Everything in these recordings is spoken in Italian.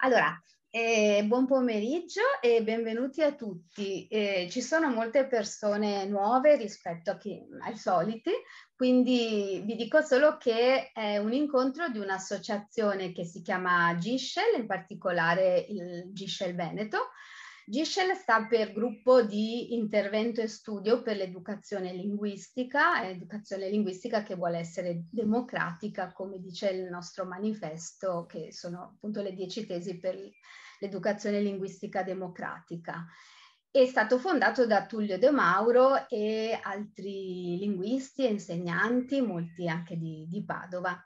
Allora, eh, buon pomeriggio e benvenuti a tutti. Eh, ci sono molte persone nuove rispetto a chi, ai soliti, quindi vi dico solo che è un incontro di un'associazione che si chiama Giscel, in particolare il Giscel Veneto, Gishel sta per gruppo di intervento e studio per l'educazione linguistica, educazione linguistica che vuole essere democratica, come dice il nostro manifesto, che sono appunto le dieci tesi per l'educazione linguistica democratica. È stato fondato da Tullio De Mauro e altri linguisti e insegnanti, molti anche di, di Padova.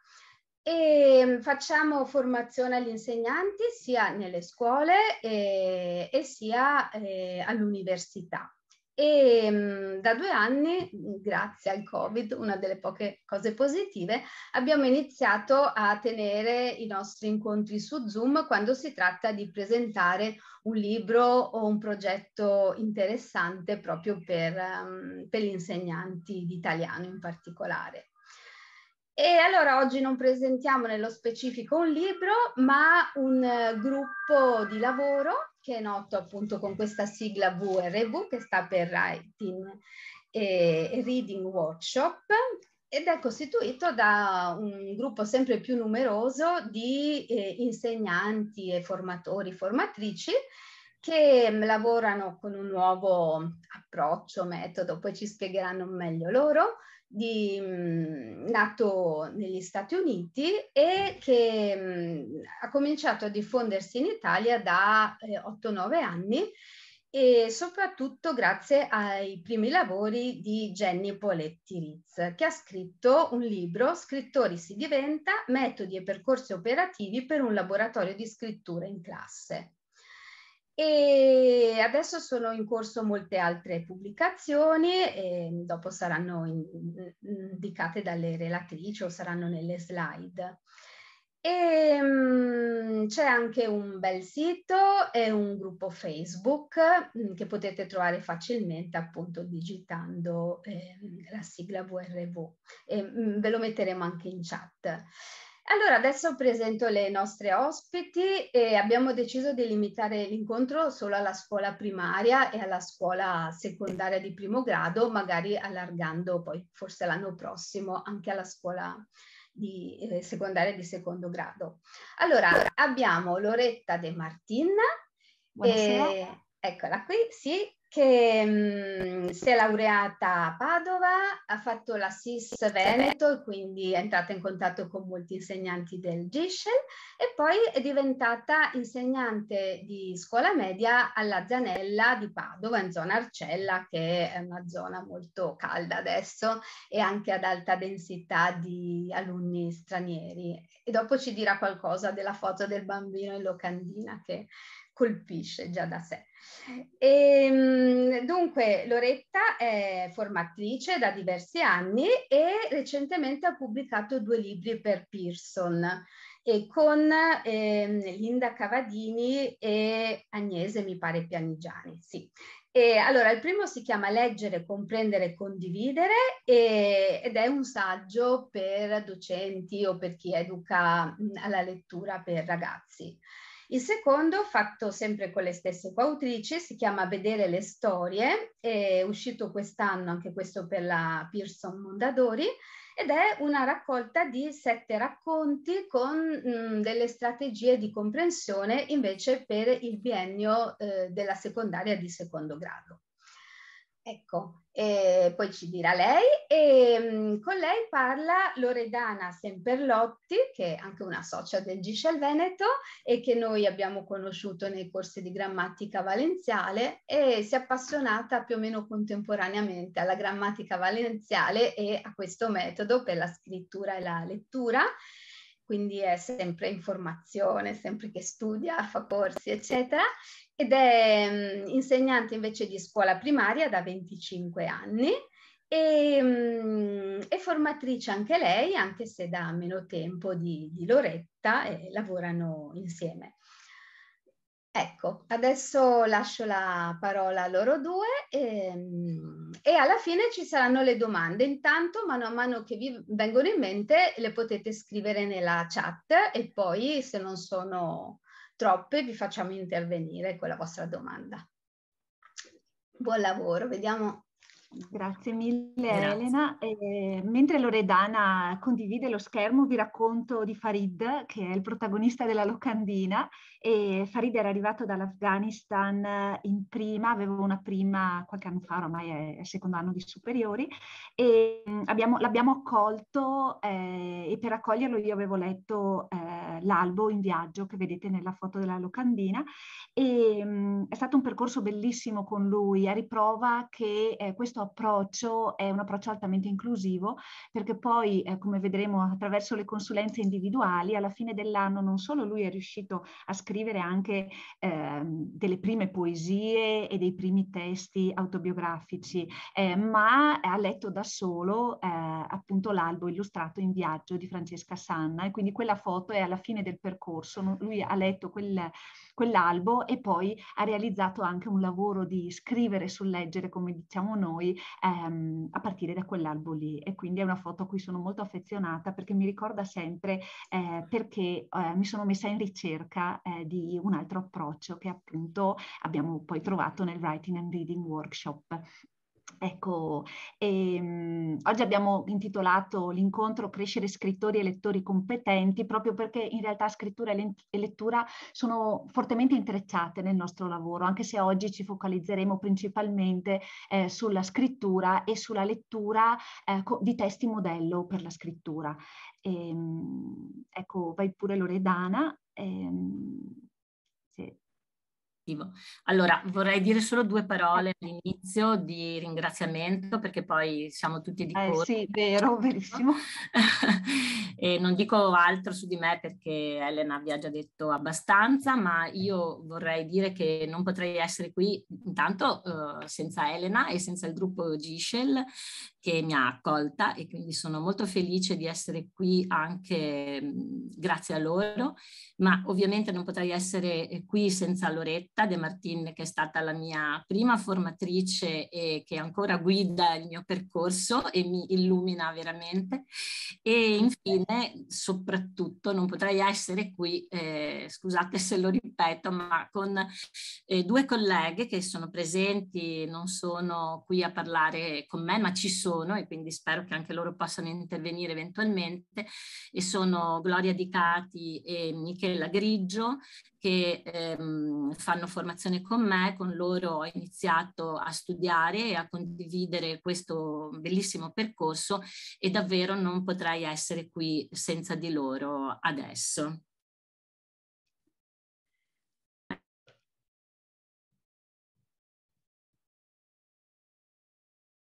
E mm, facciamo formazione agli insegnanti sia nelle scuole e, e sia eh, all'università. E mm, da due anni, grazie al Covid, una delle poche cose positive, abbiamo iniziato a tenere i nostri incontri su Zoom quando si tratta di presentare un libro o un progetto interessante proprio per, mm, per gli insegnanti di italiano in particolare. E allora oggi non presentiamo nello specifico un libro, ma un eh, gruppo di lavoro che è noto appunto con questa sigla VRV che sta per Writing e Reading Workshop ed è costituito da un gruppo sempre più numeroso di eh, insegnanti e formatori, formatrici che mm, lavorano con un nuovo approccio, metodo, poi ci spiegheranno meglio loro, di, mh, mhmm, nato negli Stati Uniti e che mh, mhmm, ha cominciato a diffondersi in Italia da eh, 8-9 anni e soprattutto grazie ai primi lavori di Jenny Poletti Ritz che ha scritto un libro Scrittori si diventa, metodi e percorsi operativi per un laboratorio di scrittura in classe. E adesso sono in corso molte altre pubblicazioni, dopo saranno indicate dalle relatrici o saranno nelle slide. E, um, c'è anche un bel sito e un gruppo Facebook um, che potete trovare facilmente appunto digitando eh, la sigla VRV. E, um, ve lo metteremo anche in chat. Allora, adesso presento le nostre ospiti e abbiamo deciso di limitare l'incontro solo alla scuola primaria e alla scuola secondaria di primo grado, magari allargando poi forse l'anno prossimo anche alla scuola di, eh, secondaria di secondo grado. Allora, abbiamo Loretta De Martin. Buonasera. E, eccola qui, sì, che mh, mhmm, si è laureata a Padova, ha fatto la SIS Veneto e quindi è entrata in contatto con molti insegnanti del GISCEL e poi è diventata insegnante di scuola media alla Zanella di Padova, in zona Arcella, che è una zona molto calda adesso e anche ad alta densità di alunni stranieri. E dopo ci dirà qualcosa della foto del bambino in locandina che colpisce già da sé. E, ehm, dunque Loretta è formatrice da diversi anni e recentemente ha pubblicato due libri per Pearson e con eh, Linda Cavadini e Agnese, mi pare, Pianigiani. Sì. E allora, il primo si chiama Leggere, comprendere, condividere e, ed è un saggio per docenti o per chi educa alla lettura per ragazzi. Il secondo, fatto sempre con le stesse coautrici, si chiama Vedere le storie, è uscito quest'anno anche questo per la Pearson Mondadori ed è una raccolta di sette racconti con mh, mm, delle strategie di comprensione invece per il biennio eh, della secondaria di secondo grado. Ecco, eh, poi ci dirà lei e ehm, con lei parla Loredana Semperlotti, che è anche una socia del Giscel Veneto e che noi abbiamo conosciuto nei corsi di grammatica valenziale e si è appassionata più o meno contemporaneamente alla grammatica valenziale e a questo metodo per la scrittura e la lettura quindi è sempre in formazione, sempre che studia, fa corsi, eccetera, ed è mm, insegnante invece di scuola primaria da 25 anni e, mm, è formatrice anche lei, anche se da meno tempo di, di Loretta e lavorano insieme. Ecco, adesso lascio la parola a loro due e, ehm, e, alla fine ci saranno le domande. Intanto, mano a mano che vi vengono in mente, le potete scrivere nella chat e poi, se non sono troppe, vi facciamo intervenire con la vostra domanda. Buon lavoro, vediamo Grazie mille Grazie. Elena. E, mentre Loredana condivide lo schermo vi racconto di Farid che è il protagonista della locandina e Farid era arrivato dall'Afghanistan in prima, avevo una prima qualche anno fa, ormai è il secondo anno di superiori e mm, abbiamo, l'abbiamo accolto eh, e per accoglierlo io avevo letto eh, l'albo in viaggio che vedete nella foto della locandina e mh, mm, è stato un percorso bellissimo con lui a riprova che eh, questo questo approccio è un approccio altamente inclusivo perché poi, eh, come vedremo attraverso le consulenze individuali, alla fine dell'anno non solo lui è riuscito a scrivere anche eh, delle prime poesie e dei primi testi autobiografici, eh, ma ha letto da solo eh, appunto l'albo illustrato in viaggio di Francesca Sanna e quindi quella foto è alla fine del percorso, lui ha letto quel quell'albo e poi ha realizzato anche un lavoro di scrivere sul leggere, come diciamo noi, ehm, a partire da quell'albo lì. E quindi è una foto a cui sono molto affezionata perché mi ricorda sempre eh, perché eh, mi sono messa in ricerca eh, di un altro approccio che appunto abbiamo poi trovato nel Writing and Reading Workshop. Ecco, ehm, oggi abbiamo intitolato l'incontro Crescere scrittori e lettori competenti proprio perché in realtà scrittura e lettura sono fortemente intrecciate nel nostro lavoro, anche se oggi ci focalizzeremo principalmente eh, sulla scrittura e sulla lettura eh, di testi modello per la scrittura. Ehm, ecco, vai pure Loredana. Ehm, obiettivo. Allora, vorrei dire solo due parole all'inizio di ringraziamento, perché poi siamo tutti di eh, corso. Eh, sì, vero, verissimo. e non dico altro su di me perché Elena vi ha già detto abbastanza, ma io vorrei dire che non potrei essere qui intanto eh, senza Elena e senza il gruppo Gishel che mi ha accolta e quindi sono molto felice di essere qui anche mhmm, grazie a loro, ma ovviamente non potrei essere eh, qui senza Loretta De Martin che è stata la mia prima formatrice e che ancora guida il mio percorso e mi illumina veramente e infine soprattutto non potrei essere qui, eh, scusate se lo ripeto, ma con eh, due colleghe che sono presenti, non sono qui a parlare con me, ma ci sono sono e quindi spero che anche loro possano intervenire eventualmente e sono Gloria Di Cati e Michela Grigio che ehm, fanno formazione con me, con loro ho iniziato a studiare e a condividere questo bellissimo percorso e davvero non potrei essere qui senza di loro adesso.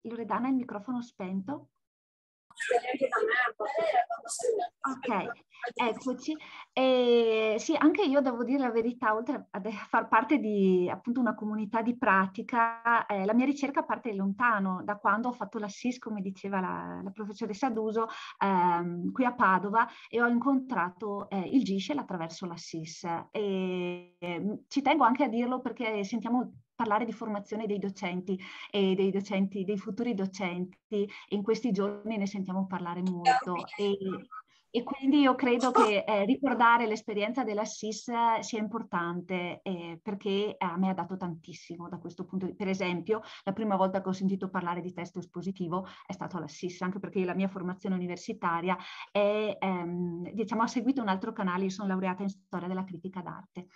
Loredana il microfono spento. Ok, eccoci. Eh, sì, anche io devo dire la verità, oltre a far parte di appunto una comunità di pratica, eh, la mia ricerca parte lontano, da quando ho fatto la SIS, come diceva la, la professoressa D'Uso, ehm, qui a Padova e ho incontrato eh, il GISEL attraverso la SIS. E, ehm, ci tengo anche a dirlo perché sentiamo parlare di formazione dei docenti e dei docenti, dei futuri docenti, in questi giorni ne sentiamo parlare molto. E, e quindi io credo che eh, ricordare l'esperienza della SIS sia importante eh, perché a me ha dato tantissimo da questo punto di vista. Per esempio, la prima volta che ho sentito parlare di testo espositivo è stato alla SIS, anche perché la mia formazione universitaria è, ehm, diciamo, ha seguito un altro canale, io sono laureata in storia della critica d'arte.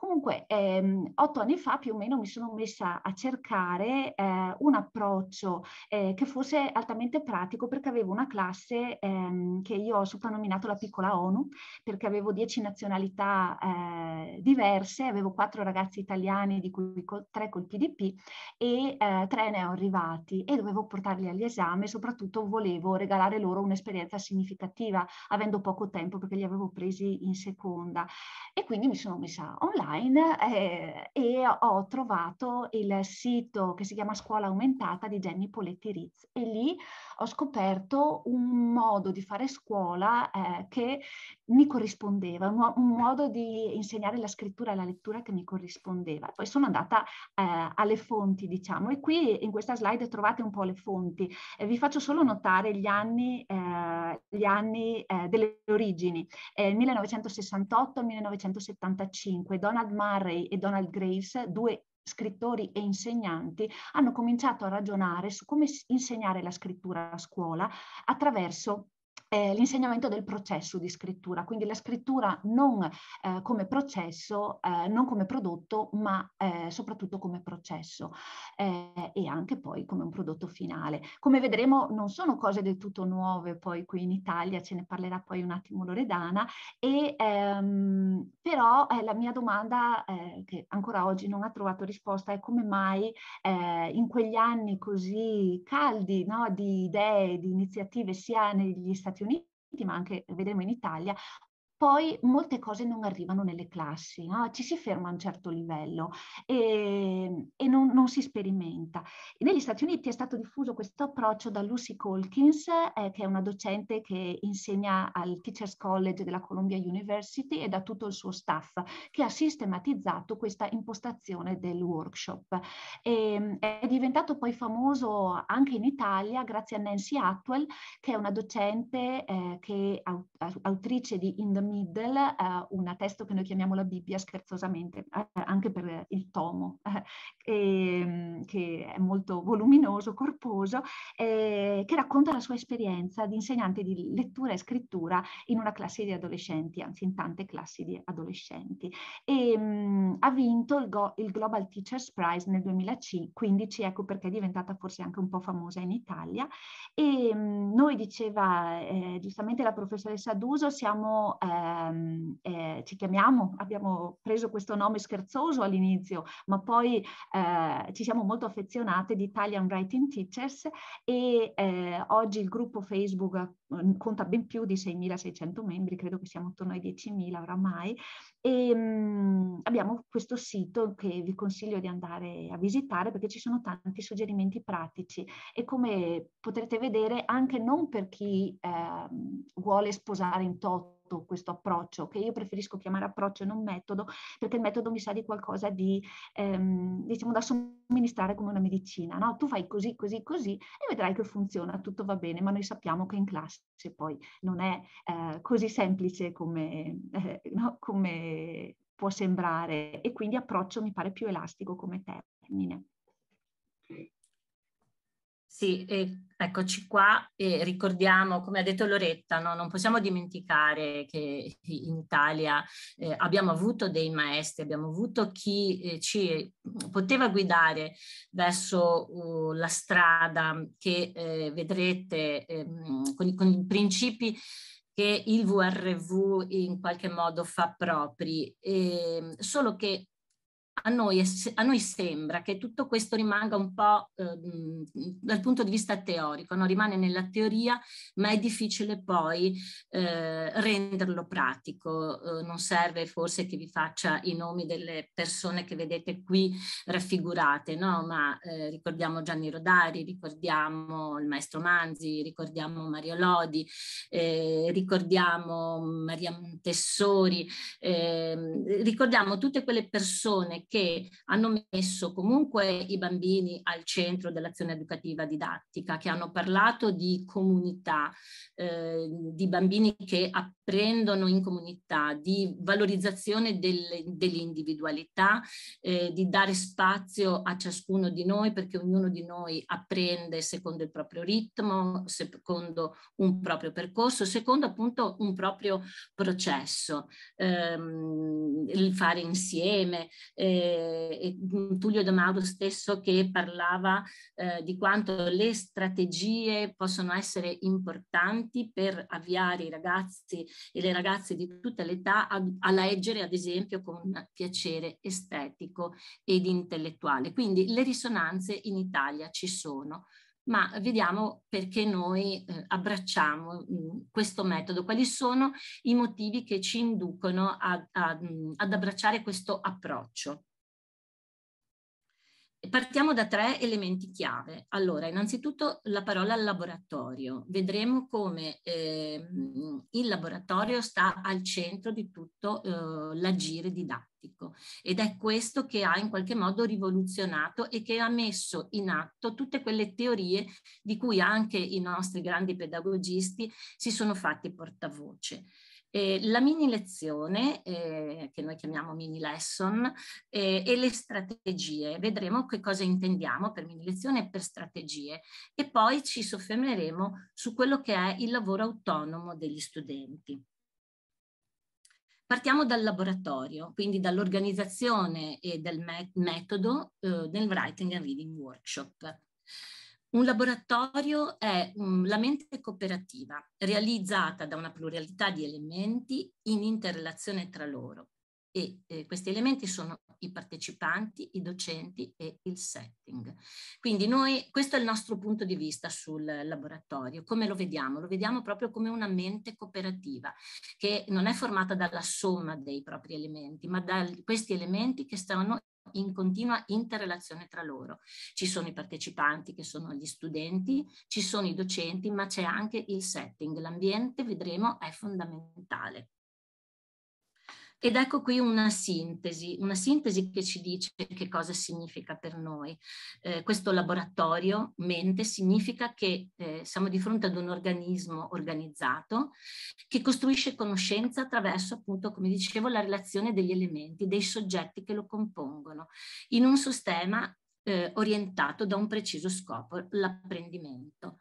Comunque, ehm, otto anni fa più o meno mi sono messa a cercare eh, un approccio eh, che fosse altamente pratico perché avevo una classe ehm, che io ho soprannominato la piccola ONU, perché avevo dieci nazionalità eh, diverse, avevo quattro ragazzi italiani, di cui tre col PDP e eh, tre ne ho arrivati e dovevo portarli agli esami e soprattutto volevo regalare loro un'esperienza significativa, avendo poco tempo perché li avevo presi in seconda. E quindi mi sono messa online online eh, e ho trovato il sito che si chiama Scuola Aumentata di Jenny Poletti Ritz e lì ho scoperto un modo di fare scuola eh, che mi corrispondeva, un, un, modo di insegnare la scrittura e la lettura che mi corrispondeva. Poi sono andata eh, alle fonti, diciamo, e qui in questa slide trovate un po' le fonti. vi faccio solo notare gli anni, eh, gli anni eh, delle origini, 1968-1975, eh, Donna Ronald Murray e Donald Graves, due scrittori e insegnanti, hanno cominciato a ragionare su come insegnare la scrittura a scuola attraverso eh, l'insegnamento del processo di scrittura, quindi la scrittura non eh, come processo, eh, non come prodotto, ma eh, soprattutto come processo eh, e anche poi come un prodotto finale. Come vedremo non sono cose del tutto nuove poi qui in Italia, ce ne parlerà poi un attimo Loredana, e, ehm, però eh, la mia domanda che ancora oggi non ha trovato risposta è come mai in quegli anni così caldi no, di idee, di iniziative sia negli Stati Stati Uniti ma anche vedremo in Italia poi molte cose non arrivano nelle classi, no? ci si ferma a un certo livello e, ehm, e non, non, si sperimenta. negli Stati Uniti è stato diffuso questo approccio da Lucy Colkins, eh, che è una docente che insegna al Teachers College della Columbia University e da tutto il suo staff, che ha sistematizzato questa impostazione del workshop. E, ehm, è diventato poi famoso anche in Italia grazie a Nancy Atwell, che è una docente eh, che è autrice di In the Middle, eh, un testo che noi chiamiamo la Bibbia scherzosamente, eh, anche per il tomo, e, eh, ehm, che è molto voluminoso, corposo, eh, che racconta la sua esperienza di insegnante di lettura e scrittura in una classe di adolescenti, anzi in tante classi di adolescenti. E, ehm, mh, ha vinto il, Go- il Global Teachers Prize nel 2015, ecco perché è diventata forse anche un po' famosa in Italia. E ehm, mh, noi diceva eh, giustamente la professoressa D'Uso, siamo eh, ehm, eh, ci chiamiamo, abbiamo preso questo nome scherzoso all'inizio, ma poi eh, ci siamo molto affezionate di Italian Writing Teachers e eh, oggi il gruppo Facebook mm, conta ben più di 6.600 membri, credo che siamo attorno ai 10.000 oramai, e mh, mm, abbiamo questo sito che vi consiglio di andare a visitare perché ci sono tanti suggerimenti pratici e come potrete vedere anche non per chi eh, vuole sposare in toto, introdotto questo approccio, che io preferisco chiamare approccio e non metodo, perché il metodo mi sa di qualcosa di, ehm, diciamo, da somministrare come una medicina, no? Tu fai così, così, così e vedrai che funziona, tutto va bene, ma noi sappiamo che in classe poi non è eh, così semplice come, eh, no? come può sembrare e quindi approccio mi pare più elastico come termine. Sì, eh, eccoci qua e ricordiamo, come ha detto Loretta, no? non possiamo dimenticare che in Italia eh, abbiamo avuto dei maestri, abbiamo avuto chi eh, ci poteva guidare verso uh, la strada che eh, vedrete ehm, con, con i principi che il VRV in qualche modo fa propri, eh, solo che a noi, a noi, sembra che tutto questo rimanga un po' eh, dal punto di vista teorico, no? rimane nella teoria, ma è difficile poi eh, renderlo pratico. Eh, non serve forse che vi faccia i nomi delle persone che vedete qui raffigurate, no? ma eh, ricordiamo Gianni Rodari, ricordiamo il maestro Manzi, ricordiamo Mario Lodi, eh, ricordiamo Maria Montessori, ehm, ricordiamo tutte quelle persone che hanno messo comunque i bambini al centro dell'azione educativa didattica, che hanno parlato di comunità, eh, di bambini che prendono in comunità, di valorizzazione del, dell'individualità, eh, di dare spazio a ciascuno di noi perché ognuno di noi apprende secondo il proprio ritmo, secondo un proprio percorso, secondo appunto un proprio processo, ehm, il fare insieme. Eh, Tullio De stesso che parlava eh, di quanto le strategie possono essere importanti per avviare i ragazzi e le ragazze di tutta l'età a, a leggere, ad esempio, con piacere estetico ed intellettuale. Quindi le risonanze in Italia ci sono ma vediamo perché noi eh, abbracciamo mh, mm, questo metodo, quali sono i motivi che ci inducono a, a, mm, ad abbracciare questo approccio. Partiamo da tre elementi chiave. Allora, innanzitutto la parola laboratorio. Vedremo come eh, il laboratorio sta al centro di tutto eh, l'agire didattico ed è questo che ha in qualche modo rivoluzionato e che ha messo in atto tutte quelle teorie di cui anche i nostri grandi pedagogisti si sono fatti portavoce. Eh, la mini lezione, eh, che noi chiamiamo mini lesson, eh, e le strategie. Vedremo che cosa intendiamo per mini lezione e per strategie. E poi ci soffermeremo su quello che è il lavoro autonomo degli studenti. Partiamo dal laboratorio, quindi dall'organizzazione e del me metodo del eh, Writing and Reading Workshop. Un laboratorio è um, la mente cooperativa realizzata da una pluralità di elementi in interrelazione tra loro e eh, questi elementi sono i partecipanti, i docenti e il setting. Quindi noi, questo è il nostro punto di vista sul laboratorio. Come lo vediamo? Lo vediamo proprio come una mente cooperativa che non è formata dalla somma dei propri elementi, ma da questi elementi che stanno in continua interrelazione tra loro. Ci sono i partecipanti che sono gli studenti, ci sono i docenti, ma c'è anche il setting, l'ambiente, vedremo, è fondamentale. Ed ecco qui una sintesi, una sintesi che ci dice che cosa significa per noi. Eh, questo laboratorio mente significa che eh, siamo di fronte ad un organismo organizzato che costruisce conoscenza attraverso appunto, come dicevo, la relazione degli elementi, dei soggetti che lo compongono, in un sistema eh, orientato da un preciso scopo, l'apprendimento.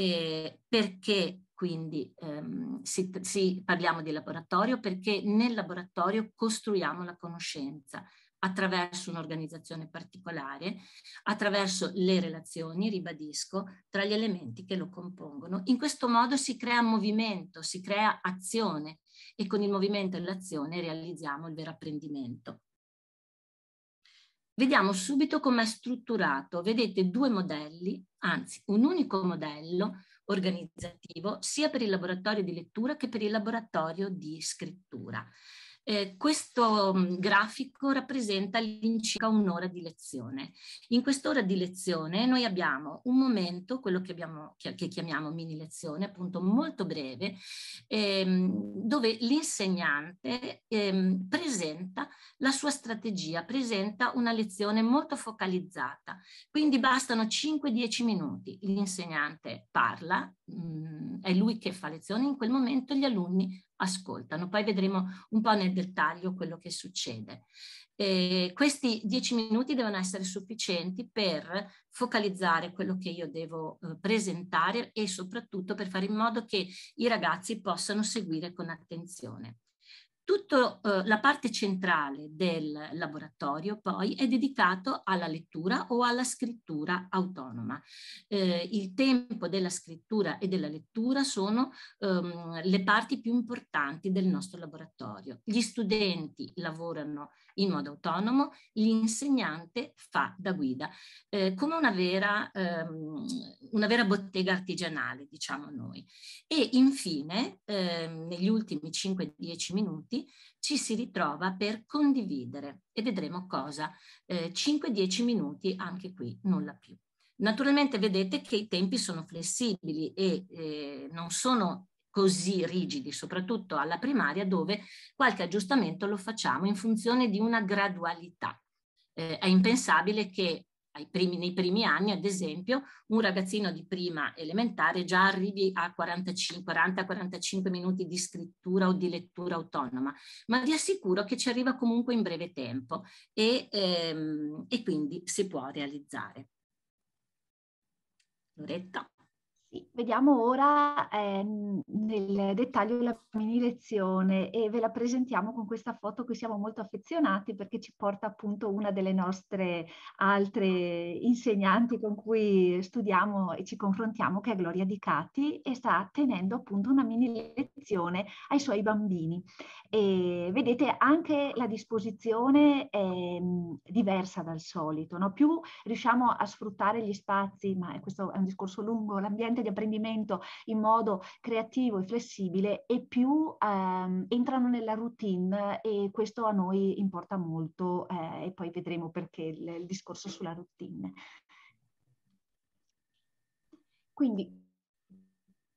Eh, perché quindi ehm, si, si, parliamo di laboratorio? Perché nel laboratorio costruiamo la conoscenza attraverso un'organizzazione particolare, attraverso le relazioni, ribadisco, tra gli elementi che lo compongono. In questo modo si crea movimento, si crea azione e con il movimento e l'azione realizziamo il vero apprendimento. Vediamo subito com'è strutturato. Vedete due modelli, anzi un unico modello organizzativo sia per il laboratorio di lettura che per il laboratorio di scrittura. Eh, questo mm, grafico rappresenta all'incirca un'ora di lezione. In quest'ora di lezione noi abbiamo un momento, quello che, abbiamo, che chiamiamo mini lezione, appunto molto breve, ehm, dove l'insegnante ehm, presenta la sua strategia, presenta una lezione molto focalizzata. Quindi bastano 5-10 minuti. L'insegnante parla mh, mhmm, è lui che fa lezioni, in quel momento gli alunni ascoltano. Poi vedremo un po' nel dettaglio quello che succede. E eh, questi dieci minuti devono essere sufficienti per focalizzare quello che io devo eh, presentare e soprattutto per fare in modo che i ragazzi possano seguire con attenzione. Tutta eh, la parte centrale del laboratorio poi è dedicato alla lettura o alla scrittura autonoma. Eh, il tempo della scrittura e della lettura sono ehm, le parti più importanti del nostro laboratorio. Gli studenti lavorano in modo autonomo, l'insegnante fa da guida, eh, come una vera, ehm, una vera, bottega artigianale, diciamo noi. E infine, ehm, negli ultimi 5-10 minuti, ci si ritrova per condividere e vedremo cosa. Eh, 5-10 minuti, anche qui, nulla più. Naturalmente vedete che i tempi sono flessibili e eh, non sono così rigidi, soprattutto alla primaria, dove qualche aggiustamento lo facciamo in funzione di una gradualità. Eh, è impensabile che primi, nei primi anni, ad esempio, un ragazzino di prima elementare già arrivi a 40-45 minuti di scrittura o di lettura autonoma, ma vi assicuro che ci arriva comunque in breve tempo e, ehm, e quindi si può realizzare. Loretta. Sì, vediamo ora eh, nel dettaglio la mini-lezione e ve la presentiamo con questa foto che siamo molto affezionati perché ci porta appunto una delle nostre altre insegnanti con cui studiamo e ci confrontiamo che è Gloria Dicati e sta tenendo appunto una mini-lezione ai suoi bambini. E vedete anche la disposizione è mm, diversa dal solito, no? più riusciamo a sfruttare gli spazi, ma questo è un discorso lungo, l'ambiente ambiente di apprendimento in modo creativo e flessibile e più ehm, entrano nella routine e questo a noi importa molto eh, e poi vedremo perché il, il discorso sulla routine. Quindi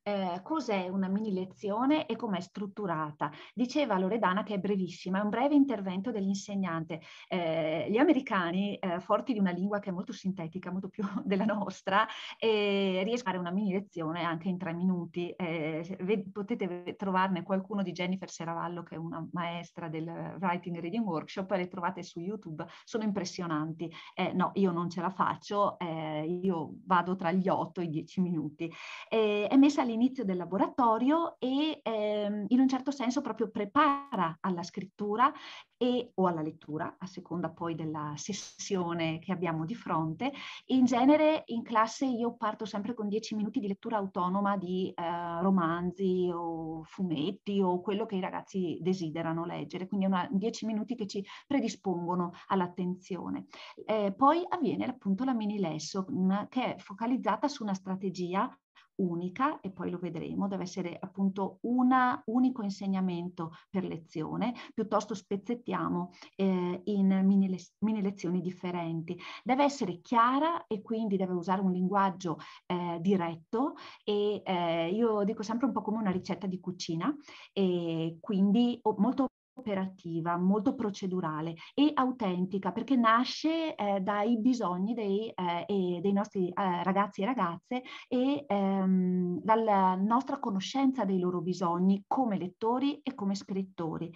eh, cos'è una mini lezione e com'è strutturata. Diceva Loredana che è brevissima, è un breve intervento dell'insegnante. Eh, gli americani, eh, forti di una lingua che è molto sintetica, molto più della nostra, riescono a fare una mini lezione anche in tre minuti. Eh, ved- potete trovarne qualcuno di Jennifer Seravallo, che è una maestra del Writing Reading Workshop, le trovate su YouTube, sono impressionanti. Eh, no, io non ce la faccio, eh, io vado tra gli 8 e i 10 minuti. è messa all'inizio del laboratorio e ehm, in un certo senso proprio prepara alla scrittura e, o alla lettura, a seconda poi della sessione che abbiamo di fronte. In genere in classe io parto sempre con dieci minuti di lettura autonoma di eh, romanzi o fumetti o quello che i ragazzi desiderano leggere, quindi una, 10 minuti che ci predispongono all'attenzione. Eh, poi avviene appunto la mini lesson che è focalizzata su una strategia unica, e poi lo vedremo, deve essere appunto un unico insegnamento per lezione, piuttosto spezzettiamo eh, in mini, le, mini, lezioni differenti. Deve essere chiara e quindi deve usare un linguaggio eh, diretto e eh, io dico sempre un po' come una ricetta di cucina e quindi molto operativa, molto procedurale e autentica perché nasce eh, dai bisogni dei, eh, dei nostri eh, ragazzi e ragazze e ehm, dalla nostra conoscenza dei loro bisogni come lettori e come scrittori.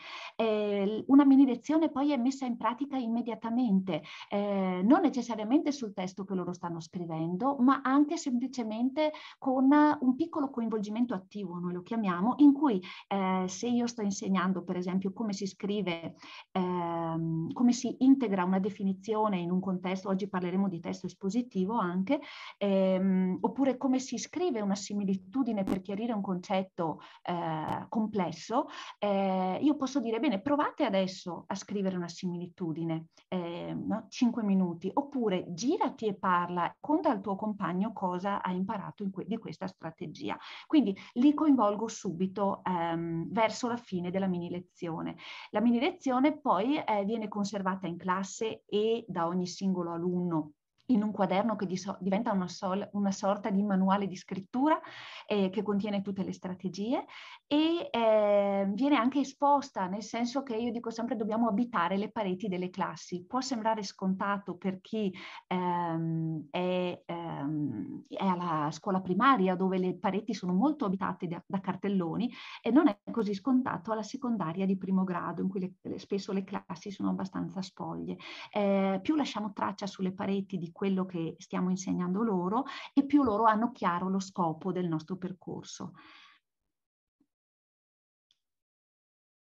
una mini lezione poi è messa in pratica immediatamente, eh, non necessariamente sul testo che loro stanno scrivendo, ma anche semplicemente con un piccolo coinvolgimento attivo, noi lo chiamiamo, in cui eh, se io sto insegnando per esempio come come si scrive, ehm, come si integra una definizione in un contesto, oggi parleremo di testo espositivo anche, ehm, oppure come si scrive una similitudine per chiarire un concetto eh, complesso, eh, io posso dire, bene, provate adesso a scrivere una similitudine, eh, no? 5 minuti, oppure girati e parla, conta al tuo compagno cosa ha imparato que di questa strategia. Quindi li coinvolgo subito ehm, verso la fine della mini lezione. La mini lezione poi eh, viene conservata in classe e da ogni singolo alunno in un quaderno che diventa una, sol- una, sorta di manuale di scrittura eh, che contiene tutte le strategie e eh, viene anche esposta, nel senso che io dico sempre dobbiamo abitare le pareti delle classi. Può sembrare scontato per chi ehm, è, ehm, è, alla scuola primaria dove le pareti sono molto abitate da, da, cartelloni e non è così scontato alla secondaria di primo grado in cui le, spesso le classi sono abbastanza spoglie. Eh, più lasciamo traccia sulle pareti di quello che stiamo insegnando loro e più loro hanno chiaro lo scopo del nostro percorso.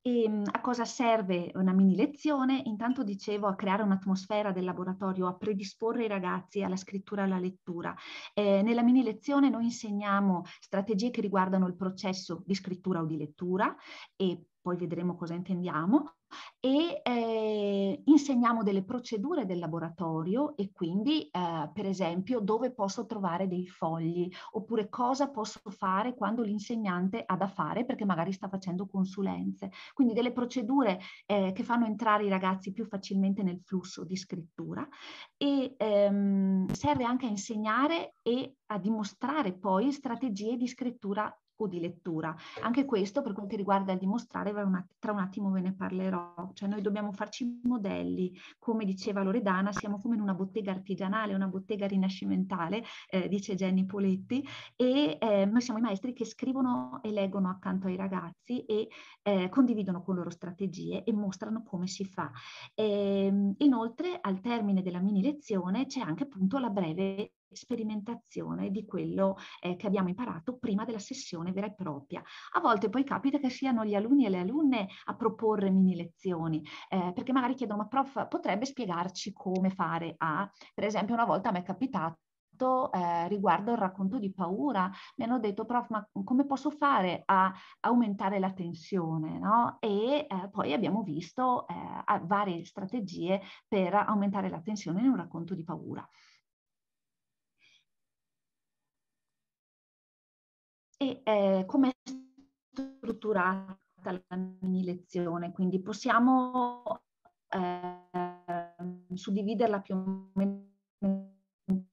E ehm, a cosa serve una mini lezione? Intanto dicevo a creare un'atmosfera del laboratorio, a predisporre i ragazzi alla scrittura e alla lettura. Eh, nella mini lezione noi insegniamo strategie che riguardano il processo di scrittura o di lettura e poi vedremo cosa intendiamo, e eh, insegniamo delle procedure del laboratorio e quindi eh, per esempio dove posso trovare dei fogli oppure cosa posso fare quando l'insegnante ha da fare perché magari sta facendo consulenze. Quindi delle procedure eh, che fanno entrare i ragazzi più facilmente nel flusso di scrittura e ehm, serve anche a insegnare e a dimostrare poi strategie di scrittura o di lettura. Anche questo per quel che riguarda il dimostrare, tra un attimo ve ne parlerò. Cioè noi dobbiamo farci modelli, come diceva Loredana, siamo come in una bottega artigianale, una bottega rinascimentale, eh, dice Jenny Poletti, e eh, noi siamo i maestri che scrivono e leggono accanto ai ragazzi e eh, condividono con loro strategie e mostrano come si fa. E, ehm, inoltre al termine della mini lezione c'è anche appunto la breve sperimentazione di quello eh, che abbiamo imparato prima della sessione vera e propria. A volte poi capita che siano gli alunni e le alunne a proporre mini lezioni, eh, perché magari chiedono, ma prof, potrebbe spiegarci come fare a, per esempio una volta mi è capitato eh, riguardo il racconto di paura, mi hanno detto prof ma come posso fare a aumentare la tensione? No? E eh, poi abbiamo visto eh, varie strategie per aumentare la tensione in un racconto di paura. e eh, come è strutturata la mini lezione, quindi possiamo eh, suddividerla più o meno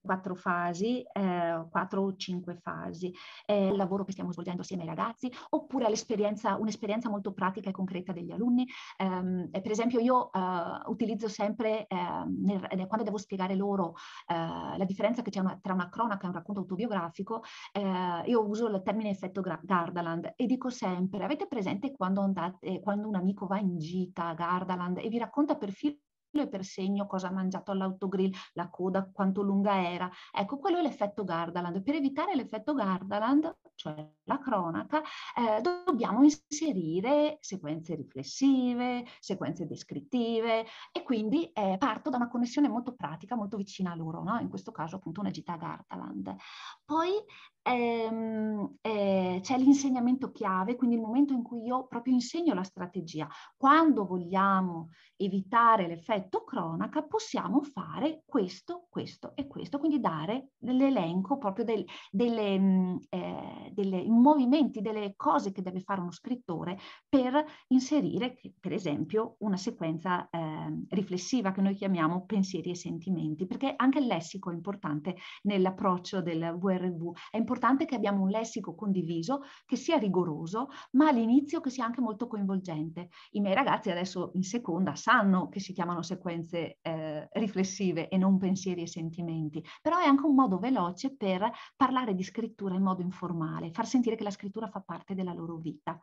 quattro fasi, eh, quattro o cinque fasi, È il lavoro che stiamo svolgendo assieme ai ragazzi, oppure un'esperienza molto pratica e concreta degli alunni. Um, per esempio io uh, utilizzo sempre, uh, nel, eh, quando devo spiegare loro uh, la differenza che c'è una, tra una cronaca e un racconto autobiografico, io uso il termine effetto Gardaland e dico sempre, avete presente quando, andate, quando un amico va in gita a Gardaland e vi racconta perfino e per segno cosa ha mangiato all'autogrill, la coda quanto lunga era. Ecco, quello è l'effetto Gardaland. Per evitare l'effetto Gardaland, cioè la cronaca, eh, dobbiamo inserire sequenze riflessive, sequenze descrittive e quindi eh, parto da una connessione molto pratica, molto vicina a loro, no? in questo caso appunto una gita Gardaland. Poi ehm, eh, c'è l'insegnamento chiave, quindi il momento in cui io proprio insegno la strategia. Quando vogliamo evitare l'effetto cronaca, possiamo fare questo, questo e questo, quindi dare l'elenco proprio del, delle, mm, eh, delle movimenti, delle cose che deve fare uno scrittore per inserire, per esempio, una sequenza eh, riflessiva che noi chiamiamo pensieri e sentimenti, perché anche il lessico è importante nell'approccio del VRV, è importante importante che abbiamo un lessico condiviso, che sia rigoroso, ma all'inizio che sia anche molto coinvolgente. I miei ragazzi adesso in seconda sanno che si chiamano sequenze eh, riflessive e non pensieri e sentimenti, però è anche un modo veloce per parlare di scrittura in modo informale, far sentire che la scrittura fa parte della loro vita.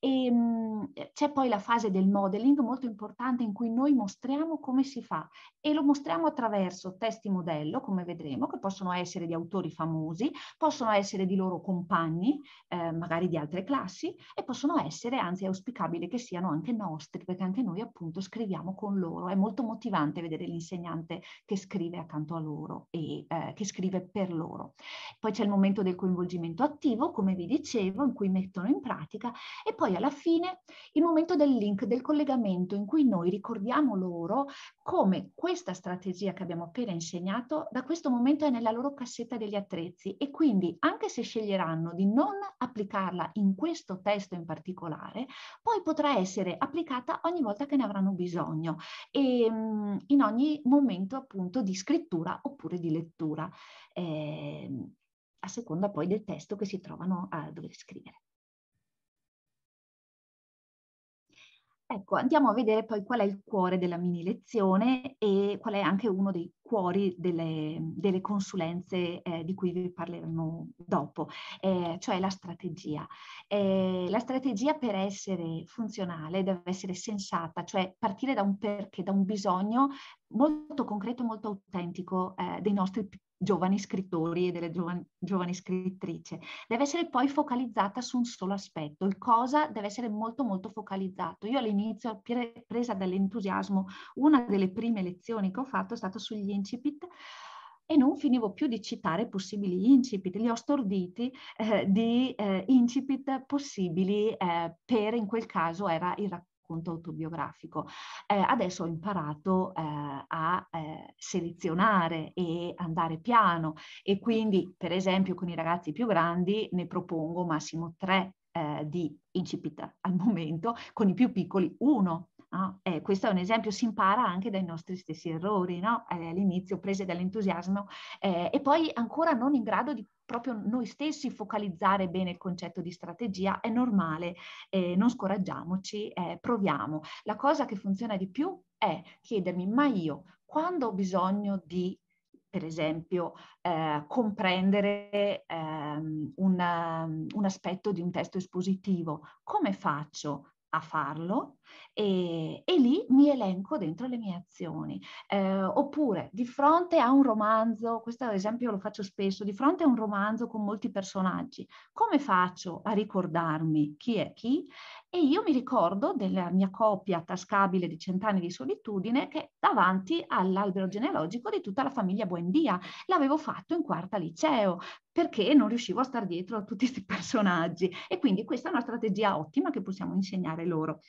E, ehm, eh, c'è poi la fase del modeling molto importante in cui noi mostriamo come si fa e lo mostriamo attraverso testi modello, come vedremo, che possono essere di autori famosi, possono essere di loro compagni, eh, magari di altre classi, e possono essere, anzi è auspicabile che siano anche nostri, perché anche noi appunto scriviamo con loro. È molto motivante vedere l'insegnante che scrive accanto a loro e eh, che scrive per loro. Poi c'è il momento del coinvolgimento attivo, come vi dicevo, in cui mettono in pratica, e poi poi alla fine il momento del link, del collegamento in cui noi ricordiamo loro come questa strategia che abbiamo appena insegnato da questo momento è nella loro cassetta degli attrezzi e quindi anche se sceglieranno di non applicarla in questo testo in particolare, poi potrà essere applicata ogni volta che ne avranno bisogno e mm, in ogni momento appunto di scrittura oppure di lettura. Eh, a seconda poi del testo che si trovano a dover scrivere. Ecco, andiamo a vedere poi qual è il cuore della mini lezione e qual è anche uno dei cuori delle, delle consulenze eh, di cui vi parleremo dopo, eh, cioè la strategia. Eh, la strategia per essere funzionale deve essere sensata, cioè partire da un perché, da un bisogno molto concreto, molto autentico eh, dei nostri giovani scrittori e delle giovani, giovani scrittrici. Deve essere poi focalizzata su un solo aspetto, il cosa deve essere molto molto focalizzato. Io all'inizio, presa dall'entusiasmo, una delle prime lezioni che ho fatto è stata sugli incipit e non finivo più di citare possibili incipit, li ho storditi eh, di eh, incipit possibili eh, per, in quel caso, era il racconto autobiografico. Eh, adesso ho imparato eh, a eh, selezionare e andare piano e quindi, per esempio, con i ragazzi più grandi ne propongo massimo tre eh, di incipit al momento, con i più piccoli uno. No? Eh, questo è un esempio, si impara anche dai nostri stessi errori, no? eh, all'inizio prese dall'entusiasmo eh, e poi ancora non in grado di proprio noi stessi focalizzare bene il concetto di strategia, è normale, eh, non scoraggiamoci, eh, proviamo. La cosa che funziona di più è chiedermi, ma io quando ho bisogno di per esempio, eh, comprendere ehm, una, ehm, un aspetto di un testo espositivo. Come faccio a farlo? e, e lì mi elenco dentro le mie azioni. Eh, oppure di fronte a un romanzo, questo esempio lo faccio spesso, di fronte a un romanzo con molti personaggi, come faccio a ricordarmi chi è chi? E io mi ricordo della mia copia tascabile di Cent'anni di solitudine che davanti all'albero genealogico di tutta la famiglia Buendia l'avevo fatto in quarta liceo perché non riuscivo a stare dietro a tutti questi personaggi e quindi questa è una strategia ottima che possiamo insegnare loro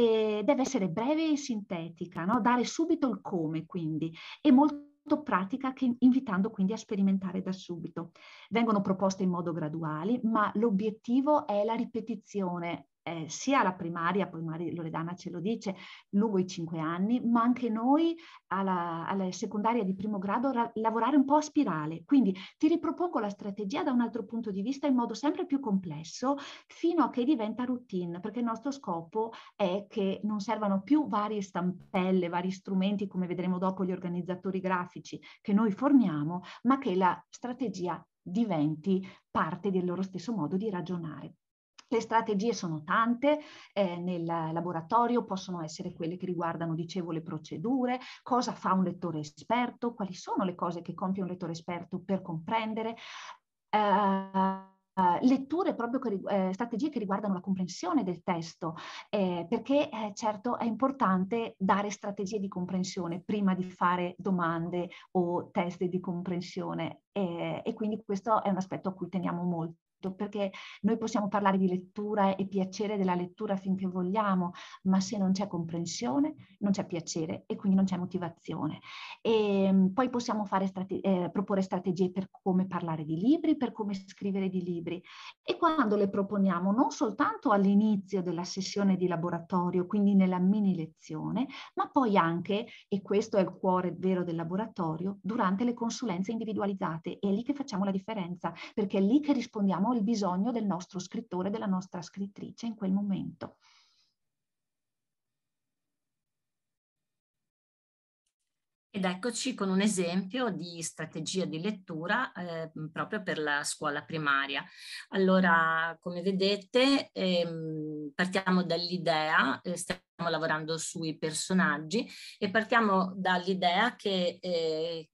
eh, deve essere breve e sintetica, no? dare subito il come quindi e molto pratica che invitando quindi a sperimentare da subito. Vengono proposte in modo graduale, ma l'obiettivo è la ripetizione eh, sia alla primaria, poi Mari Loredana ce lo dice, lungo i cinque anni, ma anche noi alla, alla secondaria di primo grado ra- lavorare un po' a spirale. Quindi ti ripropongo la strategia da un altro punto di vista in modo sempre più complesso fino a che diventa routine, perché il nostro scopo è che non servano più varie stampelle, vari strumenti, come vedremo dopo gli organizzatori grafici che noi forniamo, ma che la strategia diventi parte del loro stesso modo di ragionare. Le strategie sono tante eh, nel laboratorio, possono essere quelle che riguardano, dicevo, le procedure, cosa fa un lettore esperto, quali sono le cose che compie un lettore esperto per comprendere. Uh, letture, proprio che, eh, strategie che riguardano la comprensione del testo, eh, perché eh, certo è importante dare strategie di comprensione prima di fare domande o test di comprensione eh, e quindi questo è un aspetto a cui teniamo molto perché noi possiamo parlare di lettura e piacere della lettura finché vogliamo, ma se non c'è comprensione non c'è piacere e quindi non c'è motivazione. E ehm, poi possiamo strate- eh, proporre strategie per come parlare di libri, per come scrivere di libri e quando le proponiamo non soltanto all'inizio della sessione di laboratorio, quindi nella mini lezione, ma poi anche, e questo è il cuore vero del laboratorio, durante le consulenze individualizzate. È lì che facciamo la differenza, perché è lì che rispondiamo il bisogno del nostro scrittore, della nostra scrittrice in quel momento. Ed eccoci con un esempio di strategia di lettura eh, proprio per la scuola primaria. Allora, come vedete, ehm, partiamo dall'idea, eh, stiamo lavorando sui personaggi e partiamo dall'idea che eh,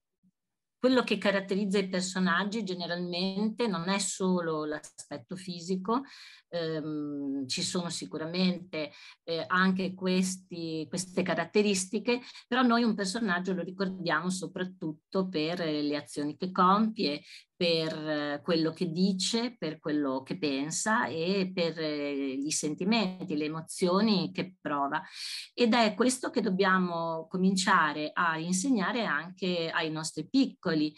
quello che caratterizza i personaggi generalmente non è solo l'aspetto fisico, ehm, ci sono sicuramente eh, anche questi, queste caratteristiche, però noi un personaggio lo ricordiamo soprattutto per le azioni che compie, per eh, quello che dice, per quello che pensa e per gli eh, sentimenti, le emozioni che prova. Ed è questo che dobbiamo cominciare a insegnare anche ai nostri piccoli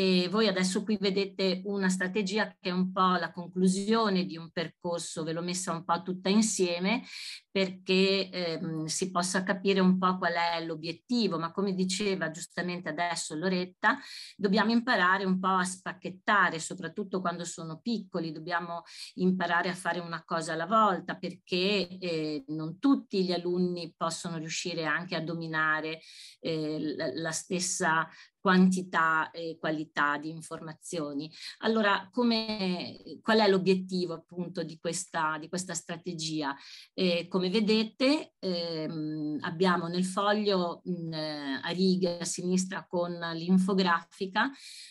e voi adesso qui vedete una strategia che è un po' la conclusione di un percorso, ve l'ho messa un po' tutta insieme perché ehm, si possa capire un po' qual è l'obiettivo, ma come diceva giustamente adesso Loretta, dobbiamo imparare un po' a spacchettare, soprattutto quando sono piccoli, dobbiamo imparare a fare una cosa alla volta perché eh, non tutti gli alunni possono riuscire anche a dominare eh, la stessa quantità e qualità di informazioni. Allora, come, qual è l'obiettivo appunto di questa, di questa strategia? Eh, come vedete, ehm, abbiamo nel foglio mh, mm, a righe a sinistra con l'infografica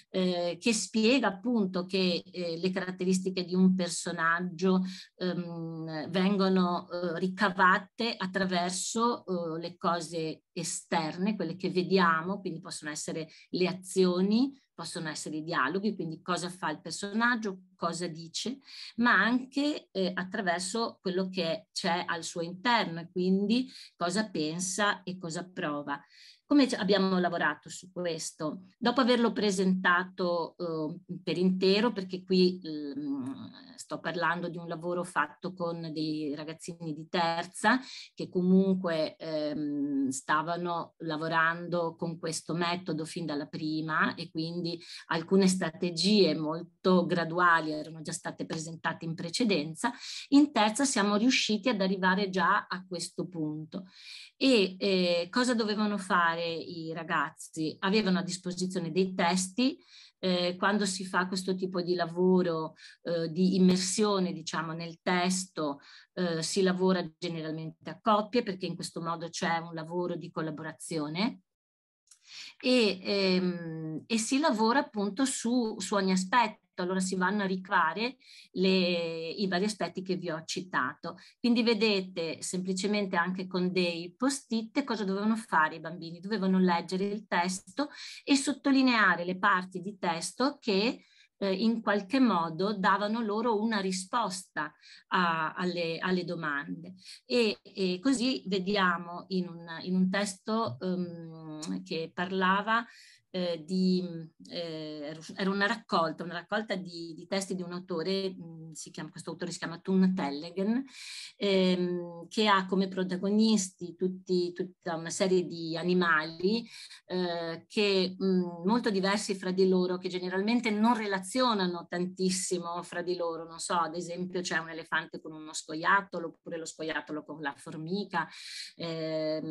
eh, che spiega appunto che eh, le caratteristiche di un personaggio ehm, vengono eh, ricavate attraverso eh, le cose esterne, quelle che vediamo, quindi possono essere le azioni, possono essere i dialoghi, quindi cosa fa il personaggio, cosa dice, ma anche eh, attraverso quello che c'è al suo interno, quindi cosa pensa e cosa prova. Come abbiamo lavorato su questo? Dopo averlo presentato eh, per intero, perché qui eh, sto parlando di un lavoro fatto con dei ragazzini di terza che comunque ehm, stavano lavorando con questo metodo fin dalla prima e quindi alcune strategie molto graduali erano già state presentate in precedenza, in terza siamo riusciti ad arrivare già a questo punto. E eh, cosa dovevano fare i ragazzi? Avevano a disposizione dei testi eh, quando si fa questo tipo di lavoro eh, di immersione diciamo nel testo eh, si lavora generalmente a coppie perché in questo modo c'è un lavoro di collaborazione e, ehm, e si lavora appunto su, su ogni aspetto oggetto, allora si vanno a ricavare i vari aspetti che vi ho citato. Quindi vedete semplicemente anche con dei post-it cosa dovevano fare i bambini, dovevano leggere il testo e sottolineare le parti di testo che eh, in qualche modo davano loro una risposta a, alle, alle, domande. E, e, così vediamo in un, in un testo um, che parlava eh, di, eh, era una raccolta, una raccolta di, di testi di un autore, mh, mm, chiama, questo autore si chiama Tun Tellegen, ehm, che ha come protagonisti tutti, tutta una serie di animali eh, che, mh, mm, molto diversi fra di loro, che generalmente non relazionano tantissimo fra di loro, non so, ad esempio c'è un elefante con uno scoiattolo, oppure lo scoiattolo con la formica, ehm,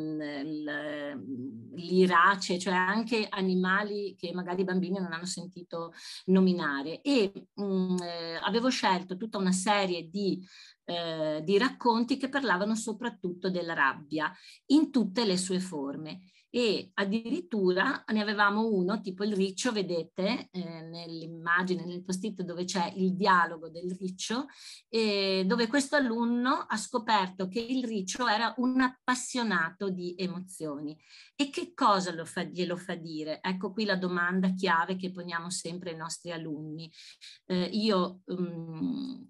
l'irace, cioè anche animali canali che magari i bambini non hanno sentito nominare. E mh, mm, eh, avevo scelto tutta una serie di eh, di racconti che parlavano soprattutto della rabbia in tutte le sue forme e addirittura ne avevamo uno, tipo il riccio, vedete eh, nell'immagine, nel post-it dove c'è il dialogo del riccio, eh, dove questo alunno ha scoperto che il riccio era un appassionato di emozioni. E che cosa lo fa, glielo fa dire? Ecco qui la domanda chiave che poniamo sempre ai nostri alunni. Eh, io um,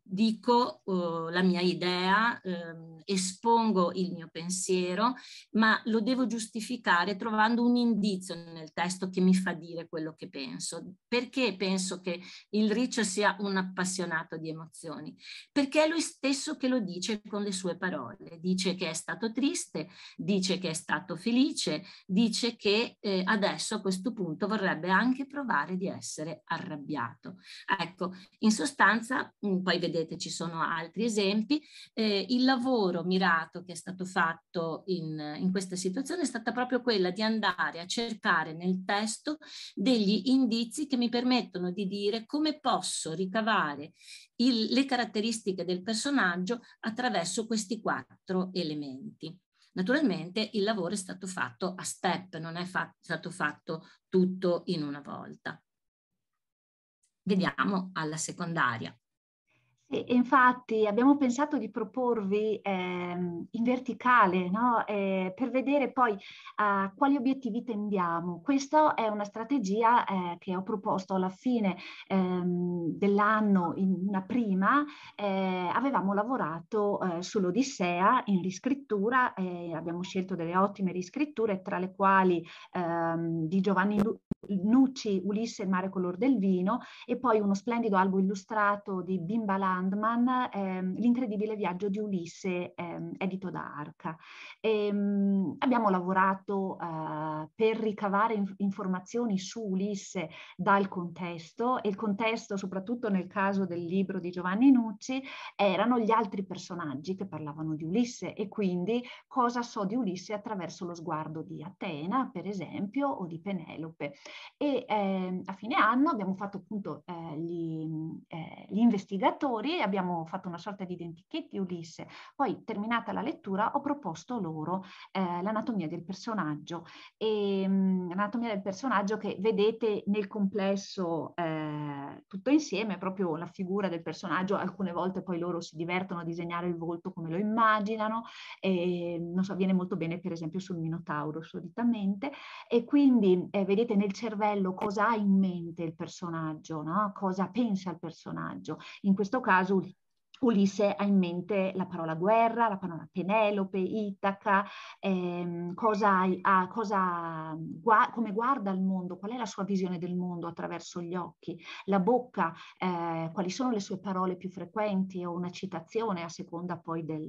dico uh, la mia idea, um, espongo il mio pensiero, ma lo devo giustificare giustificare trovando un indizio nel testo che mi fa dire quello che penso. Perché penso che il Riccio sia un appassionato di emozioni? Perché è lui stesso che lo dice con le sue parole. Dice che è stato triste, dice che è stato felice, dice che eh, adesso a questo punto vorrebbe anche provare di essere arrabbiato. Ecco, in sostanza, mm, poi vedete ci sono altri esempi, eh, il lavoro mirato che è stato fatto in, in questa situazione è stato stata proprio quella di andare a cercare nel testo degli indizi che mi permettono di dire come posso ricavare il, le caratteristiche del personaggio attraverso questi quattro elementi. Naturalmente il lavoro è stato fatto a step, non è fatto, stato fatto tutto in una volta. Vediamo alla secondaria. E infatti abbiamo pensato di proporvi ehm, in verticale no? eh, per vedere poi a eh, quali obiettivi tendiamo. Questa è una strategia eh, che ho proposto alla fine ehm, dell'anno, in una prima, eh, avevamo lavorato eh, sull'Odissea in riscrittura, abbiamo scelto delle ottime riscritture tra le quali ehm, di Giovanni Nucci, Ulisse e il mare color del vino e poi uno splendido albo illustrato di Bimba Landman, ehm, L'incredibile viaggio di Ulisse, ehm, edito da Arca. Ehm, abbiamo lavorato eh, per ricavare in- informazioni su Ulisse dal contesto e il contesto, soprattutto nel caso del libro di Giovanni Nucci, erano gli altri personaggi che parlavano di Ulisse e quindi cosa so di Ulisse attraverso lo sguardo di Atena, per esempio, o di Penelope e eh, a fine anno abbiamo fatto appunto eh, gli, mm, eh, gli, investigatori, abbiamo fatto una sorta di identikit Ulisse, poi terminata la lettura ho proposto loro eh, l'anatomia del personaggio, e, mh, mm, l'anatomia del personaggio che vedete nel complesso eh, tutto insieme, proprio la figura del personaggio, alcune volte poi loro si divertono a disegnare il volto come lo immaginano, e, non so, avviene molto bene per esempio sul Minotauro solitamente, e quindi eh, vedete nel cervello, cosa ha in mente il personaggio, no? cosa pensa il personaggio. In questo caso Ulisse ha in mente la parola guerra, la parola Penelope, Itaca, ehm, cosa, ah, cosa, gua, come guarda il mondo, qual è la sua visione del mondo attraverso gli occhi, la bocca, eh, quali sono le sue parole più frequenti o una citazione a seconda poi del,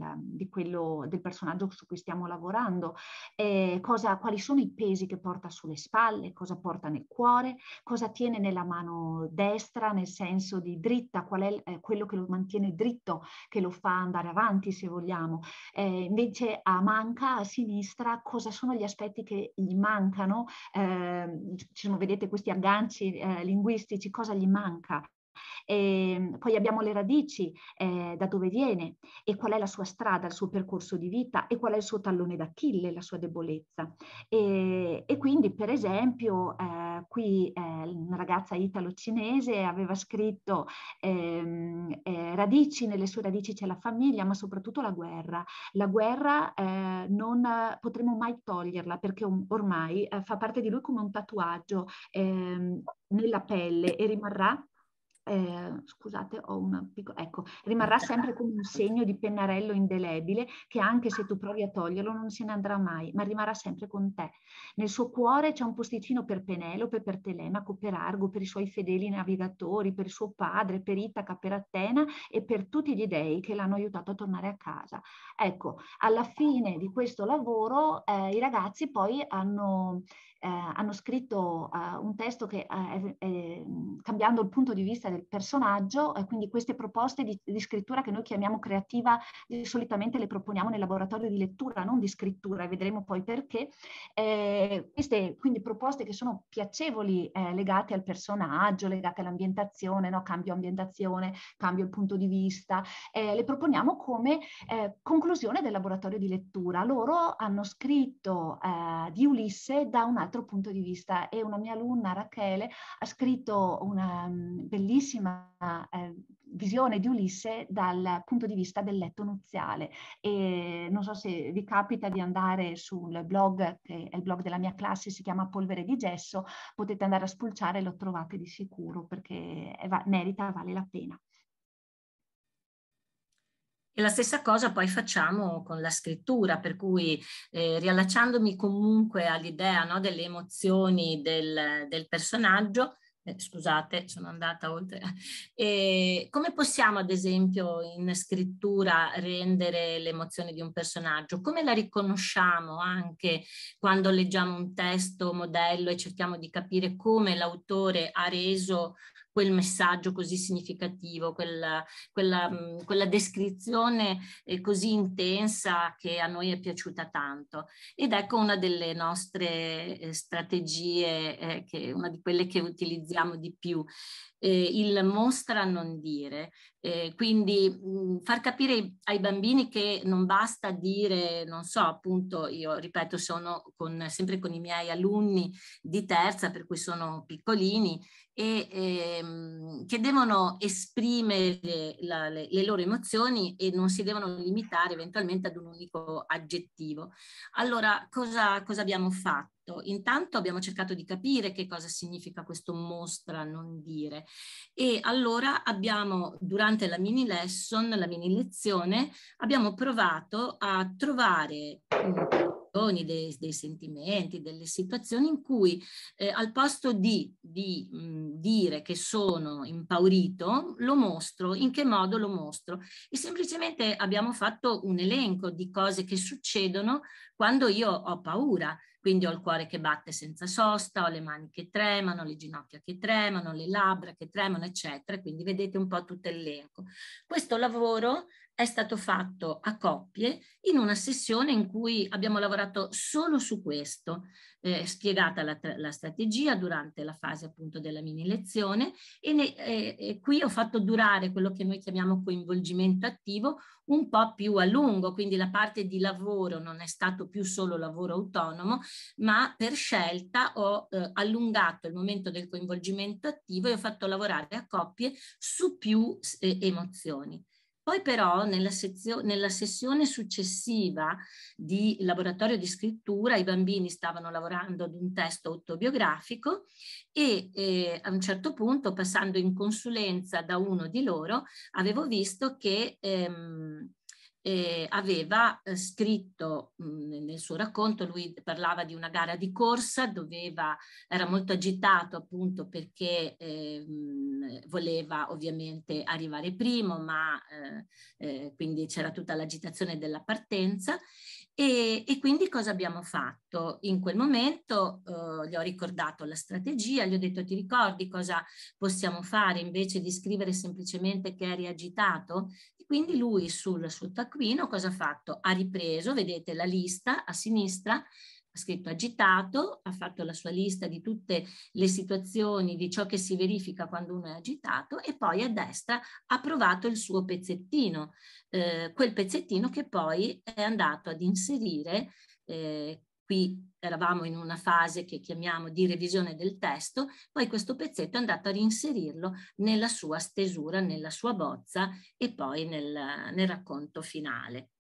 quello, del personaggio su cui stiamo lavorando, eh, cosa, quali sono i pesi che porta sulle spalle, cosa porta nel cuore, cosa tiene nella mano destra nel senso di dritta, qual è eh, quello che lo mantiene dritto dritto che lo fa andare avanti se vogliamo. Eh, invece a manca, a sinistra, cosa sono gli aspetti che gli mancano? Eh, ci sono, vedete, questi agganci eh, linguistici, cosa gli manca? E ehm, poi abbiamo le radici, eh, da dove viene e qual è la sua strada, il suo percorso di vita e qual è il suo tallone d'Achille, la sua debolezza. E, e quindi, per esempio, eh, qui eh, una ragazza italo-cinese aveva scritto ehm, eh, radici, nelle sue radici c'è la famiglia, ma soprattutto la guerra. La guerra eh, non potremo mai toglierla perché ormai eh, fa parte di lui come un tatuaggio ehm, nella pelle e rimarrà eh, scusate, ho una piccola, ecco, rimarrà sempre come un segno di pennarello indelebile che anche se tu provi a toglierlo non se ne andrà mai, ma rimarrà sempre con te. Nel suo cuore c'è un posticino per Penelope, per Telemaco, per Argo, per i suoi fedeli navigatori, per suo padre, per Itaca, per Atena e per tutti gli dei che l'hanno aiutato a tornare a casa. Ecco, alla fine di questo lavoro eh, i ragazzi poi hanno eh, hanno scritto eh, un testo che eh, ehm, cambiando il punto di vista del personaggio, quindi queste proposte di, di, scrittura che noi chiamiamo creativa, solitamente le proponiamo nel laboratorio di lettura, non di scrittura, e vedremo poi perché. Eh, queste quindi proposte che sono piacevoli eh, legate al personaggio, legate all'ambientazione, no? cambio ambientazione, cambio il punto di vista, le proponiamo come conclusione del laboratorio di lettura. Loro hanno scritto di Ulisse da un'altra altro punto di vista e una mia alunna Rachele ha scritto una mm, bellissima eh, visione di Ulisse dal punto di vista del letto nuziale e non so se vi capita di andare sul blog che è il blog della mia classe si chiama Polvere di Gesso potete andare a spulciare lo trovate di sicuro perché va- merita vale la pena e la stessa cosa poi facciamo con la scrittura, per cui eh, riallacciandomi comunque all'idea no, delle emozioni del, del personaggio, eh, scusate, sono andata oltre. Eh, come possiamo, ad esempio, in scrittura rendere le emozioni di un personaggio? Come la riconosciamo anche quando leggiamo un testo, modello e cerchiamo di capire come l'autore ha reso quel messaggio così significativo, quella, quella, quella descrizione eh, così intensa che a noi è piaciuta tanto. Ed ecco una delle nostre eh, strategie, eh, che, una di quelle che utilizziamo di più. il mostra non dire, eh, quindi mh, mhmm, far capire ai bambini che non basta dire, non so, appunto, io ripeto, sono con, sempre con i miei alunni di terza, per cui sono piccolini, e ehm, che devono esprimere la, le, le, loro emozioni e non si devono limitare eventualmente ad un unico aggettivo. Allora, cosa, cosa abbiamo fatto? fatto? Intanto abbiamo cercato di capire che cosa significa questo mostra non dire e allora abbiamo durante la mini lesson, la mini lezione, abbiamo provato a trovare mm, dei, dei, sentimenti, delle situazioni in cui eh, al posto di, di mh, mm, dire che sono impaurito, lo mostro, in che modo lo mostro. E semplicemente abbiamo fatto un elenco di cose che succedono quando io ho paura. Quindi ho il cuore che batte senza sosta, ho le mani che tremano, le ginocchia che tremano, le labbra che tremano, eccetera. Quindi vedete un po' tutto l'elenco. Questo lavoro è stato fatto a coppie in una sessione in cui abbiamo lavorato solo su questo, eh, spiegata la, la, strategia durante la fase appunto della mini lezione e, ne, eh, e qui ho fatto durare quello che noi chiamiamo coinvolgimento attivo un po' più a lungo, quindi la parte di lavoro non è stato più solo lavoro autonomo, ma per scelta ho eh, allungato il momento del coinvolgimento attivo e ho fatto lavorare a coppie su più eh, emozioni. Poi però nella, sezio- nella sessione successiva di laboratorio di scrittura i bambini stavano lavorando ad un testo autobiografico e eh, a un certo punto passando in consulenza da uno di loro avevo visto che ehm, eh, aveva eh, scritto mh, nel suo racconto, lui parlava di una gara di corsa, doveva, era molto agitato appunto perché eh, mh, voleva ovviamente arrivare primo, ma eh, eh, quindi c'era tutta l'agitazione della partenza e, e, quindi cosa abbiamo fatto? In quel momento eh, gli ho ricordato la strategia, gli ho detto ti ricordi cosa possiamo fare invece di scrivere semplicemente che eri agitato? E quindi lui sul suo taccuino cosa ha fatto? Ha ripreso, vedete la lista a sinistra, scritto agitato, ha fatto la sua lista di tutte le situazioni, di ciò che si verifica quando uno è agitato e poi a destra ha provato il suo pezzettino, eh, quel pezzettino che poi è andato ad inserire eh, qui eravamo in una fase che chiamiamo di revisione del testo, poi questo pezzetto è andato a reinserirlo nella sua stesura, nella sua bozza e poi nel, nel racconto finale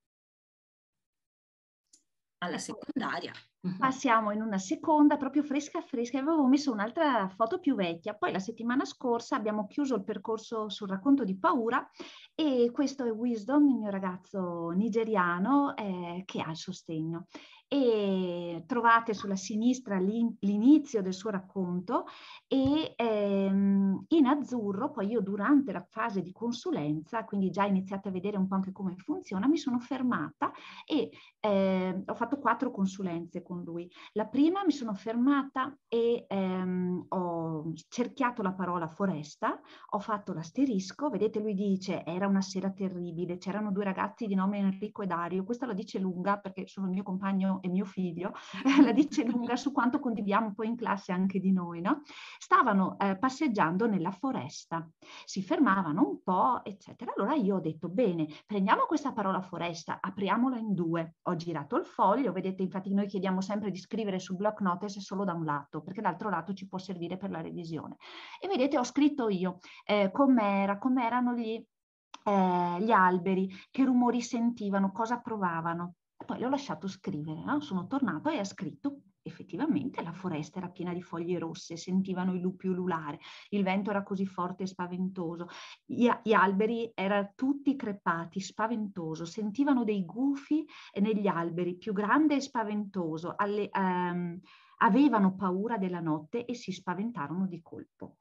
alla ecco. secondaria. Mhm. Passiamo in una seconda proprio fresca fresca, avevo messo un'altra foto più vecchia, poi la settimana scorsa abbiamo chiuso il percorso sul racconto di paura e questo è Wisdom, il mio ragazzo nigeriano eh, che ha il sostegno e trovate sulla sinistra l'inizio del suo racconto e ehm, in azzurro, poi io durante la fase di consulenza, quindi già iniziate a vedere un po' anche come funziona, mi sono fermata e ehm, ho fatto quattro consulenze con lui. La prima mi sono fermata e ehm, ho cerchiato la parola foresta, ho fatto l'asterisco, vedete lui dice era una sera terribile, c'erano due ragazzi di nome Enrico e Dario, questa la dice lunga perché sono il mio compagno e mio figlio, eh, la dice lunga su quanto condividiamo poi in classe anche di noi, no? Stavano eh, passeggiando nella foresta, si fermavano un po', eccetera. Allora io ho detto, bene, prendiamo questa parola foresta, apriamola in due. Ho girato il foglio, vedete, infatti noi chiediamo sempre di scrivere su block notice solo da un lato, perché l'altro lato ci può servire per la revisione. E vedete, ho scritto io eh, com'era, com'erano gli, eh, gli alberi, che rumori sentivano, cosa provavano. Poi l'ho lasciato scrivere, no? sono tornato e ha scritto effettivamente la foresta era piena di foglie rosse, sentivano i lupi ululare, il vento era così forte e spaventoso, gli, gli alberi erano tutti crepati, spaventoso, sentivano dei gufi negli alberi, più grande e spaventoso, alle, ehm, avevano paura della notte e si spaventarono di colpo.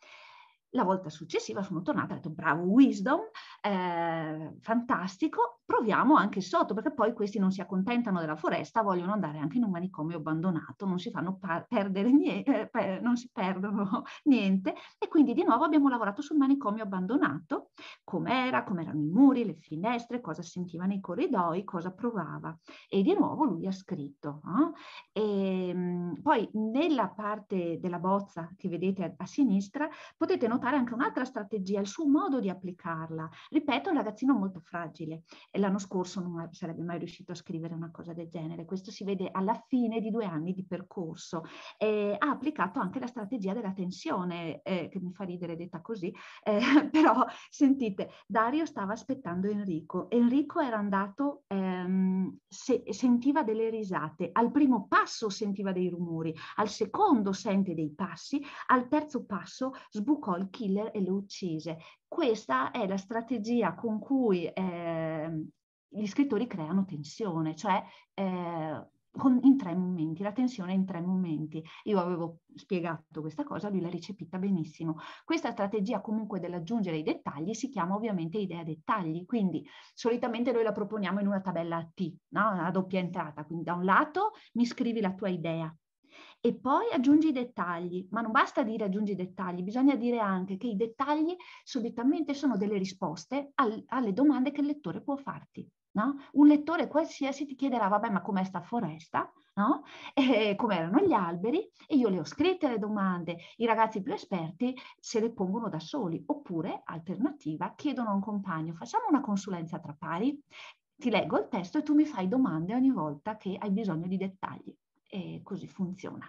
La volta successiva sono tornata e ho detto bravo Wisdom, eh, fantastico, proviamo anche sotto perché poi questi non si accontentano della foresta, vogliono andare anche in un manicomio abbandonato, non si fanno pa- perdere niente, eh, non si perdono niente e quindi di nuovo abbiamo lavorato sul manicomio abbandonato, com'era, com'erano i muri, le finestre, cosa sentiva nei corridoi, cosa provava e di nuovo lui ha scritto. Eh? E, ehm, poi nella parte della bozza che vedete a, a sinistra potete notare notare anche un'altra strategia, il suo modo di applicarla. Ripeto, un ragazzino molto fragile e l'anno scorso non sarebbe mai riuscito a scrivere una cosa del genere. Questo si vede alla fine di due anni di percorso. Eh, ha applicato anche la strategia della tensione, eh, che mi fa ridere detta così, eh, però sentite, Dario stava aspettando Enrico. Enrico era andato, ehm, se, sentiva delle risate, al primo passo sentiva dei rumori, al secondo sente dei passi, al terzo passo sbucò il killer e lo uccise. Questa è la strategia con cui eh, gli scrittori creano tensione, cioè eh, con, in tre momenti, la tensione in tre momenti. Io avevo spiegato questa cosa, lui l'ha recepita benissimo. Questa strategia comunque dell'aggiungere i dettagli si chiama ovviamente idea dettagli, quindi solitamente noi la proponiamo in una tabella T, no? una doppia entrata, quindi da un lato mi scrivi la tua idea, e poi aggiungi i dettagli, ma non basta dire aggiungi i dettagli, bisogna dire anche che i dettagli solitamente sono delle risposte al, alle domande che il lettore può farti. No? Un lettore qualsiasi ti chiederà, vabbè, ma com'è sta foresta? No? Eh, come erano gli alberi? E io le ho scritte le domande. I ragazzi più esperti se le pongono da soli, oppure, alternativa, chiedono a un compagno, facciamo una consulenza tra pari, ti leggo il testo e tu mi fai domande ogni volta che hai bisogno di dettagli eh, così funziona.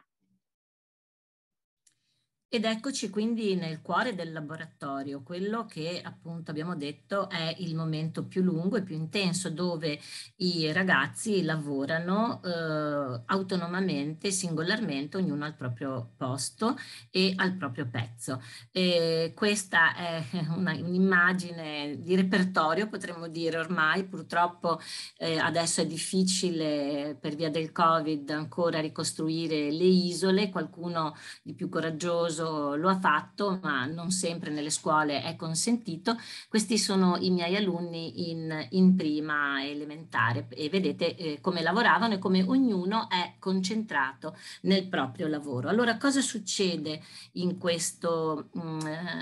Ed eccoci quindi nel cuore del laboratorio, quello che appunto abbiamo detto è il momento più lungo e più intenso dove i ragazzi lavorano eh, autonomamente, singolarmente, ognuno al proprio posto e al proprio pezzo. E questa è un'immagine di repertorio, potremmo dire ormai, purtroppo eh, adesso è difficile per via del Covid ancora ricostruire le isole, qualcuno di più coraggioso caso lo ha fatto, ma non sempre nelle scuole è consentito. Questi sono i miei alunni in, in prima elementare e vedete eh, come lavoravano e come ognuno è concentrato nel proprio lavoro. Allora, cosa succede in questo, mm,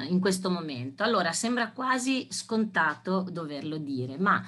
in questo momento? Allora, sembra quasi scontato doverlo dire, ma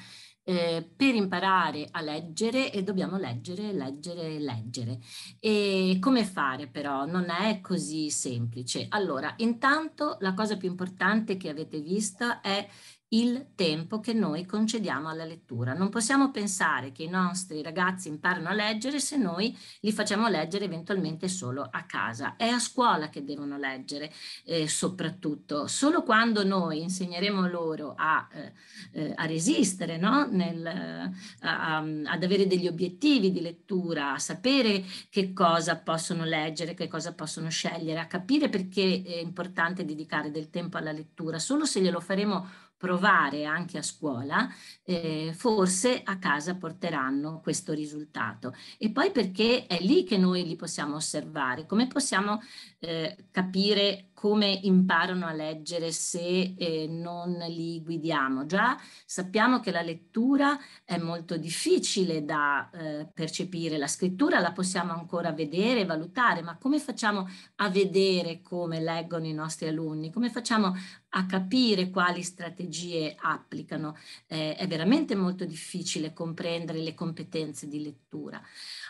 eh, per imparare a leggere e dobbiamo leggere, leggere, leggere. E come fare però? Non è così semplice. Allora, intanto la cosa più importante che avete visto è il tempo che noi concediamo alla lettura. Non possiamo pensare che i nostri ragazzi imparino a leggere se noi li facciamo leggere eventualmente solo a casa. È a scuola che devono leggere eh, soprattutto. Solo quando noi insegneremo loro a, eh, eh a resistere, no? Nel, eh, a, a, ad avere degli obiettivi di lettura, a sapere che cosa possono leggere, che cosa possono scegliere, a capire perché è importante dedicare del tempo alla lettura. Solo se glielo faremo provare anche a scuola, eh, forse a casa porteranno questo risultato. E poi perché è lì che noi li possiamo osservare, come possiamo eh, capire come imparano a leggere se eh, non li guidiamo. Già sappiamo che la lettura è molto difficile da eh, percepire, la scrittura la possiamo ancora vedere e valutare, ma come facciamo a vedere come leggono i nostri alunni? Come facciamo a capire quali strategie applicano. Eh, è veramente molto difficile comprendere le competenze di lettura.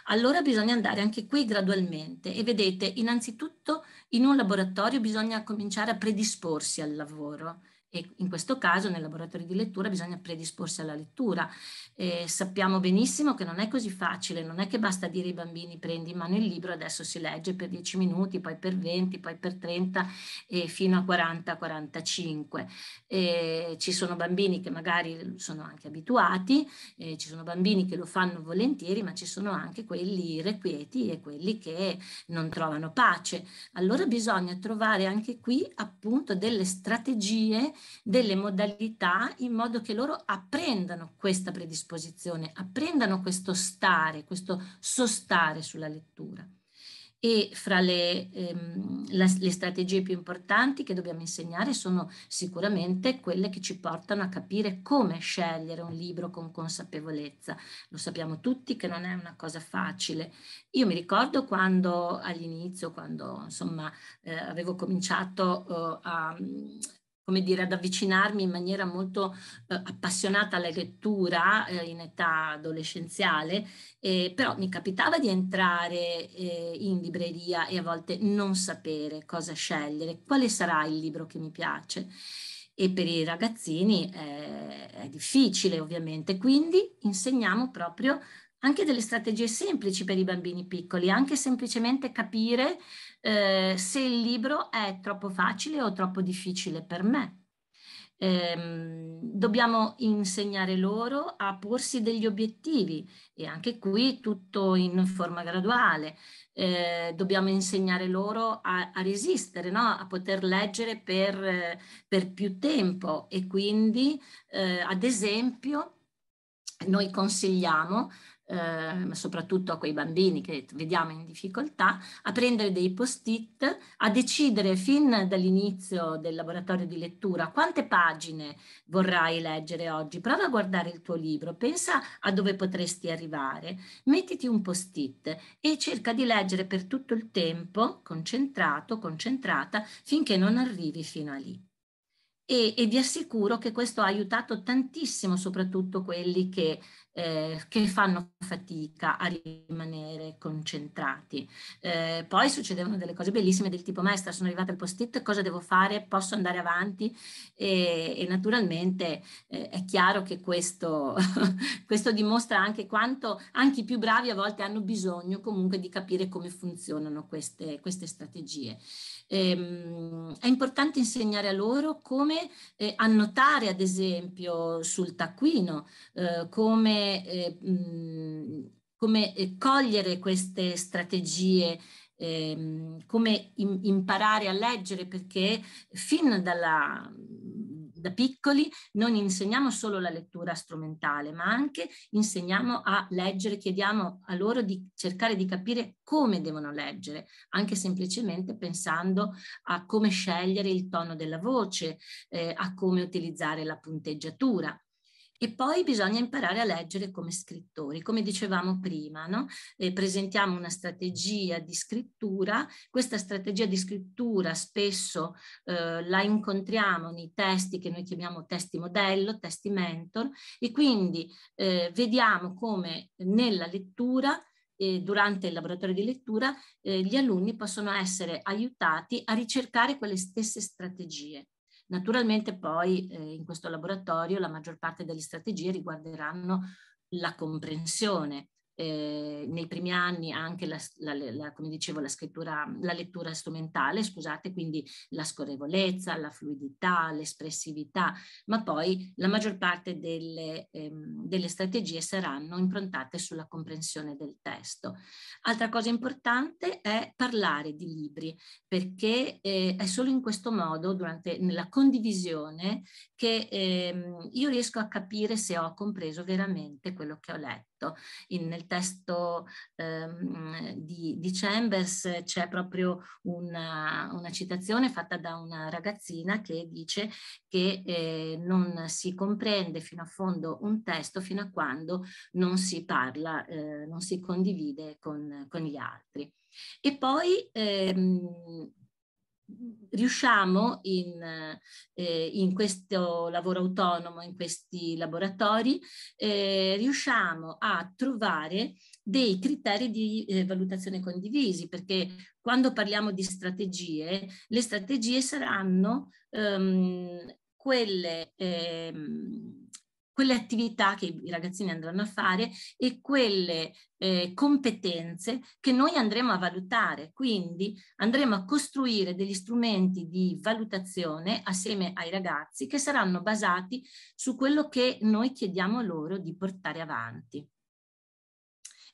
Allora bisogna andare anche qui gradualmente e vedete, innanzitutto in un laboratorio bisogna cominciare a predisporsi al lavoro e in questo caso nei laboratori di lettura bisogna predisporsi alla lettura. Eh, sappiamo benissimo che non è così facile, non è che basta dire ai bambini prendi in mano il libro, adesso si legge per 10 minuti, poi per 20, poi per 30 e fino a 40-45. Eh, ci sono bambini che magari sono anche abituati, ci sono bambini che lo fanno volentieri, ma ci sono anche quelli irrequieti e quelli che non trovano pace. Allora bisogna trovare anche qui appunto delle strategie delle modalità in modo che loro apprendano questa predisposizione, apprendano questo stare, questo sostare sulla lettura. E fra le, ehm, la, le strategie più importanti che dobbiamo insegnare sono sicuramente quelle che ci portano a capire come scegliere un libro con consapevolezza. Lo sappiamo tutti che non è una cosa facile. Io mi ricordo quando all'inizio, quando insomma eh, avevo cominciato eh, a come dire, ad avvicinarmi in maniera molto eh, appassionata alla lettura eh, in età adolescenziale, eh, però mi capitava di entrare eh, in libreria e a volte non sapere cosa scegliere, quale sarà il libro che mi piace. E per i ragazzini eh, è difficile ovviamente, quindi insegniamo proprio anche delle strategie semplici per i bambini piccoli, anche semplicemente capire eh, se il libro è troppo facile o troppo difficile per me. Eh, dobbiamo insegnare loro a porsi degli obiettivi e anche qui tutto in forma graduale. Eh, dobbiamo insegnare loro a, a resistere, no? a poter leggere per, per, più tempo e quindi, eh, ad esempio, noi consigliamo eh, soprattutto a quei bambini che vediamo in difficoltà, a prendere dei post-it, a decidere fin dall'inizio del laboratorio di lettura quante pagine vorrai leggere oggi. Prova a guardare il tuo libro, pensa a dove potresti arrivare, mettiti un post-it e cerca di leggere per tutto il tempo, concentrato, concentrata, finché non arrivi fino a lì. E, e, vi assicuro che questo ha aiutato tantissimo, soprattutto quelli che eh, che fanno fatica a rimanere concentrati. Eh, poi succedevano delle cose bellissime del tipo maestra sono arrivata al post-it, cosa devo fare? Posso andare avanti? E, e naturalmente eh, è chiaro che questo, questo dimostra anche quanto anche i più bravi a volte hanno bisogno comunque di capire come funzionano queste, queste strategie. Ehm, è importante insegnare a loro come eh, annotare ad esempio sul taccuino, eh, come eh, mh, come eh, cogliere queste strategie, eh, come in, imparare a leggere, perché fin dalla, da piccoli non insegniamo solo la lettura strumentale, ma anche insegniamo a leggere, chiediamo a loro di cercare di capire come devono leggere, anche semplicemente pensando a come scegliere il tono della voce, eh, a come utilizzare la punteggiatura. E poi bisogna imparare a leggere come scrittori. Come dicevamo prima, no? eh, presentiamo una strategia di scrittura, questa strategia di scrittura spesso eh, la incontriamo nei testi che noi chiamiamo testi modello, testi mentor e quindi eh, vediamo come nella lettura eh, durante il laboratorio di lettura eh, gli alunni possono essere aiutati a ricercare quelle stesse strategie. Naturalmente poi eh, in questo laboratorio la maggior parte delle strategie riguarderanno la comprensione eh, nei primi anni anche la, la, la, come dicevo, la, scrittura, la lettura strumentale, scusate, quindi la scorrevolezza, la fluidità, l'espressività, ma poi la maggior parte delle, ehm, delle strategie saranno improntate sulla comprensione del testo. Altra cosa importante è parlare di libri, perché eh, è solo in questo modo, durante, nella condivisione, che ehm, io riesco a capire se ho compreso veramente quello che ho letto fatto. In, nel testo ehm, di, di, Chambers c'è proprio una, una, citazione fatta da una ragazzina che dice che eh, non si comprende fino a fondo un testo fino a quando non si parla, eh, non si condivide con, con gli altri. E poi ehm, riusciamo in, eh, in, questo lavoro autonomo, in questi laboratori, eh, riusciamo a trovare dei criteri di eh, valutazione condivisi, perché quando parliamo di strategie, le strategie saranno ehm, quelle... Ehm, quelle attività che i ragazzini andranno a fare e quelle eh, competenze che noi andremo a valutare. Quindi andremo a costruire degli strumenti di valutazione assieme ai ragazzi che saranno basati su quello che noi chiediamo loro di portare avanti.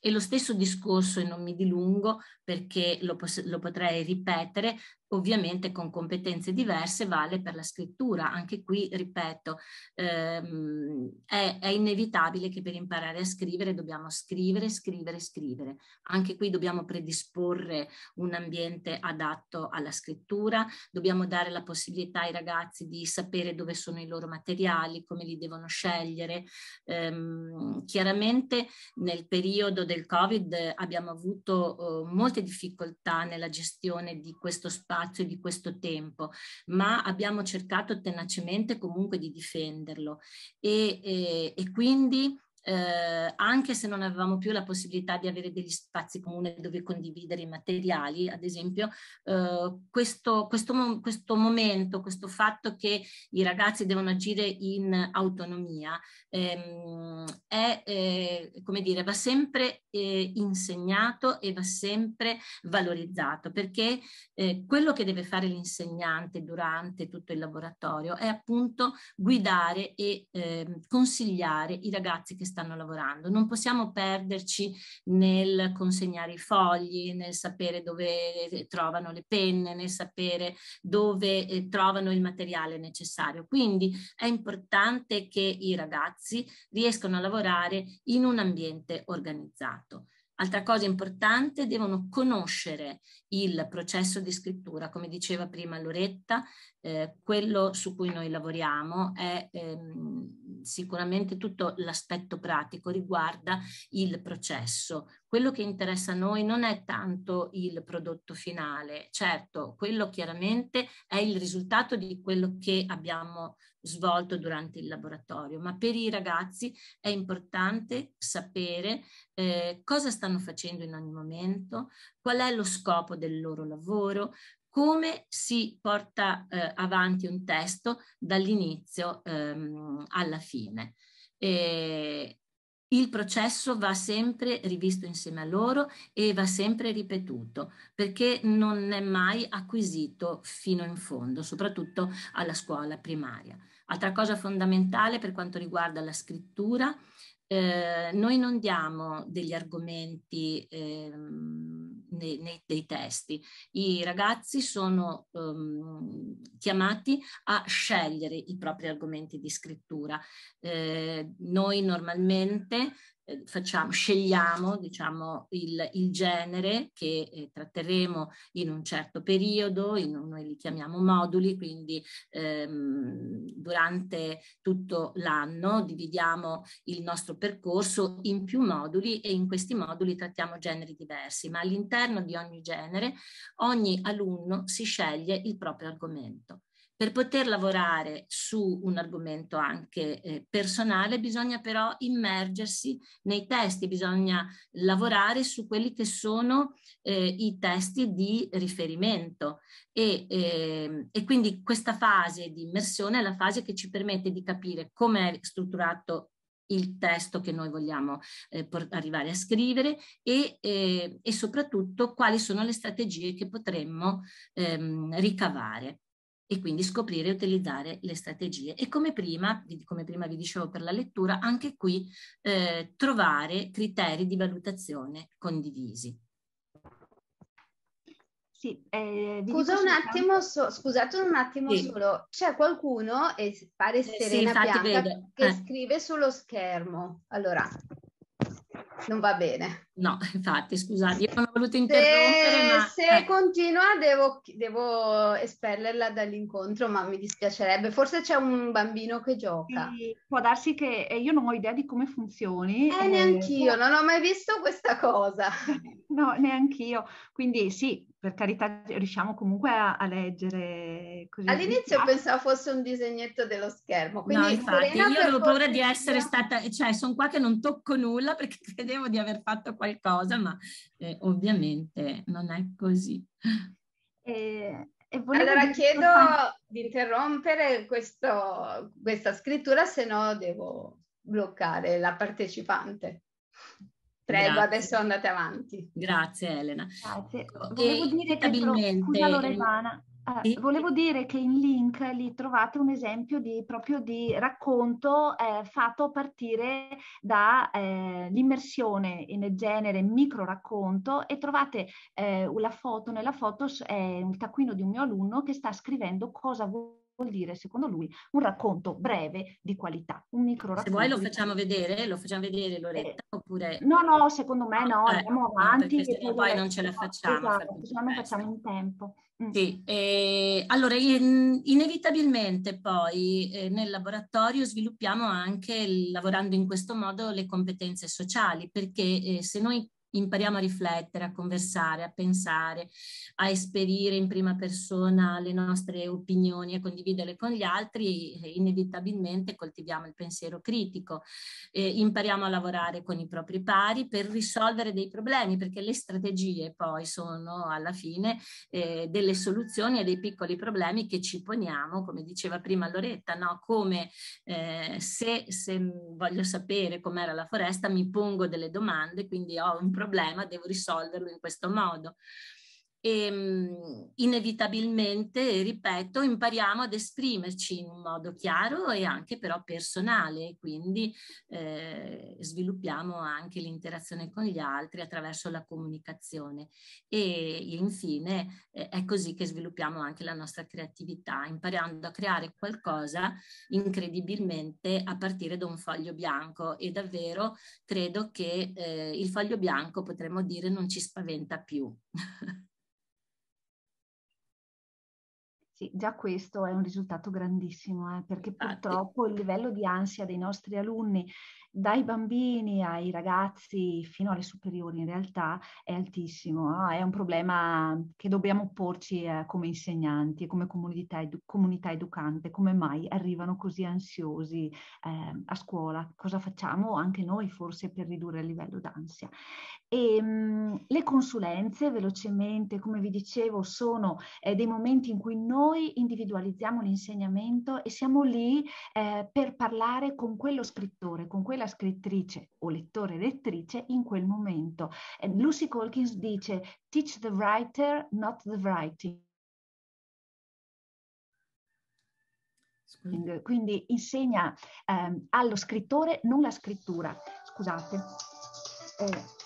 E lo stesso discorso, e non mi dilungo perché lo, lo potrei ripetere, ovviamente con competenze diverse vale per la scrittura. Anche qui, ripeto, ehm, è, è, inevitabile che per imparare a scrivere dobbiamo scrivere, scrivere, scrivere. Anche qui dobbiamo predisporre un ambiente adatto alla scrittura, dobbiamo dare la possibilità ai ragazzi di sapere dove sono i loro materiali, come li devono scegliere. Ehm, chiaramente nel periodo del Covid abbiamo avuto eh, molte difficoltà nella gestione di questo spazio spazio di questo tempo, ma abbiamo cercato tenacemente comunque di difenderlo e, e, eh, e quindi eh, anche se non avevamo più la possibilità di avere degli spazi comuni dove condividere i materiali, ad esempio, eh, questo, questo, questo, momento, questo fatto che i ragazzi devono agire in autonomia, ehm, è, eh, come dire, va sempre eh, insegnato e va sempre valorizzato, perché eh, quello che deve fare l'insegnante durante tutto il laboratorio è appunto guidare e ehm, consigliare i ragazzi che stanno stanno lavorando. Non possiamo perderci nel consegnare i fogli, nel sapere dove eh, trovano le penne, nel sapere dove eh, trovano il materiale necessario. Quindi è importante che i ragazzi riescano a lavorare in un ambiente organizzato. Altra cosa importante, devono conoscere il processo di scrittura. Come diceva prima Loretta, eh, quello su cui noi lavoriamo è ehm, sicuramente tutto l'aspetto pratico, riguarda il processo, quello che interessa a noi non è tanto il prodotto finale, certo, quello chiaramente è il risultato di quello che abbiamo svolto durante il laboratorio, ma per i ragazzi è importante sapere eh, cosa stanno facendo in ogni momento, qual è lo scopo del loro lavoro, come si porta eh, avanti un testo dall'inizio ehm, alla fine. E eh, il processo va sempre rivisto insieme a loro e va sempre ripetuto perché non è mai acquisito fino in fondo, soprattutto alla scuola primaria. Altra cosa fondamentale per quanto riguarda la scrittura Ehm, noi non diamo degli argomenti eh, nei, nei, dei testi, i ragazzi sono ehm, chiamati a scegliere i propri argomenti di scrittura. Eh, noi normalmente eh, facciamo, scegliamo diciamo, il, il genere che eh, tratteremo in un certo periodo, in, noi li chiamiamo moduli, quindi ehm, durante tutto l'anno dividiamo il nostro percorso in più moduli e in questi moduli trattiamo generi diversi, ma all'interno di ogni genere ogni alunno si sceglie il proprio argomento. Per poter lavorare su un argomento anche eh, personale bisogna però immergersi nei testi, bisogna lavorare su quelli che sono eh, i testi di riferimento e, eh, e quindi questa fase di immersione è la fase che ci permette di capire come è strutturato il testo che noi vogliamo eh, arrivare a scrivere e, eh, e, soprattutto quali sono le strategie che potremmo ehm, ricavare e quindi scoprire e utilizzare le strategie. E come prima, come prima vi dicevo per la lettura, anche qui eh, trovare criteri di valutazione condivisi. Sì, eh, Scusa un attimo, so, scusate un attimo sì. solo, c'è qualcuno, e pare eh, Serena sì, Bianca, vedo. che eh. scrive sullo schermo. Allora, non va bene. No, infatti, scusate, io non ho voluto interrompere. Se, ma... se eh. continua devo, devo, espellerla dall'incontro, ma mi dispiacerebbe. Forse c'è un bambino che gioca. Sì, può darsi che io non ho idea di come funzioni. Eh, eh, neanch'io, non ho mai visto questa cosa. No, neanch'io. Quindi sì, per carità riusciamo comunque a, a leggere. Così All'inizio pensavo fosse un disegnetto dello schermo. Quindi no, infatti, io avevo paura di essere stata, cioè sono qua che non tocco nulla perché credevo di aver fatto qualcosa, ma eh, ovviamente non è così. E, e allora chiedo fare... di interrompere questo, questa scrittura, se no devo bloccare la partecipante. Prego, Grazie. adesso andate avanti. Grazie Elena. Grazie. Ecco, volevo dire che stabilmente... Loredana, eh, ah, volevo dire che in link lì trovate un esempio di, proprio di racconto eh, fatto a partire dall'immersione eh, nel genere micro racconto e trovate eh, la foto, nella foto è un taccuino di un mio alunno che sta scrivendo cosa vuole vuol dire, secondo lui, un racconto breve di qualità, un micro racconto. Se vuoi lo facciamo vedere, lo facciamo vedere Loretta, eh, oppure... No, no, secondo me no, eh, andiamo avanti. Perché poi non ce la facciamo. Esatto, se no facciamo in tempo. Mm. Sì, eh, allora in, inevitabilmente poi eh, nel laboratorio sviluppiamo anche, lavorando in questo modo, le competenze sociali, perché eh, se noi impariamo a riflettere, a conversare, a pensare, a esperire in prima persona le nostre opinioni e condividerle con gli altri, inevitabilmente coltiviamo il pensiero critico, eh, impariamo a lavorare con i propri pari per risolvere dei problemi, perché le strategie poi sono alla fine eh, delle soluzioni a dei piccoli problemi che ci poniamo, come diceva prima Loretta, no? come eh, se, se voglio sapere com'era la foresta mi pongo delle domande, quindi ho un problema, devo risolverlo in questo modo e ehm, inevitabilmente, ripeto, impariamo ad esprimerci in un modo chiaro e anche però personale, quindi eh, sviluppiamo anche l'interazione con gli altri attraverso la comunicazione e infine eh, è così che sviluppiamo anche la nostra creatività, imparando a creare qualcosa incredibilmente a partire da un foglio bianco e davvero credo che eh, il foglio bianco potremmo dire non ci spaventa più. Sì, già questo è un risultato grandissimo, eh, perché purtroppo il livello di ansia dei nostri alunni dai bambini ai ragazzi fino alle superiori in realtà è altissimo, no? è un problema che dobbiamo porci eh, come insegnanti e come comunità, edu- comunità, educante, come mai arrivano così ansiosi eh, a scuola, cosa facciamo anche noi forse per ridurre il livello d'ansia. E, ehm, mh, le consulenze velocemente, come vi dicevo, sono eh, dei momenti in cui noi individualizziamo l'insegnamento e siamo lì eh, per parlare con quello scrittore, con quello la scrittrice o lettore lettrice in quel momento. E Lucy Colkins dice teach the writer, not the writing. Scusa. Quindi insegna ehm, allo scrittore non la scrittura. Scusate. Eh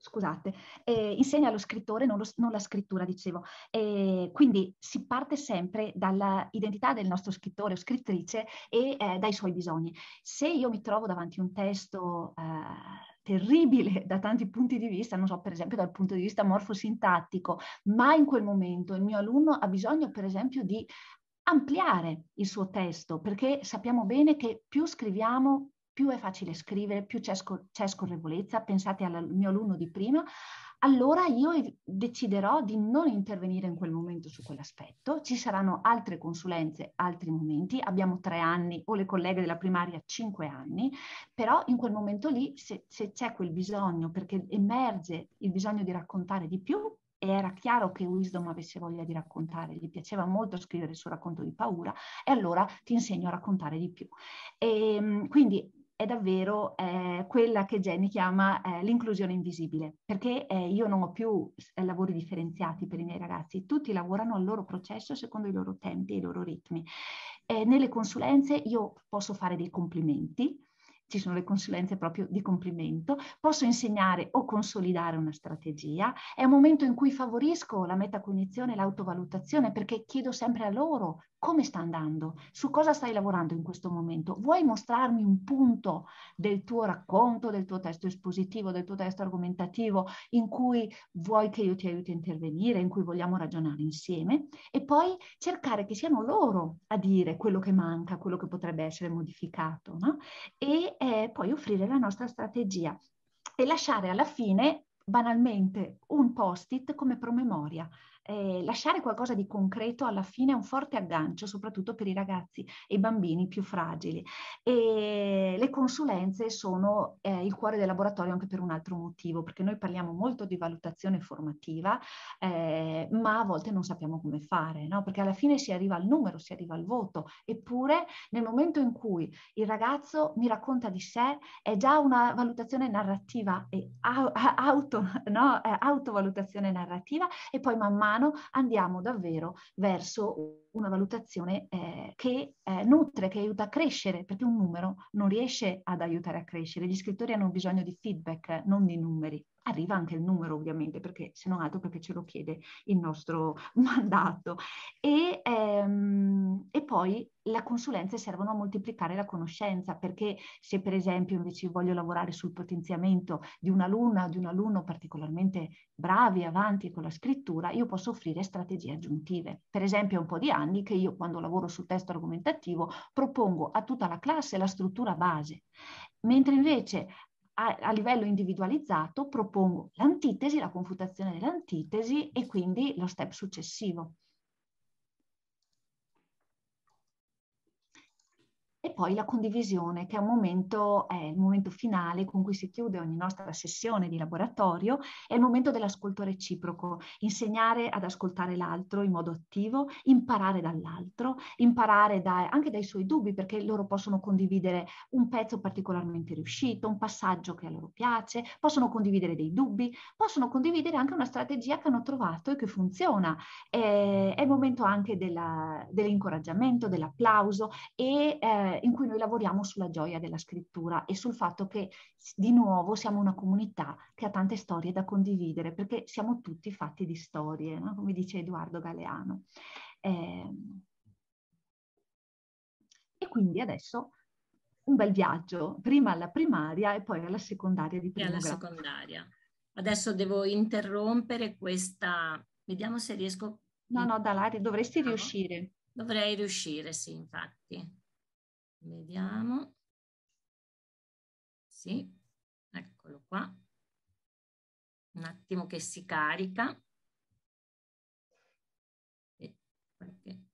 scusate, eh, insegna lo scrittore, non, lo, non la scrittura, dicevo. Eh, quindi si parte sempre dall'identità del nostro scrittore o scrittrice e eh, dai suoi bisogni. Se io mi trovo davanti a un testo eh, terribile da tanti punti di vista, non so, per esempio dal punto di vista morfosintattico, ma in quel momento il mio alunno ha bisogno, per esempio, di ampliare il suo testo, perché sappiamo bene che più scriviamo, più è facile scrivere, più c'è, scor- c'è scorrevolezza, pensate al mio alunno di prima, allora io deciderò di non intervenire in quel momento su quell'aspetto, ci saranno altre consulenze, altri momenti, abbiamo tre anni o le colleghe della primaria cinque anni, però in quel momento lì se, se c'è quel bisogno, perché emerge il bisogno di raccontare di più, e era chiaro che Wisdom avesse voglia di raccontare, gli piaceva molto scrivere sul racconto di paura e allora ti insegno a raccontare di più. E, ehm, quindi è davvero eh, quella che Jenny chiama eh, l'inclusione invisibile, perché eh, io non ho più eh, lavori differenziati per i miei ragazzi, tutti lavorano al loro processo secondo i loro tempi e i loro ritmi. nelle consulenze io posso fare dei complimenti, ci sono le consulenze proprio di complimento, posso insegnare o consolidare una strategia, è un momento in cui favorisco la metacognizione e l'autovalutazione perché chiedo sempre a loro come sta andando, su cosa stai lavorando in questo momento. Vuoi mostrarmi un punto del tuo racconto, del tuo testo espositivo, del tuo testo argomentativo in cui vuoi che io ti aiuti a intervenire, in cui vogliamo ragionare insieme e poi cercare che siano loro a dire quello che manca, quello che potrebbe essere modificato no? e eh, poi offrire la nostra strategia e lasciare alla fine banalmente un post-it come promemoria eh, lasciare qualcosa di concreto alla fine è un forte aggancio, soprattutto per i ragazzi e i bambini più fragili. E le consulenze sono eh, il cuore del laboratorio anche per un altro motivo, perché noi parliamo molto di valutazione formativa, eh, ma a volte non sappiamo come fare, no? perché alla fine si arriva al numero, si arriva al voto, eppure nel momento in cui il ragazzo mi racconta di sé è già una valutazione narrativa e au- auto, no? autovalutazione narrativa e poi man mano umano, andiamo davvero verso una valutazione eh, che eh, nutre, che aiuta a crescere, perché un numero non riesce ad aiutare a crescere. Gli scrittori hanno bisogno di feedback, non di numeri arriva anche il numero ovviamente, perché se non altro perché ce lo chiede il nostro mandato. E, ehm, e poi le consulenze servono a moltiplicare la conoscenza, perché se per esempio invece voglio lavorare sul potenziamento di un'alunna o di un alunno particolarmente bravi, avanti con la scrittura, io posso offrire strategie aggiuntive. Per esempio è un po' di anni che io quando lavoro sul testo argomentativo propongo a tutta la classe la struttura base, mentre invece a, a livello individualizzato propongo l'antitesi, la confutazione dell'antitesi e quindi lo step successivo. E poi la condivisione, che è, momento, è il momento finale con cui si chiude ogni nostra sessione di laboratorio, è il momento dell'ascolto reciproco, insegnare ad ascoltare l'altro in modo attivo, imparare dall'altro, imparare da, anche dai suoi dubbi, perché loro possono condividere un pezzo particolarmente riuscito, un passaggio che a loro piace, possono condividere dei dubbi, possono condividere anche una strategia che hanno trovato e che funziona. è, è il momento anche della, dell'incoraggiamento, dell'applauso e... Eh, eh, in cui noi lavoriamo sulla gioia della scrittura e sul fatto che di nuovo siamo una comunità che ha tante storie da condividere, perché siamo tutti fatti di storie, no? come dice Edoardo Galeano. Eh, e quindi adesso un bel viaggio, prima alla primaria e poi alla secondaria di primo e alla grado. secondaria. Adesso devo interrompere questa, vediamo se riesco... No, no, Dalari, dovresti no. Ah, riuscire. Dovrei riuscire, sì, infatti. Vediamo. Sì, eccolo qua. Un attimo che si carica. perché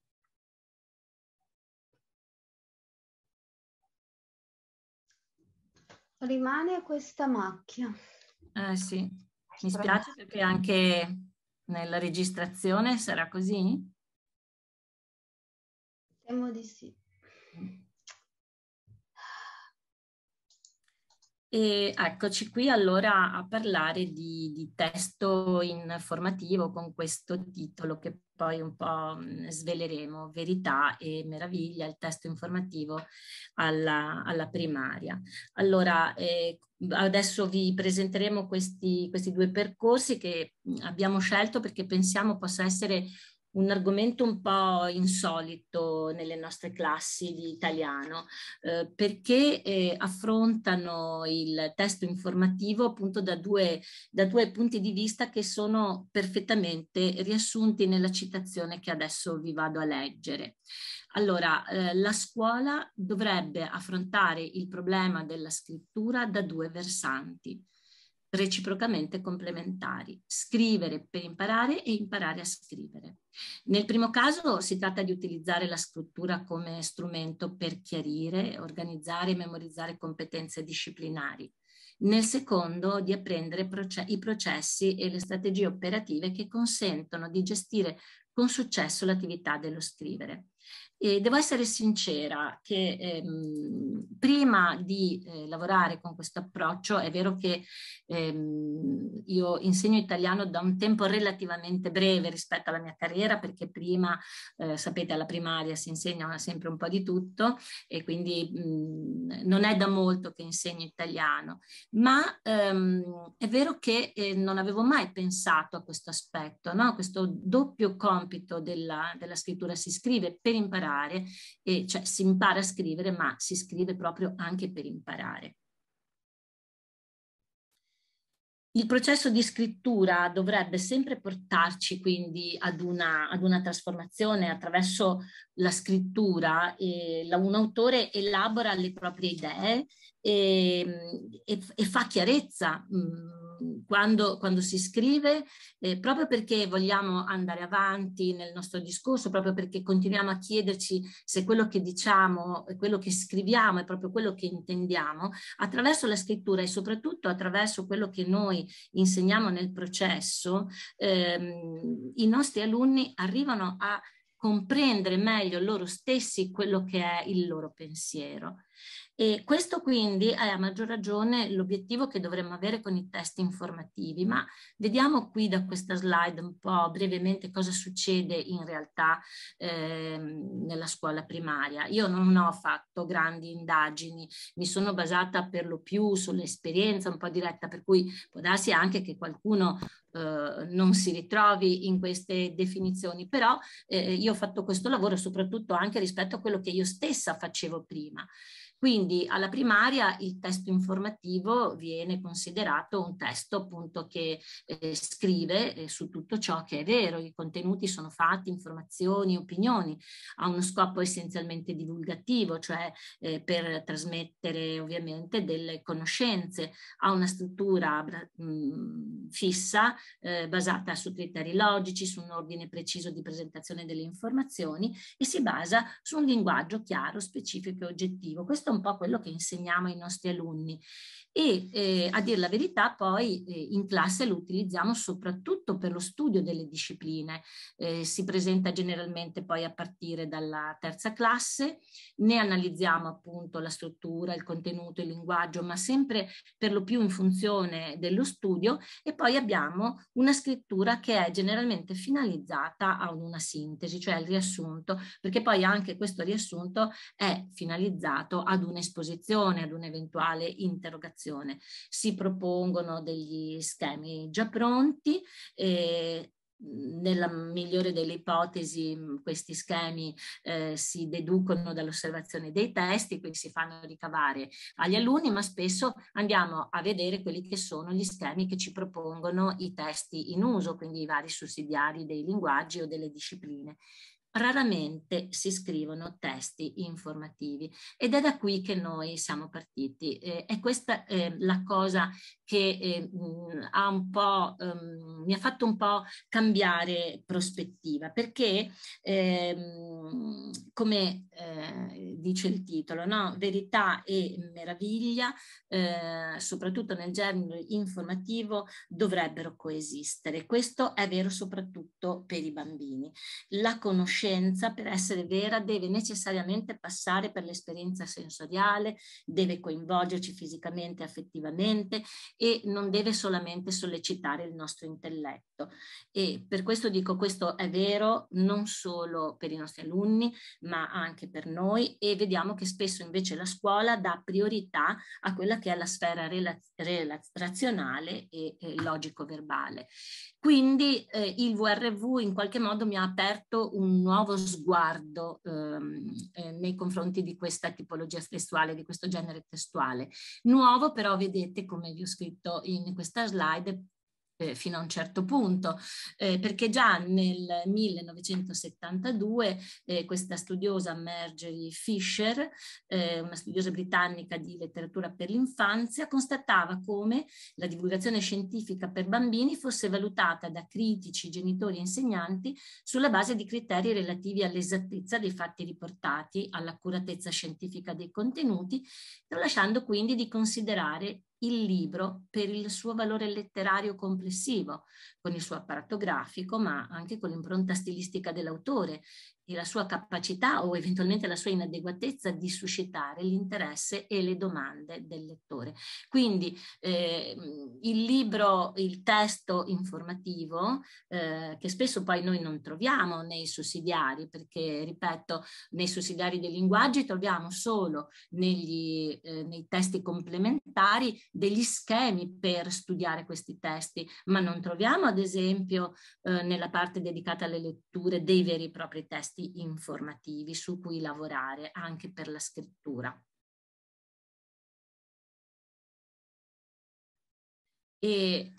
rimane questa macchia. Eh sì, mi spiace perché anche nella registrazione sarà così? Temo di sì. Mm. E eccoci qui allora a parlare di, di, testo informativo con questo titolo che poi un po' sveleremo, Verità e Meraviglia, il testo informativo alla, alla primaria. Allora, eh, adesso vi presenteremo questi, questi due percorsi che abbiamo scelto perché pensiamo possa essere un argomento un po' insolito nelle nostre classi di italiano, eh, perché eh, affrontano il testo informativo appunto da due, da due punti di vista che sono perfettamente riassunti nella citazione che adesso vi vado a leggere. Allora, eh, la scuola dovrebbe affrontare il problema della scrittura da due versanti reciprocamente complementari, scrivere per imparare e imparare a scrivere. Nel primo caso si tratta di utilizzare la scrittura come strumento per chiarire, organizzare e memorizzare competenze disciplinari. Nel secondo di apprendere proce i processi e le strategie operative che consentono di gestire con successo l'attività dello scrivere. E devo essere sincera che ehm, prima di eh, lavorare con questo approccio è vero che ehm, io insegno italiano da un tempo relativamente breve rispetto alla mia carriera perché prima, eh, sapete, alla primaria si insegna sempre un po' di tutto e quindi mh, non è da molto che insegno italiano, ma ehm, è vero che eh, non avevo mai pensato a questo aspetto, no? questo doppio compito della, della scrittura si scrive per imparare imparare, e cioè si impara a scrivere, ma si scrive proprio anche per imparare. Il processo di scrittura dovrebbe sempre portarci quindi ad una, ad una trasformazione attraverso la scrittura. Eh, un autore elabora le proprie idee e, ehm, e, e fa chiarezza mh, mm, quando, quando si scrive, eh, proprio perché vogliamo andare avanti nel nostro discorso, proprio perché continuiamo a chiederci se quello che diciamo e quello che scriviamo è proprio quello che intendiamo, attraverso la scrittura e soprattutto attraverso quello che noi insegniamo nel processo, ehm, i nostri alunni arrivano a comprendere meglio loro stessi quello che è il loro pensiero. E questo quindi è a maggior ragione l'obiettivo che dovremmo avere con i test informativi, ma vediamo qui da questa slide un po' brevemente cosa succede in realtà eh, nella scuola primaria. Io non ho fatto grandi indagini, mi sono basata per lo più sull'esperienza un po' diretta, per cui può darsi anche che qualcuno eh, non si ritrovi in queste definizioni, però eh, io ho fatto questo lavoro soprattutto anche rispetto a quello che io stessa facevo prima. Quindi alla primaria il testo informativo viene considerato un testo appunto che eh, scrive eh, su tutto ciò che è vero, i contenuti sono fatti, informazioni, opinioni, ha uno scopo essenzialmente divulgativo, cioè eh, per trasmettere ovviamente delle conoscenze, ha una struttura mh, fissa eh, basata su criteri logici, su un ordine preciso di presentazione delle informazioni e si basa su un linguaggio chiaro, specifico e oggettivo. Questo questo è un po' quello che insegniamo ai nostri alunni e eh, a dire la verità poi eh, in classe lo utilizziamo soprattutto per lo studio delle discipline, eh, si presenta generalmente poi a partire dalla terza classe, ne analizziamo appunto la struttura, il contenuto, il linguaggio, ma sempre per lo più in funzione dello studio e poi abbiamo una scrittura che è generalmente finalizzata a una sintesi, cioè al riassunto, perché poi anche questo riassunto è finalizzato ad ad un'esposizione, ad un'eventuale interrogazione. Si propongono degli schemi già pronti. Eh, nella migliore delle ipotesi mm, questi schemi eh, si deducono dall'osservazione dei testi, quindi si fanno ricavare agli alunni, ma spesso andiamo a vedere quelli che sono gli schemi che ci propongono i testi in uso, quindi i vari sussidiari dei linguaggi o delle discipline raramente si scrivono testi informativi ed è da qui che noi siamo partiti. Eh, è questa eh, la cosa che eh, ha un po', um, mi ha fatto un po' cambiare prospettiva, perché ehm, come eh, dice il titolo, no? verità e meraviglia, eh, soprattutto nel genere informativo, dovrebbero coesistere. Questo è vero soprattutto per i bambini. La conoscenza, per essere vera, deve necessariamente passare per l'esperienza sensoriale, deve coinvolgerci fisicamente e affettivamente, e non deve solamente sollecitare il nostro intelletto. E per questo dico questo è vero non solo per i nostri alunni, ma anche per noi e vediamo che spesso invece la scuola dà priorità a quella che è la sfera rela- rela- razionale e, e logico-verbale. Quindi eh, il VRV in qualche modo mi ha aperto un nuovo sguardo ehm, eh, nei confronti di questa tipologia testuale, di questo genere testuale. Nuovo però vedete come vi ho scritto descritto in questa slide eh, fino a un certo punto, eh, perché già nel 1972 eh, questa studiosa Marjorie Fisher, eh, una studiosa britannica di letteratura per l'infanzia, constatava come la divulgazione scientifica per bambini fosse valutata da critici, genitori e insegnanti sulla base di criteri relativi all'esattezza dei fatti riportati, all'accuratezza scientifica dei contenuti, tralasciando quindi di considerare il libro per il suo valore letterario complessivo, con il suo apparato grafico, ma anche con l'impronta stilistica dell'autore e la sua capacità o eventualmente la sua inadeguatezza di suscitare l'interesse e le domande del lettore. Quindi eh, il libro, il testo informativo, eh, che spesso poi noi non troviamo nei sussidiari, perché ripeto, nei sussidiari dei linguaggi troviamo solo negli, eh, nei testi complementari degli schemi per studiare questi testi, ma non troviamo ad esempio eh, nella parte dedicata alle letture dei veri e propri testi testi informativi su cui lavorare anche per la scrittura. E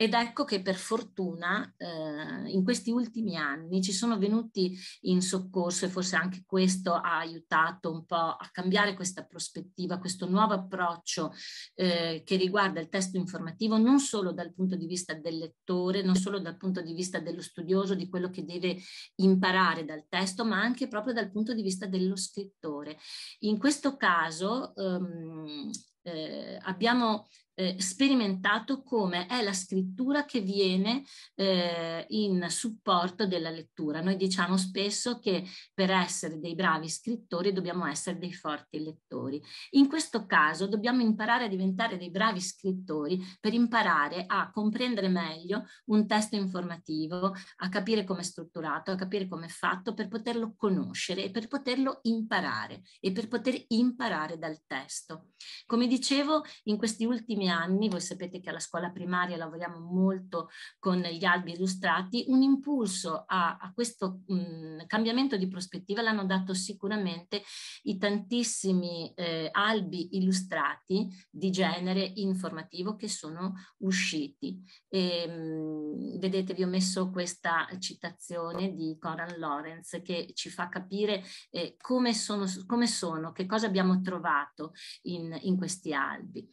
ed ecco che per fortuna eh, in questi ultimi anni ci sono venuti in soccorso e forse anche questo ha aiutato un po' a cambiare questa prospettiva, questo nuovo approccio eh, che riguarda il testo informativo non solo dal punto di vista del lettore, non solo dal punto di vista dello studioso, di quello che deve imparare dal testo, ma anche proprio dal punto di vista dello scrittore. In questo caso ehm, eh, abbiamo eh, sperimentato come è la scrittura che viene eh, in supporto della lettura. Noi diciamo spesso che per essere dei bravi scrittori dobbiamo essere dei forti lettori. In questo caso dobbiamo imparare a diventare dei bravi scrittori per imparare a comprendere meglio un testo informativo, a capire come è strutturato, a capire come è fatto, per poterlo conoscere e per poterlo imparare e per poter imparare dal testo. Come dicevo, in questi ultimi anni, voi sapete che alla scuola primaria lavoriamo molto con gli albi illustrati, un impulso a, a questo mh, cambiamento di prospettiva l'hanno dato sicuramente i tantissimi eh, albi illustrati di genere informativo che sono usciti. E, ehm, mh, vedete, vi ho messo questa citazione di Coran Lawrence che ci fa capire eh, come, sono, come sono, che cosa abbiamo trovato in, in questi albi.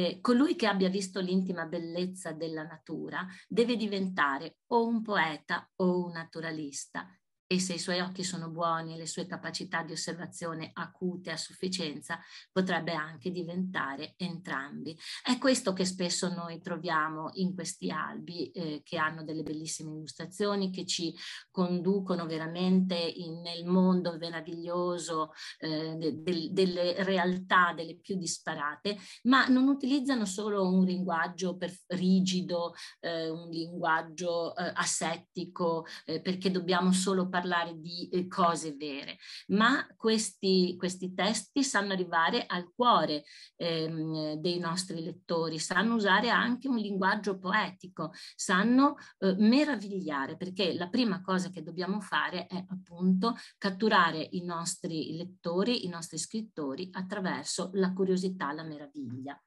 Eh, colui che abbia visto l'intima bellezza della natura deve diventare o un poeta o un naturalista e se i suoi occhi sono buoni e le sue capacità di osservazione acute a sufficienza, potrebbe anche diventare entrambi. È questo che spesso noi troviamo in questi albi eh, che hanno delle bellissime illustrazioni, che ci conducono veramente in, nel mondo meraviglioso eh, de, de, delle realtà delle più disparate, ma non utilizzano solo un linguaggio per, rigido, eh, un linguaggio eh, asettico, eh, perché dobbiamo solo parlare parlare di eh, cose vere, ma questi, questi, testi sanno arrivare al cuore ehm, dei nostri lettori, sanno usare anche un linguaggio poetico, sanno eh, meravigliare, perché la prima cosa che dobbiamo fare è appunto catturare i nostri lettori, i nostri scrittori attraverso la curiosità, la meraviglia.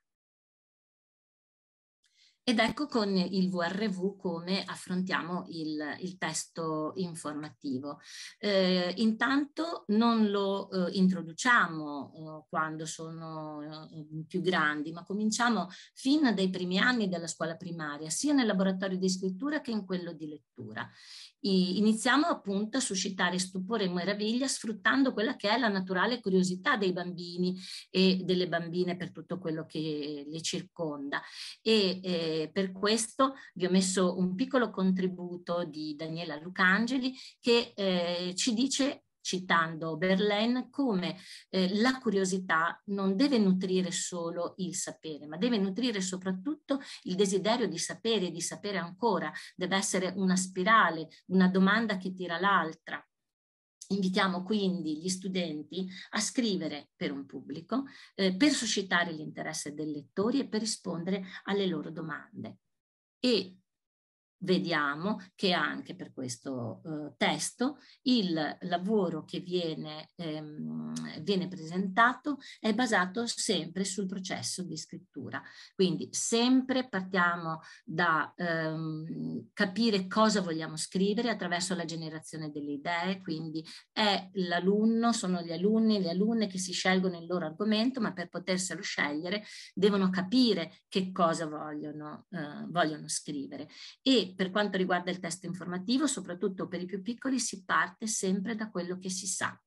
Ed ecco con il VRV come affrontiamo il, il testo informativo. Eh, intanto non lo eh, introduciamo eh, quando sono eh, più grandi, ma cominciamo fin dai primi anni della scuola primaria, sia nel laboratorio di scrittura che in quello di lettura. I, iniziamo appunto a suscitare stupore e meraviglia sfruttando quella che è la naturale curiosità dei bambini e delle bambine per tutto quello che le circonda. E, eh, per questo vi ho messo un piccolo contributo di Daniela Lucangeli che eh, ci dice citando Berlin, come eh, la curiosità non deve nutrire solo il sapere, ma deve nutrire soprattutto il desiderio di sapere e di sapere ancora, deve essere una spirale, una domanda che tira l'altra. Invitiamo quindi gli studenti a scrivere per un pubblico, eh, per suscitare l'interesse dei lettori e per rispondere alle loro domande. E vediamo che anche per questo eh, testo il lavoro che viene, ehm, viene presentato è basato sempre sul processo di scrittura. Quindi sempre partiamo da ehm, capire cosa vogliamo scrivere attraverso la generazione delle idee, quindi è l'alunno, sono gli alunni, le alunne che si scelgono il loro argomento, ma per poterselo scegliere devono capire che cosa vogliono, eh, vogliono scrivere. E per quanto riguarda il testo informativo, soprattutto per i più piccoli, si parte sempre da quello che si sa.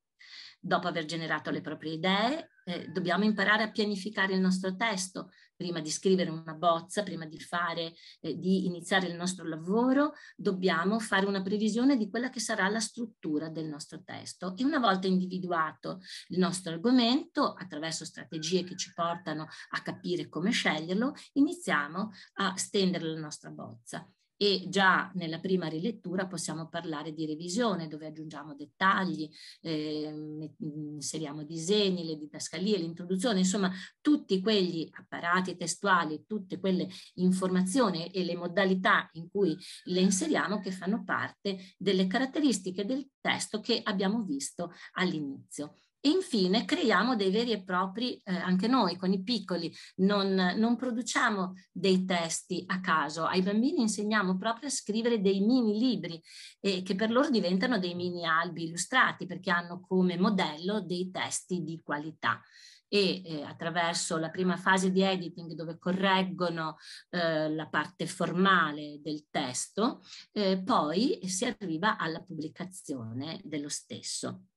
Dopo aver generato le proprie idee, eh, dobbiamo imparare a pianificare il nostro testo prima di scrivere una bozza, prima di fare, eh, di iniziare il nostro lavoro, dobbiamo fare una previsione di quella che sarà la struttura del nostro testo e una volta individuato il nostro argomento, attraverso strategie che ci portano a capire come sceglierlo, iniziamo a stendere la nostra bozza e già nella prima rilettura possiamo parlare di revisione dove aggiungiamo dettagli, eh, inseriamo disegni, le didascalie, l'introduzione, insomma tutti quegli apparati testuali, tutte quelle informazioni e le modalità in cui le inseriamo che fanno parte delle caratteristiche del testo che abbiamo visto all'inizio. E infine creiamo dei veri e propri, eh, anche noi con i piccoli, non, non produciamo dei testi a caso, ai bambini insegniamo proprio a scrivere dei mini libri eh, che per loro diventano dei mini albi illustrati perché hanno come modello dei testi di qualità e eh, attraverso la prima fase di editing dove correggono eh, la parte formale del testo, eh, poi si arriva alla pubblicazione dello stesso.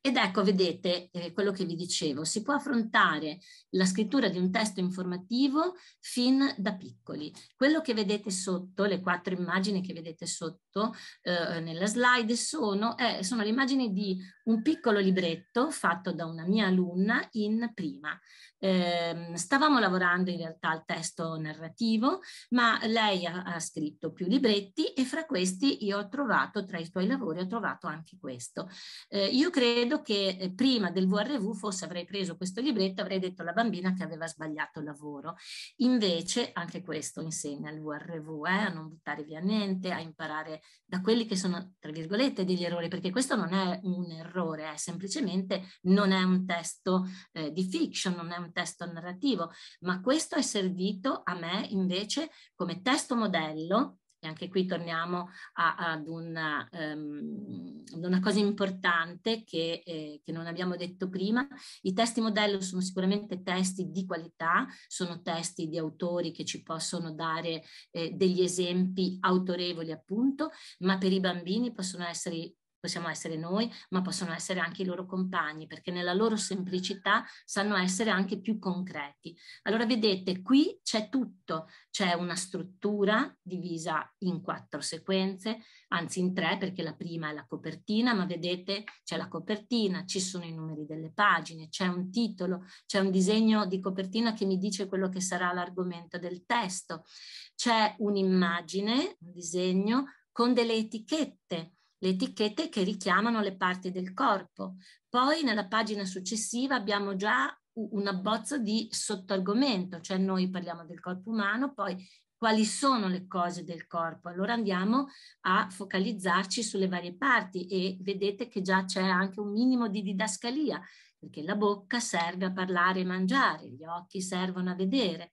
Ed ecco, vedete eh, quello che vi dicevo, si può affrontare la scrittura di un testo informativo fin da piccoli. Quello che vedete sotto, le quattro immagini che vedete sotto eh, nella slide, sono, eh, sono le immagini di un piccolo libretto fatto da una mia alunna in prima. Eh, stavamo lavorando in realtà al testo narrativo, ma lei ha, ha, scritto più libretti e fra questi io ho trovato, tra i suoi lavori, ho trovato anche questo. Eh, io credo che eh, prima del VRV forse avrei preso questo libretto e avrei detto alla bambina che aveva sbagliato lavoro. Invece anche questo insegna il VRV eh, a non buttare via niente, a imparare da quelli che sono, tra virgolette, degli errori, perché questo non è un errore errore, è semplicemente non è un testo eh, di fiction, non è un testo narrativo, ma questo è servito a me invece come testo modello e anche qui torniamo a, ad, una, um, ehm, ad, una, cosa importante che, eh, che, non abbiamo detto prima. I testi modello sono sicuramente testi di qualità, sono testi di autori che ci possono dare eh, degli esempi autorevoli appunto, ma per i bambini possono essere possiamo essere noi, ma possono essere anche i loro compagni, perché nella loro semplicità sanno essere anche più concreti. Allora vedete, qui c'è tutto, c'è una struttura divisa in quattro sequenze, anzi in tre perché la prima è la copertina, ma vedete c'è la copertina, ci sono i numeri delle pagine, c'è un titolo, c'è un disegno di copertina che mi dice quello che sarà l'argomento del testo, c'è un'immagine, un disegno con delle etichette le etichette che richiamano le parti del corpo. Poi nella pagina successiva abbiamo già un abbozzo di sottoargomento, cioè noi parliamo del corpo umano, poi quali sono le cose del corpo. Allora andiamo a focalizzarci sulle varie parti e vedete che già c'è anche un minimo di didascalia, perché la bocca serve a parlare e mangiare, gli occhi servono a vedere.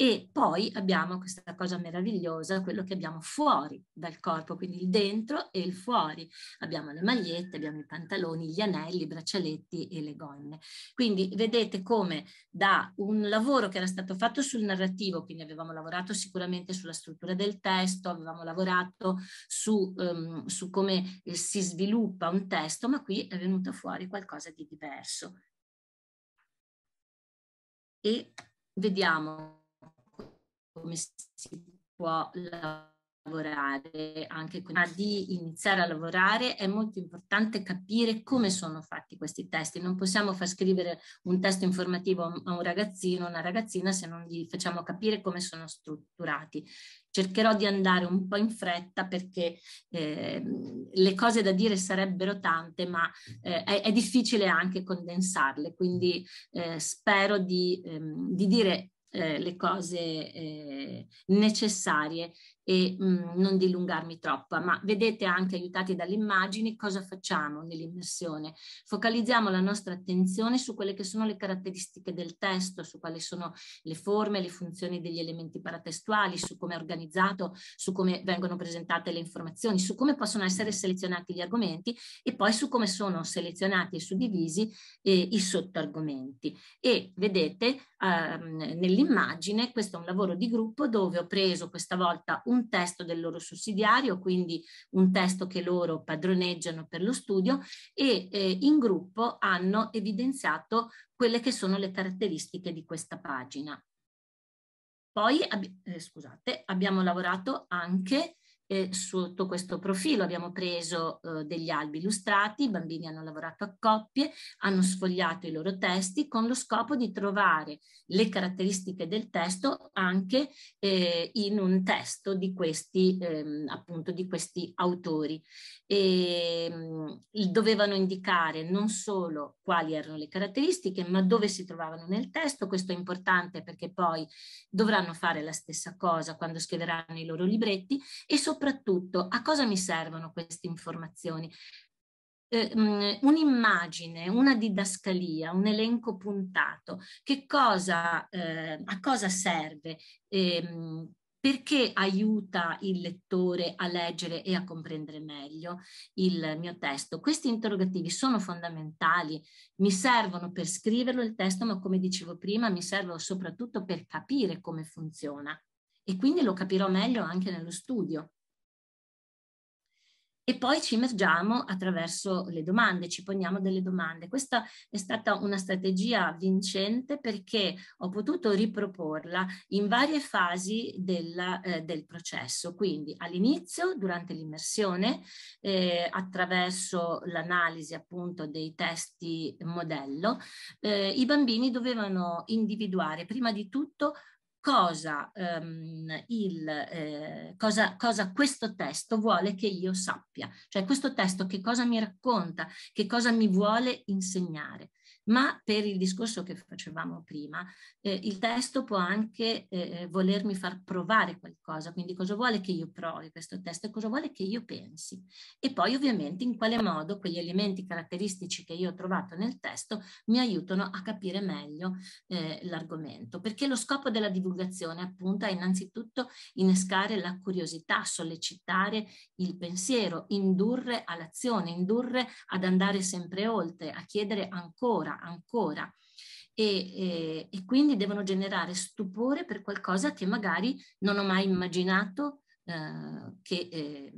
E poi abbiamo questa cosa meravigliosa, quello che abbiamo fuori dal corpo, quindi il dentro e il fuori. Abbiamo le magliette, abbiamo i pantaloni, gli anelli, i braccialetti e le gonne. Quindi vedete come da un lavoro che era stato fatto sul narrativo, quindi avevamo lavorato sicuramente sulla struttura del testo, avevamo lavorato su, um, su come eh, si sviluppa un testo, ma qui è venuto fuori qualcosa di diverso. E vediamo come si può lavorare anche con di iniziare a lavorare è molto importante capire come sono fatti questi testi non possiamo far scrivere un testo informativo a un ragazzino o una ragazzina se non gli facciamo capire come sono strutturati cercherò di andare un po' in fretta perché eh, le cose da dire sarebbero tante, ma eh, è, è, difficile anche condensarle, quindi eh, spero di, ehm, di dire eh, le cose eh, necessarie e mh, mhmm, non dilungarmi troppo, ma vedete anche aiutati dalle immagini cosa facciamo nell'immersione. Focalizziamo la nostra attenzione su quelle che sono le caratteristiche del testo, su quali sono le forme, le funzioni degli elementi paratestuali, su come è organizzato, su come vengono presentate le informazioni, su come possono essere selezionati gli argomenti e poi su come sono selezionati e suddivisi eh, i sottoargomenti. E vedete ehm, nell'immagine, questo è un lavoro di gruppo dove ho preso questa volta un un testo del loro sussidiario, quindi un testo che loro padroneggiano per lo studio e eh, in gruppo hanno evidenziato quelle che sono le caratteristiche di questa pagina. Poi, ab eh, scusate, abbiamo lavorato anche eh, sotto questo profilo abbiamo preso eh, degli albi illustrati, i bambini hanno lavorato a coppie, hanno sfogliato i loro testi con lo scopo di trovare le caratteristiche del testo anche eh, in un testo di questi, ehm, appunto, di questi autori. E, ehm, mh, dovevano indicare non solo quali erano le caratteristiche, ma dove si trovavano nel testo. Questo è importante perché poi dovranno fare la stessa cosa quando scriveranno i loro libretti e soprattutto soprattutto a cosa mi servono queste informazioni? Eh, mm, un'immagine, una didascalia, un elenco puntato, che cosa, eh, a cosa serve? Eh, perché aiuta il lettore a leggere e a comprendere meglio il mio testo? Questi interrogativi sono fondamentali, mi servono per scriverlo il testo, ma come dicevo prima, mi servono soprattutto per capire come funziona e quindi lo capirò meglio anche nello studio e poi ci immergiamo attraverso le domande, ci poniamo delle domande. Questa è stata una strategia vincente perché ho potuto riproporla in varie fasi della, eh, del processo, quindi all'inizio, durante l'immersione, eh, attraverso l'analisi appunto dei testi modello, eh, i bambini dovevano individuare prima di tutto cosa, ehm, il, eh, cosa, cosa, questo testo vuole che io sappia, cioè questo testo che cosa mi racconta, che cosa mi vuole insegnare ma per il discorso che facevamo prima, eh, il testo può anche eh, eh, volermi far provare qualcosa, quindi cosa vuole che io provi questo testo e cosa vuole che io pensi. E poi ovviamente in quale modo quegli elementi caratteristici che io ho trovato nel testo mi aiutano a capire meglio eh, l'argomento, perché lo scopo della divulgazione appunto è innanzitutto innescare la curiosità, sollecitare il pensiero, indurre all'azione, indurre ad andare sempre oltre, a chiedere ancora ancora, E, e, eh, e, quindi devono generare stupore per qualcosa che magari non ho mai immaginato eh, che, eh,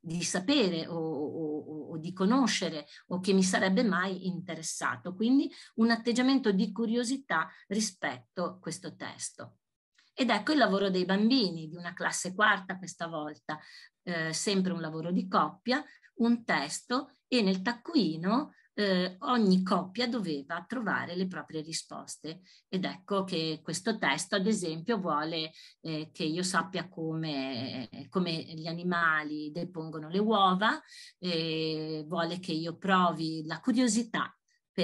di sapere o, o, o, di conoscere o che mi sarebbe mai interessato. Quindi un atteggiamento di curiosità rispetto a questo testo. Ed ecco il lavoro dei bambini, di una classe quarta questa volta, eh, sempre un lavoro di coppia, un testo e nel taccuino eh, ogni coppia doveva trovare le proprie risposte ed ecco che questo testo ad esempio vuole eh, che io sappia come, come, gli animali depongono le uova, eh, vuole che io provi la curiosità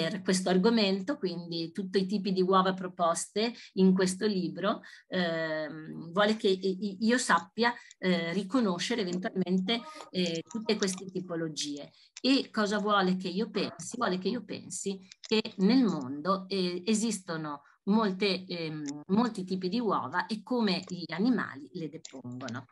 per questo argomento, quindi tutti i tipi di uova proposte in questo libro, ehm, vuole che io sappia eh, riconoscere eventualmente eh, tutte queste tipologie. E cosa vuole che io pensi? Vuole che io pensi che nel mondo eh, esistono molte, ehm, molti tipi di uova e come gli animali le depongono.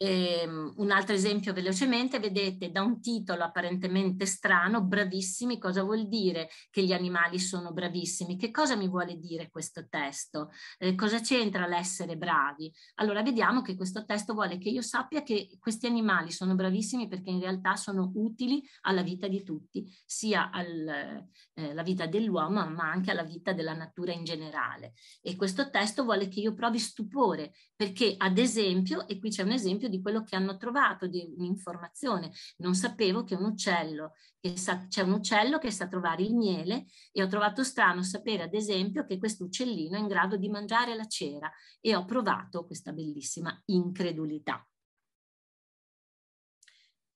Ehm, un altro esempio velocemente, vedete da un titolo apparentemente strano, bravissimi, cosa vuol dire che gli animali sono bravissimi? Che cosa mi vuole dire questo testo? Eh, cosa c'entra l'essere bravi? Allora vediamo che questo testo vuole che io sappia che questi animali sono bravissimi perché in realtà sono utili alla vita di tutti, sia alla eh, vita dell'uomo ma anche alla vita della natura in generale. E questo testo vuole che io provi stupore perché ad esempio, e qui c'è un esempio, esempio di quello che hanno trovato di un'informazione. Non sapevo che un uccello, che sa, c'è un uccello che sa trovare il miele e ho trovato strano sapere ad esempio che questo uccellino è in grado di mangiare la cera e ho provato questa bellissima incredulità.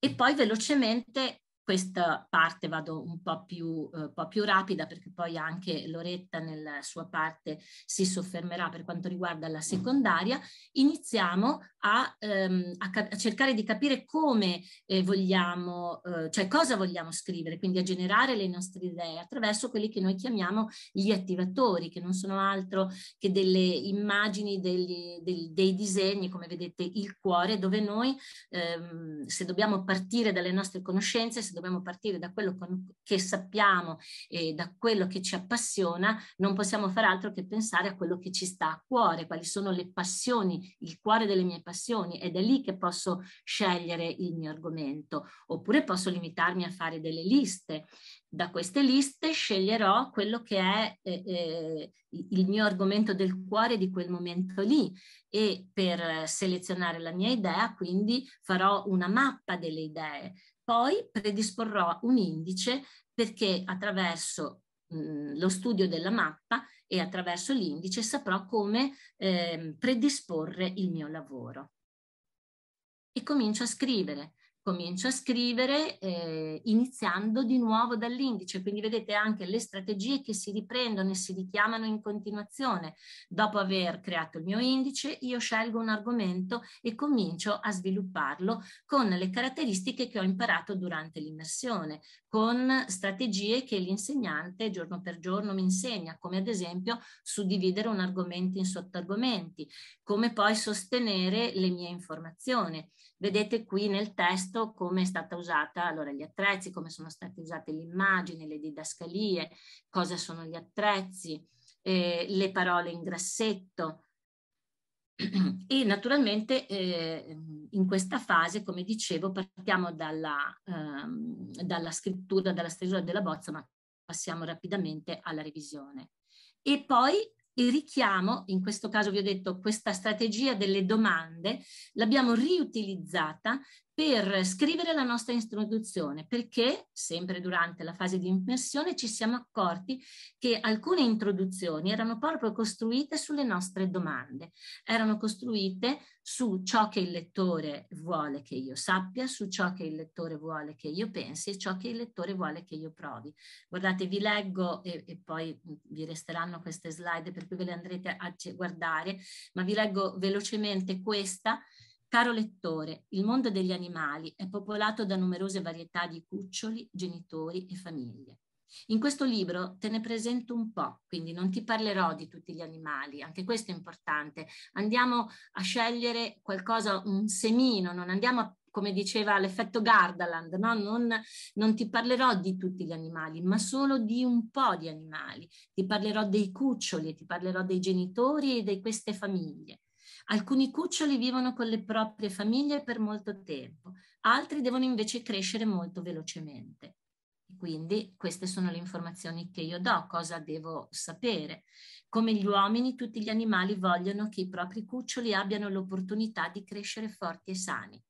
E poi velocemente questa parte vado un po' più, eh, po più, rapida perché poi anche Loretta nella sua parte si soffermerà per quanto riguarda la secondaria, iniziamo a, ehm, a, a cercare di capire come eh, vogliamo, eh, cioè cosa vogliamo scrivere, quindi a generare le nostre idee attraverso quelli che noi chiamiamo gli attivatori, che non sono altro che delle immagini, degli, dei, dei, disegni, come vedete il cuore, dove noi ehm, se dobbiamo partire dalle nostre conoscenze, se dobbiamo partire da quello con, che sappiamo e da quello che ci appassiona, non possiamo fare altro che pensare a quello che ci sta a cuore, quali sono le passioni, il cuore delle mie passioni ed è lì che posso scegliere il mio argomento. Oppure posso limitarmi a fare delle liste. Da queste liste sceglierò quello che è eh, eh, il mio argomento del cuore di quel momento lì e per selezionare la mia idea quindi farò una mappa delle idee poi predisporrò un indice perché attraverso mm, lo studio della mappa e attraverso l'indice saprò come eh, predisporre il mio lavoro. E comincio a scrivere comincio a scrivere eh, iniziando di nuovo dall'indice, quindi vedete anche le strategie che si riprendono e si richiamano in continuazione. Dopo aver creato il mio indice io scelgo un argomento e comincio a svilupparlo con le caratteristiche che ho imparato durante l'immersione, con strategie che l'insegnante giorno per giorno mi insegna, come ad esempio suddividere un argomento in sottargomenti, come poi sostenere le mie informazioni. Vedete qui nel testo come è stata usata allora, gli attrezzi, come sono state usate le immagini, le didascalie, cosa sono gli attrezzi, eh, le parole in grassetto. E naturalmente eh, in questa fase, come dicevo, partiamo dalla, eh, dalla scrittura, dalla stesura della bozza, ma passiamo rapidamente alla revisione. E poi il richiamo, in questo caso vi ho detto questa strategia delle domande, l'abbiamo riutilizzata per scrivere la nostra introduzione, perché sempre durante la fase di immersione ci siamo accorti che alcune introduzioni erano proprio costruite sulle nostre domande, erano costruite su ciò che il lettore vuole che io sappia, su ciò che il lettore vuole che io pensi e ciò che il lettore vuole che io provi. Guardate, vi leggo e, e poi mm, vi resteranno queste slide per cui ve le andrete a cioè, guardare, ma vi leggo velocemente questa Caro lettore, il mondo degli animali è popolato da numerose varietà di cuccioli, genitori e famiglie. In questo libro te ne presento un po', quindi non ti parlerò di tutti gli animali, anche questo è importante. Andiamo a scegliere qualcosa, un semino, non andiamo a come diceva l'effetto Gardaland, no? non, non, ti parlerò di tutti gli animali, ma solo di un po' di animali. Ti parlerò dei cuccioli, ti parlerò dei genitori e di queste famiglie. Alcuni cuccioli vivono con le proprie famiglie per molto tempo, altri devono invece crescere molto velocemente. Quindi queste sono le informazioni che io do, cosa devo sapere. Come gli uomini, tutti gli animali vogliono che i propri cuccioli abbiano l'opportunità di crescere forti e sani.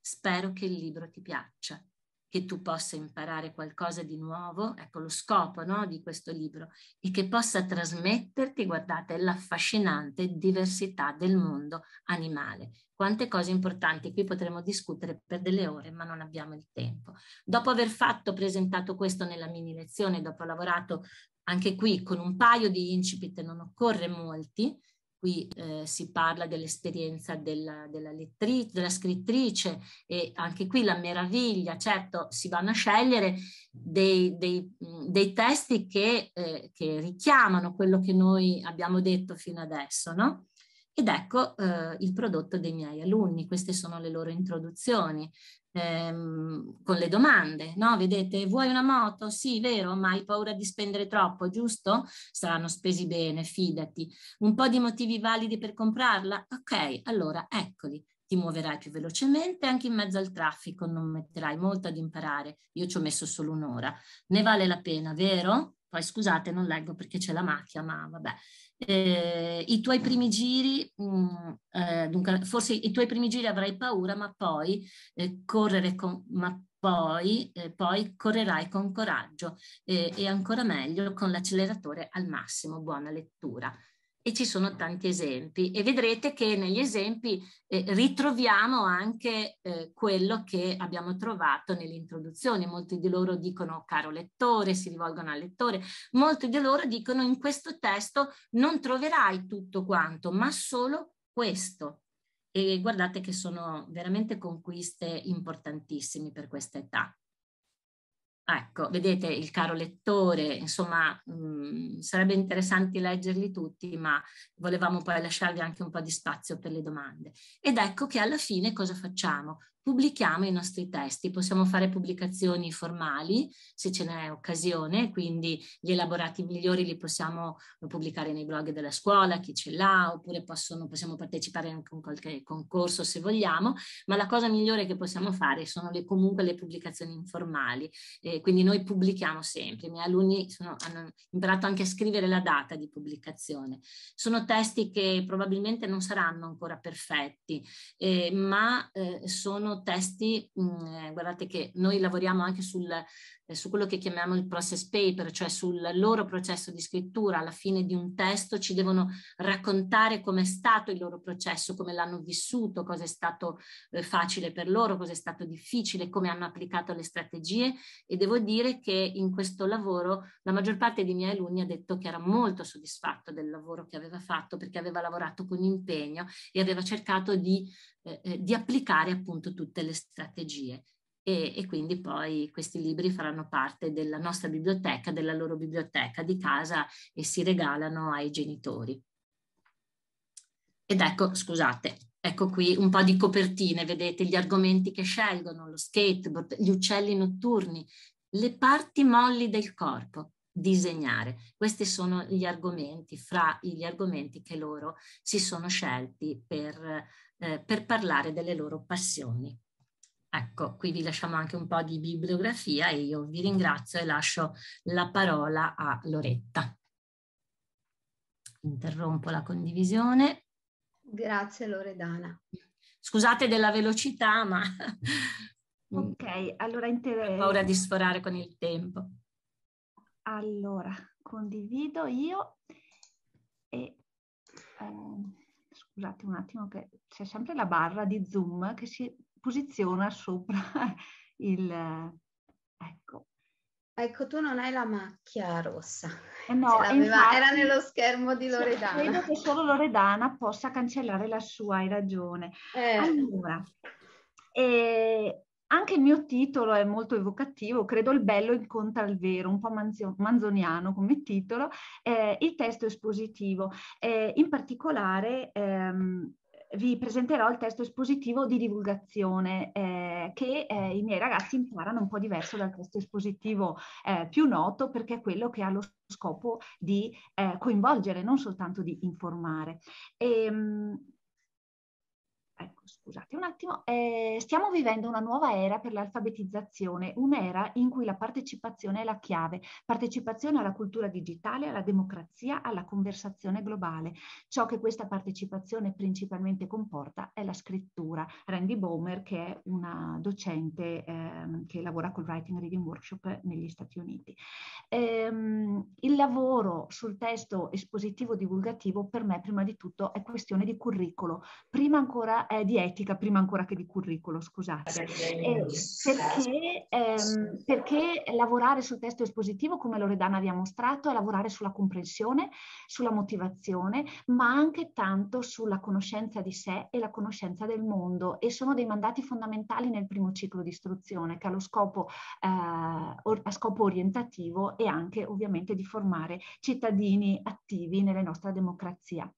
Spero che il libro ti piaccia che tu possa imparare qualcosa di nuovo, ecco lo scopo no, di questo libro, e che possa trasmetterti, guardate, l'affascinante diversità del mondo animale. Quante cose importanti, qui potremmo discutere per delle ore, ma non abbiamo il tempo. Dopo aver fatto, presentato questo nella mini lezione, dopo aver lavorato anche qui con un paio di incipit, non occorre molti, qui eh, si parla dell'esperienza della, della, lettrice, della scrittrice e anche qui la meraviglia, certo si vanno a scegliere dei, dei, mm, dei testi che, eh, che, richiamano quello che noi abbiamo detto fino adesso, no? Ed ecco eh, il prodotto dei miei alunni, queste sono le loro introduzioni ehm, con le domande, no? Vedete, vuoi una moto? Sì, vero, ma hai paura di spendere troppo, giusto? Saranno spesi bene, fidati. Un po' di motivi validi per comprarla? Ok, allora eccoli. Ti muoverai più velocemente anche in mezzo al traffico, non metterai molto ad imparare. Io ci ho messo solo un'ora. Ne vale la pena, vero? Poi scusate, non leggo perché c'è la macchia, ma vabbè eh, i tuoi primi giri, mh, mm, eh, dunque, forse i tuoi primi giri avrai paura, ma poi eh, correre con, ma poi, eh, poi correrai con coraggio eh, e ancora meglio con l'acceleratore al massimo. Buona lettura e ci sono tanti esempi e vedrete che negli esempi eh, ritroviamo anche eh, quello che abbiamo trovato nell'introduzione. Molti di loro dicono caro lettore, si rivolgono al lettore, molti di loro dicono in questo testo non troverai tutto quanto, ma solo questo. E guardate che sono veramente conquiste importantissime per questa età. Ecco, vedete il caro lettore, insomma, mh, mhmm, sarebbe interessante leggerli tutti, ma volevamo poi lasciarvi anche un po' di spazio per le domande. Ed ecco che alla fine cosa facciamo? pubblichiamo i nostri testi, possiamo fare pubblicazioni formali se ce n'è occasione, quindi gli elaborati migliori li possiamo pubblicare nei blog della scuola, chi ce l'ha, oppure possono, possiamo partecipare anche a qualche concorso se vogliamo, ma la cosa migliore che possiamo fare sono le, comunque le pubblicazioni informali, eh, quindi noi pubblichiamo sempre, i miei alunni sono, hanno imparato anche a scrivere la data di pubblicazione. Sono testi che probabilmente non saranno ancora perfetti, eh, ma eh, sono sono testi, mh, mhmm, guardate che noi lavoriamo anche sul su quello che chiamiamo il process paper, cioè sul loro processo di scrittura alla fine di un testo, ci devono raccontare com'è stato il loro processo, come l'hanno vissuto, cosa è stato eh, facile per loro, cosa è stato difficile, come hanno applicato le strategie e devo dire che in questo lavoro la maggior parte dei miei alunni ha detto che era molto soddisfatto del lavoro che aveva fatto perché aveva lavorato con impegno e aveva cercato di, eh, eh di applicare appunto tutte le strategie e, e, quindi poi questi libri faranno parte della nostra biblioteca, della loro biblioteca di casa e si regalano ai genitori. Ed ecco, scusate, ecco qui un po' di copertine, vedete gli argomenti che scelgono, lo skateboard, gli uccelli notturni, le parti molli del corpo, disegnare. Questi sono gli argomenti, fra gli argomenti che loro si sono scelti per, eh, per parlare delle loro passioni. Ecco, qui vi lasciamo anche un po' di bibliografia e io vi ringrazio e lascio la parola a Loretta. Interrompo la condivisione. Grazie Loredana. Scusate della velocità, ma... ok, allora... Inter... Ho paura di sforare con il tempo. Allora, condivido io e... Eh, scusate un attimo, che c'è sempre la barra di zoom che si posiziona sopra il... ecco. Ecco, tu non hai la macchia rossa. Eh no, infatti, era nello schermo di cioè, Loredana. Credo che solo Loredana possa cancellare la sua, hai ragione. Eh. Allora, eh, anche il mio titolo è molto evocativo, credo il bello incontra il vero, un po' manzio- manzoniano come titolo, eh, il testo espositivo. Eh, in particolare ehm, vi presenterò il testo espositivo di divulgazione eh, che eh, i miei ragazzi imparano un po' diverso dal testo espositivo eh, più noto perché è quello che ha lo scopo di eh, coinvolgere, non soltanto di informare. E, ehm, ecco scusate un attimo, eh, stiamo vivendo una nuova era per l'alfabetizzazione, un'era in cui la partecipazione è la chiave, partecipazione alla cultura digitale, alla democrazia, alla conversazione globale. Ciò che questa partecipazione principalmente comporta è la scrittura. Randy Bomer, che è una docente eh, che lavora col Writing Reading Workshop negli Stati Uniti. Ehm, il lavoro sul testo espositivo divulgativo per me prima di tutto è questione di curriculum, prima ancora eh, di etica prima ancora che di curriculum, scusate, eh, perché, ehm, perché, lavorare sul testo espositivo, come Loredana vi ha mostrato, è lavorare sulla comprensione, sulla motivazione, ma anche tanto sulla conoscenza di sé e la conoscenza del mondo e sono dei mandati fondamentali nel primo ciclo di istruzione che ha lo scopo, eh, or- scopo orientativo e anche ovviamente di formare cittadini attivi nelle nostre democrazia.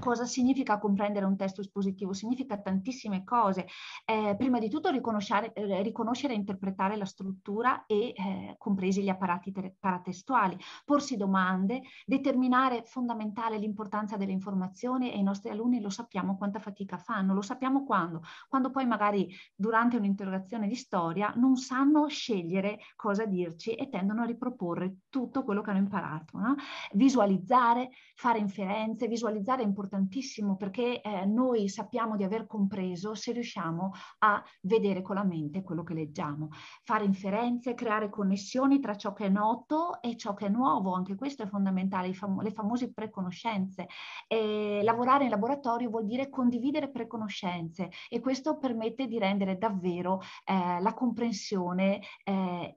Cosa significa comprendere un testo espositivo? Significa tantissime cose. Eh, prima di tutto riconoscere, eh, riconoscere, e interpretare la struttura e eh, compresi gli apparati paratestuali, porsi domande, determinare fondamentale l'importanza delle informazioni e i nostri alunni lo sappiamo quanta fatica fanno, lo sappiamo quando, quando poi magari durante un'interrogazione di storia non sanno scegliere cosa dirci e tendono a riproporre tutto quello che hanno imparato. No? Visualizzare, fare inferenze, visualizzare importanti importantissimo perché eh, noi sappiamo di aver compreso se riusciamo a vedere con la mente quello che leggiamo, fare inferenze, creare connessioni tra ciò che è noto e ciò che è nuovo, anche questo è fondamentale, fam- le famose preconoscenze. E lavorare in laboratorio vuol dire condividere preconoscenze e questo permette di rendere davvero eh, la comprensione eh,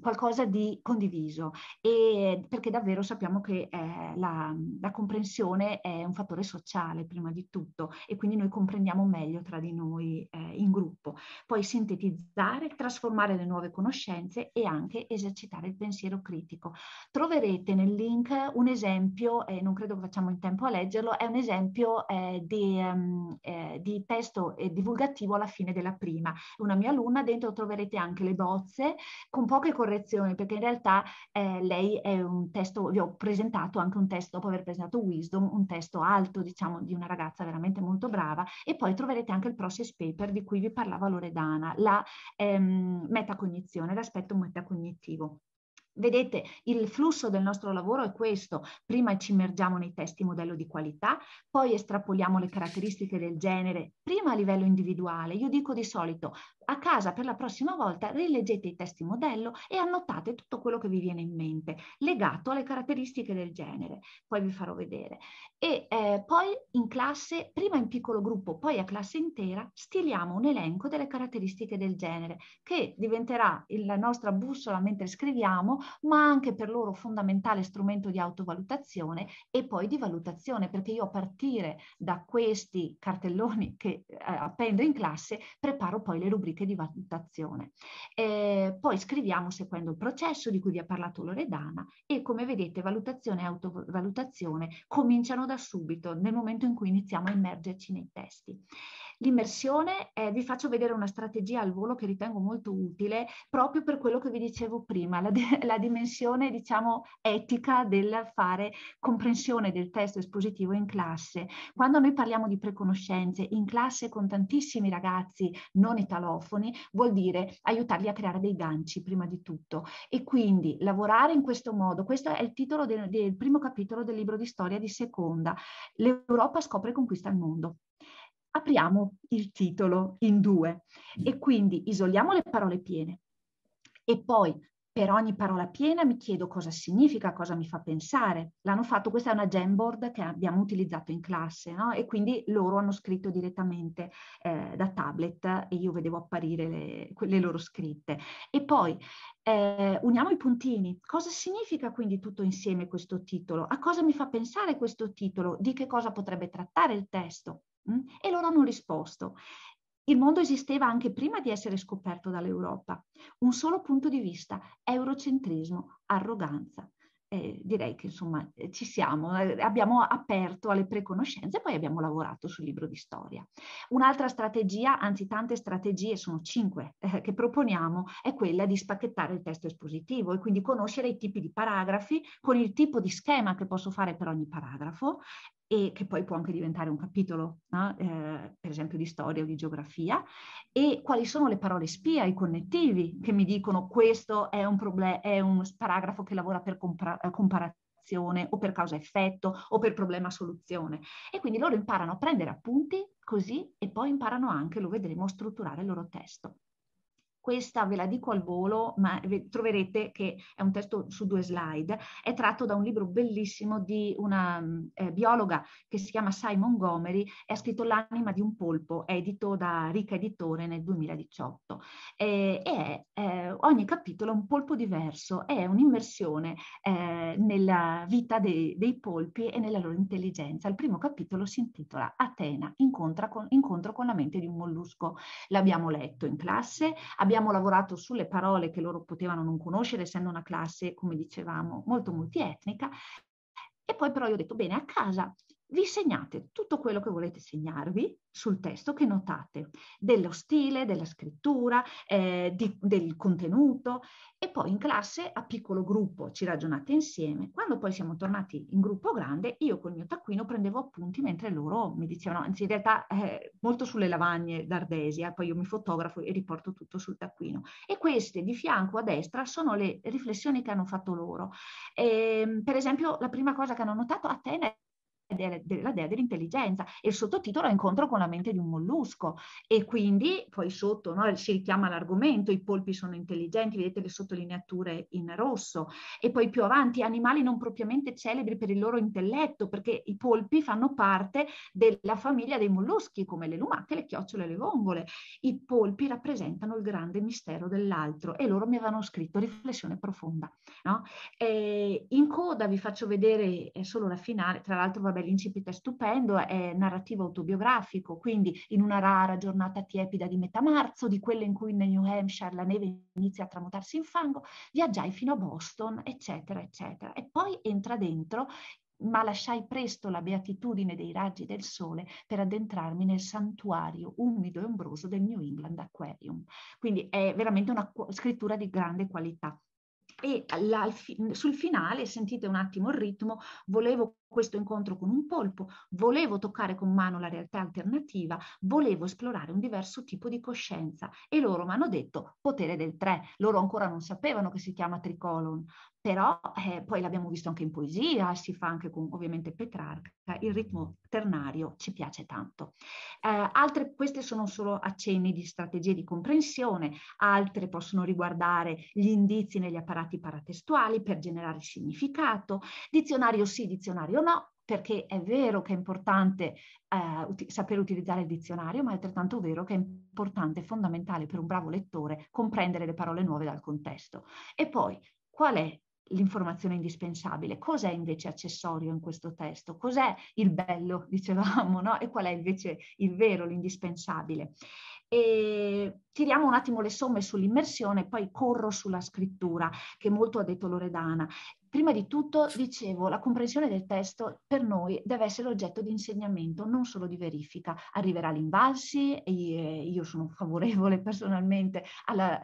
qualcosa di condiviso e perché davvero sappiamo che eh, la, la comprensione è un fattore fattore sociale prima di tutto e quindi noi comprendiamo meglio tra di noi eh, in gruppo. Poi sintetizzare, trasformare le nuove conoscenze e anche esercitare il pensiero critico. Troverete nel link un esempio, eh, non credo che facciamo in tempo a leggerlo, è un esempio eh, di, um, di, testo eh, divulgativo alla fine della prima. Una mia alunna, dentro troverete anche le bozze con poche correzioni perché in realtà eh, lei è un testo, vi ho presentato anche un testo, dopo aver presentato Wisdom, un testo alto volto diciamo, di una ragazza veramente molto brava e poi troverete anche il process paper di cui vi parlava Loredana, la ehm, metacognizione, l'aspetto metacognitivo. Vedete, il flusso del nostro lavoro è questo. Prima ci immergiamo nei testi modello di qualità, poi estrapoliamo le caratteristiche del genere, prima a livello individuale. Io dico di solito, a casa per la prossima volta rileggete i testi modello e annotate tutto quello che vi viene in mente, legato alle caratteristiche del genere. Poi vi farò vedere. E eh, poi in classe, prima in piccolo gruppo, poi a classe intera, stiliamo un elenco delle caratteristiche del genere, che diventerà la nostra bussola mentre scriviamo ma anche per loro fondamentale strumento di autovalutazione e poi di valutazione, perché io a partire da questi cartelloni che eh, appendo in classe preparo poi le rubriche di valutazione. Eh, poi scriviamo seguendo il processo di cui vi ha parlato Loredana e come vedete valutazione e autovalutazione cominciano da subito, nel momento in cui iniziamo a immergerci nei testi. L'immersione, eh, vi faccio vedere una strategia al volo che ritengo molto utile proprio per quello che vi dicevo prima, la, de- la dimensione diciamo etica del fare comprensione del testo espositivo in classe. Quando noi parliamo di preconoscenze in classe con tantissimi ragazzi non italofoni, vuol dire aiutarli a creare dei ganci prima di tutto e quindi lavorare in questo modo, questo è il titolo del, del primo capitolo del libro di storia di seconda, l'Europa scopre e conquista il mondo apriamo il titolo in due e quindi isoliamo le parole piene e poi per ogni parola piena mi chiedo cosa significa, cosa mi fa pensare. L'hanno fatto, questa è una Jamboard che abbiamo utilizzato in classe no? e quindi loro hanno scritto direttamente eh, da tablet e io vedevo apparire le, le loro scritte. E poi eh, uniamo i puntini. Cosa significa quindi tutto insieme questo titolo? A cosa mi fa pensare questo titolo? Di che cosa potrebbe trattare il testo? Mm? e loro hanno risposto. Il mondo esisteva anche prima di essere scoperto dall'Europa. Un solo punto di vista, eurocentrismo, arroganza. Eh, direi che insomma eh, ci siamo, eh, abbiamo aperto alle preconoscenze e poi abbiamo lavorato sul libro di storia. Un'altra strategia, anzi tante strategie, sono cinque eh, che proponiamo, è quella di spacchettare il testo espositivo e quindi conoscere i tipi di paragrafi con il tipo di schema che posso fare per ogni paragrafo e che poi può anche diventare un capitolo, no? eh, per esempio di storia o di geografia, e quali sono le parole spia, i connettivi che mi dicono questo è un, problem- è un paragrafo che lavora per compra- eh, comparazione o per causa-effetto o per problema-soluzione. E quindi loro imparano a prendere appunti così e poi imparano anche, lo vedremo, a strutturare il loro testo. Questa ve la dico al volo, ma troverete che è un testo su due slide, è tratto da un libro bellissimo di una eh, biologa che si chiama Sai Montgomery, ha scritto L'anima di un polpo, edito da Ricca Editore nel 2018. E, e eh, ogni capitolo è un polpo diverso, è un'immersione eh, nella vita dei, dei polpi e nella loro intelligenza. Il primo capitolo si intitola Atena, con, incontro con la mente di un mollusco. L'abbiamo letto in classe, abbiamo abbiamo lavorato sulle parole che loro potevano non conoscere, essendo una classe, come dicevamo, molto multietnica. E poi però io ho detto, bene, a casa vi segnate tutto quello che volete segnarvi sul testo che notate, dello stile, della scrittura, eh, di, del contenuto e poi in classe a piccolo gruppo ci ragionate insieme. Quando poi siamo tornati in gruppo grande, io col mio taccuino prendevo appunti mentre loro mi dicevano, anzi in realtà eh, molto sulle lavagne d'Ardesia, poi io mi fotografo e riporto tutto sul taccuino. E queste di fianco a destra sono le riflessioni che hanno fatto loro. E, ehm, per esempio la prima cosa che hanno notato, a Atene della dea dell'intelligenza e il sottotitolo è Incontro con la mente di un mollusco e quindi poi sotto no, si richiama l'argomento, i polpi sono intelligenti, vedete le sottolineature in rosso e poi più avanti animali non propriamente celebri per il loro intelletto perché i polpi fanno parte della famiglia dei molluschi come le lumache, le chiocciole le vongole. I polpi rappresentano il grande mistero dell'altro e loro mi avevano scritto riflessione profonda. No? in coda vi faccio vedere è solo la finale, tra l'altro va vabbè, l'incipit è stupendo, è narrativo autobiografico, quindi in una rara giornata tiepida di metà marzo, di quelle in cui nel New Hampshire la neve inizia a tramutarsi in fango, viaggiai fino a Boston, eccetera, eccetera. E poi entra dentro ma lasciai presto la beatitudine dei raggi del sole per addentrarmi nel santuario umido e ombroso del New England Aquarium. Quindi è veramente una scrittura di grande qualità. E sul finale, sentite un attimo il ritmo, volevo questo incontro con un polpo, volevo toccare con mano la realtà alternativa, volevo esplorare un diverso tipo di coscienza e loro mi hanno detto potere del tre, loro ancora non sapevano che si chiama tricolon, però eh, poi l'abbiamo visto anche in poesia, si fa anche con ovviamente Petrarca, il ritmo ternario ci piace tanto. Eh, altre, queste sono solo accenni di strategie di comprensione, altre possono riguardare gli indizi negli apparati paratestuali per generare significato, dizionario sì, dizionario dizionario no, perché è vero che è importante eh, ut- saper utilizzare il dizionario, ma è altrettanto vero che è importante, fondamentale per un bravo lettore comprendere le parole nuove dal contesto. E poi, qual è l'informazione indispensabile? Cos'è invece accessorio in questo testo? Cos'è il bello, dicevamo, no? E qual è invece il vero, l'indispensabile? E tiriamo un attimo le somme sull'immersione, poi corro sulla scrittura, che molto ha detto Loredana. Prima di tutto, dicevo, la comprensione del testo per noi deve essere oggetto di insegnamento, non solo di verifica. Arriverà l'invalsi, e io eh, sono favorevole personalmente a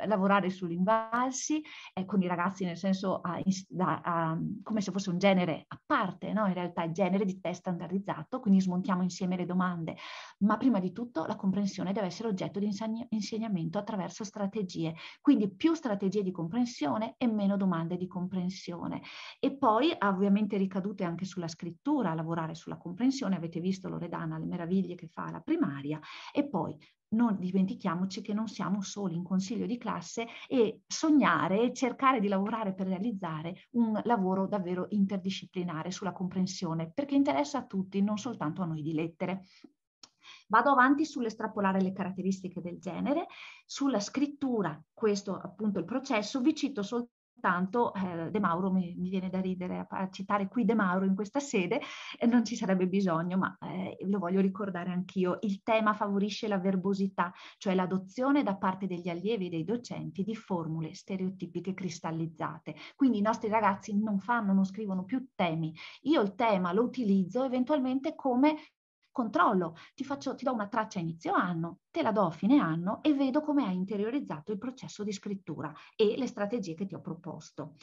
eh, lavorare sull'invalsi eh, con i ragazzi, nel senso a, a, a, come se fosse un genere a parte, no? in realtà è genere di test standardizzato, quindi smontiamo insieme le domande. Ma prima di tutto la comprensione deve essere oggetto di insegna- insegnamento attraverso strategie, quindi più strategie di comprensione e meno domande di comprensione comprensione e poi ha ah, ovviamente ricadute anche sulla scrittura, lavorare sulla comprensione, avete visto Loredana le meraviglie che fa alla primaria e poi non dimentichiamoci che non siamo soli in consiglio di classe e sognare e cercare di lavorare per realizzare un lavoro davvero interdisciplinare sulla comprensione perché interessa a tutti, non soltanto a noi di lettere. Vado avanti sull'estrapolare le caratteristiche del genere, sulla scrittura, questo appunto il processo, vi cito soltanto tanto eh, De Mauro mi, mi, viene da ridere a, a, citare qui De Mauro in questa sede, eh, non ci sarebbe bisogno, ma eh, lo voglio ricordare anch'io. Il tema favorisce la verbosità, cioè l'adozione da parte degli allievi e dei docenti di formule stereotipiche cristallizzate. Quindi i nostri ragazzi non fanno, non scrivono più temi. Io il tema lo utilizzo eventualmente come controllo, ti, faccio, ti do una traccia a inizio anno, te la do a fine anno e vedo come hai interiorizzato il processo di scrittura e le strategie che ti ho proposto.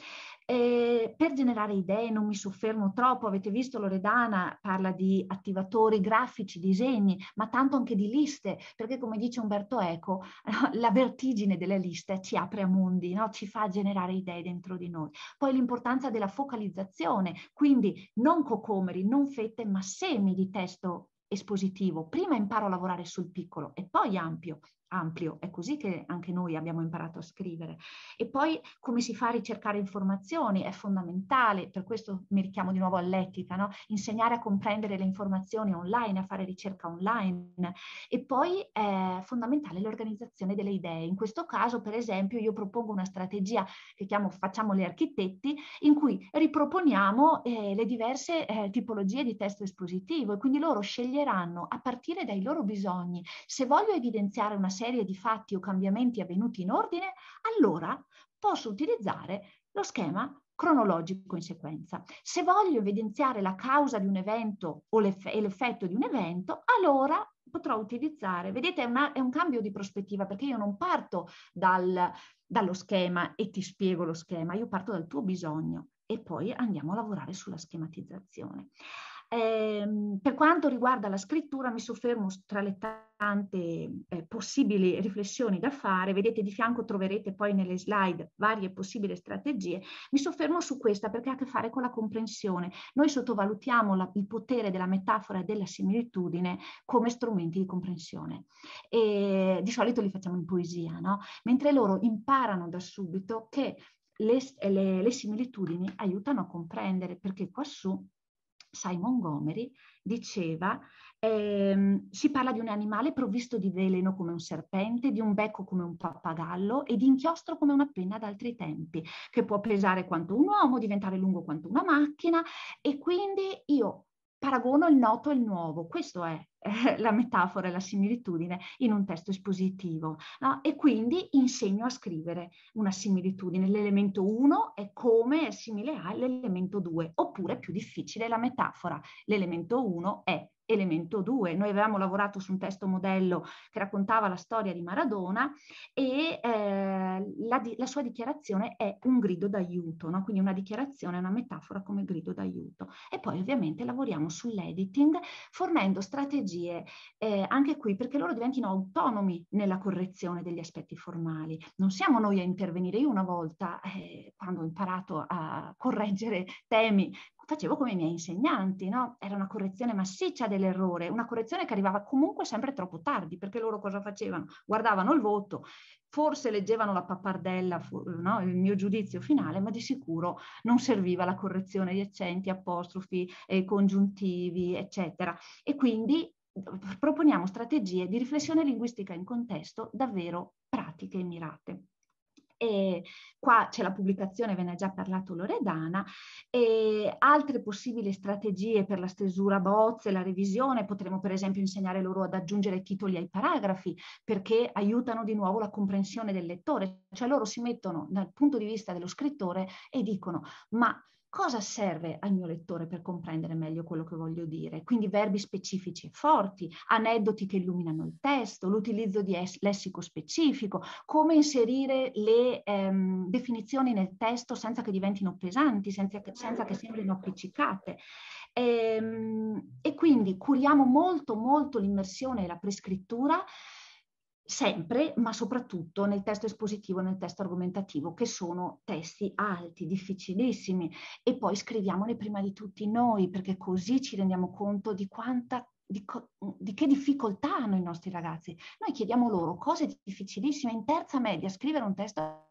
Eh, per generare idee non mi soffermo troppo, avete visto Loredana parla di attivatori grafici, disegni, ma tanto anche di liste, perché come dice Umberto Eco, la vertigine delle liste ci apre a mondi, no? ci fa generare idee dentro di noi. Poi l'importanza della focalizzazione, quindi non cocomeri, non fette, ma semi di testo espositivo, prima imparo a lavorare sul piccolo e poi ampio, ampio. È così che anche noi abbiamo imparato a scrivere. E poi come si fa a ricercare informazioni è fondamentale, per questo mi richiamo di nuovo all'etica, no? insegnare a comprendere le informazioni online, a fare ricerca online. E poi è fondamentale l'organizzazione delle idee. In questo caso, per esempio, io propongo una strategia che chiamo Facciamo gli architetti, in cui riproponiamo eh, le diverse eh, tipologie di testo espositivo e quindi loro sceglieranno a partire dai loro bisogni. Se voglio evidenziare una serie di fatti o cambiamenti avvenuti in ordine, allora posso utilizzare lo schema cronologico in sequenza. Se voglio evidenziare la causa di un evento o l'effetto di un evento, allora potrò utilizzare, vedete è, una, è, un cambio di prospettiva perché io non parto dal, dallo schema e ti spiego lo schema, io parto dal tuo bisogno e poi andiamo a lavorare sulla schematizzazione. Eh, per quanto riguarda la scrittura, mi soffermo tra le tante eh, possibili riflessioni da fare, vedete di fianco troverete poi nelle slide varie possibili strategie, mi soffermo su questa perché ha a che fare con la comprensione. Noi sottovalutiamo la, il potere della metafora e della similitudine come strumenti di comprensione e di solito li facciamo in poesia, no? mentre loro imparano da subito che le, le, le similitudini aiutano a comprendere perché quassù Simon Montgomery diceva, ehm, si parla di un animale provvisto di veleno come un serpente, di un becco come un pappagallo e di inchiostro come una penna ad altri tempi, che può pesare quanto un uomo, diventare lungo quanto una macchina e quindi io Paragono il noto e il nuovo, questa è eh, la metafora e la similitudine in un testo espositivo. No? E quindi insegno a scrivere una similitudine. L'elemento 1 è come è simile all'elemento 2, oppure più difficile la metafora. L'elemento 1 è elemento 2. Noi avevamo lavorato su un testo modello che raccontava la storia di Maradona e eh, la, la, sua dichiarazione è un grido d'aiuto, no? quindi una dichiarazione, una metafora come grido d'aiuto. E poi ovviamente lavoriamo sull'editing fornendo strategie eh, anche qui perché loro diventino autonomi nella correzione degli aspetti formali. Non siamo noi a intervenire. Io una volta, eh, quando ho imparato a correggere temi facevo come i miei insegnanti, no? Era una correzione massiccia dell'errore, una correzione che arrivava comunque sempre troppo tardi, perché loro cosa facevano? Guardavano il voto, forse leggevano la pappardella, no? il mio giudizio finale, ma di sicuro non serviva la correzione di accenti, apostrofi, eh, congiuntivi, eccetera. E quindi proponiamo strategie di riflessione linguistica in contesto davvero pratiche e mirate e qua c'è la pubblicazione, ve ne ha già parlato Loredana, e altre possibili strategie per la stesura bozze, la revisione, potremmo per esempio insegnare loro ad aggiungere titoli ai paragrafi perché aiutano di nuovo la comprensione del lettore, cioè loro si mettono dal punto di vista dello scrittore e dicono ma cosa serve al mio lettore per comprendere meglio quello che voglio dire? Quindi verbi specifici e forti, aneddoti che illuminano il testo, l'utilizzo di es- lessico specifico, come inserire le ehm, definizioni nel testo senza che diventino pesanti, senza che, senza che sembrino appiccicate. E, ehm, e quindi curiamo molto molto l'immersione e la prescrittura sempre, ma soprattutto nel testo espositivo nel testo argomentativo, che sono testi alti, difficilissimi, e poi scriviamone prima di tutti noi, perché così ci rendiamo conto di quanta di, co- di, che difficoltà hanno i nostri ragazzi. Noi chiediamo loro cose difficilissime. In terza media scrivere un testo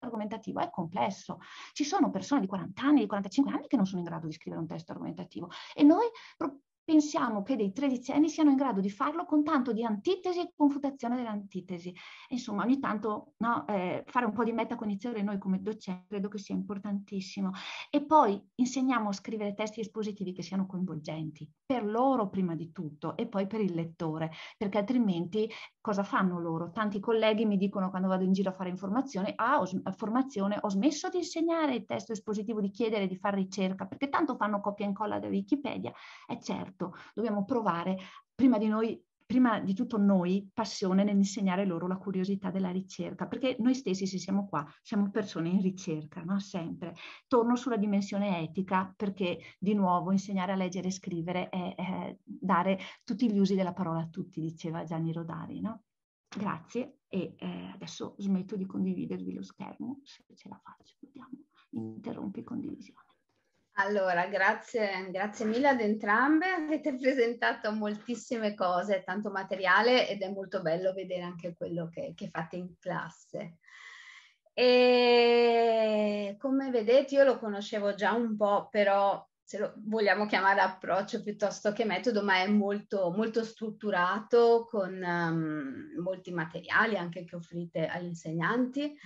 argomentativo è complesso. Ci sono persone di 40 anni, di 45 anni che non sono in grado di scrivere un testo argomentativo e noi pro- pensiamo che dei tredicenni siano in grado di farlo con tanto di antitesi e confutazione dell'antitesi. Insomma, ogni tanto no, eh, fare un po' di metacognizione noi come docenti credo che sia importantissimo. E poi insegniamo a scrivere testi espositivi che siano coinvolgenti, per loro prima di tutto e poi per il lettore, perché altrimenti cosa fanno loro? Tanti colleghi mi dicono quando vado in giro a fare informazione, ah, ho, formazione, ho smesso di insegnare il testo espositivo, di chiedere, di fare ricerca, perché tanto fanno copia e incolla da Wikipedia, è certo certo, dobbiamo provare prima di noi prima di tutto noi passione nell'insegnare loro la curiosità della ricerca, perché noi stessi se siamo qua siamo persone in ricerca, no? sempre. Torno sulla dimensione etica perché di nuovo insegnare a leggere e scrivere è, è dare tutti gli usi della parola a tutti, diceva Gianni Rodari. No? Grazie e eh, adesso smetto di condividervi lo schermo, se ce la faccio, vediamo, interrompi condivisione. Allora, grazie, grazie mille ad entrambe, avete presentato moltissime cose, tanto materiale ed è molto bello vedere anche quello che, che fate in classe. E come vedete io lo conoscevo già un po', però se lo vogliamo chiamare approccio piuttosto che metodo, ma è molto, molto strutturato con um, molti materiali anche che offrite agli insegnanti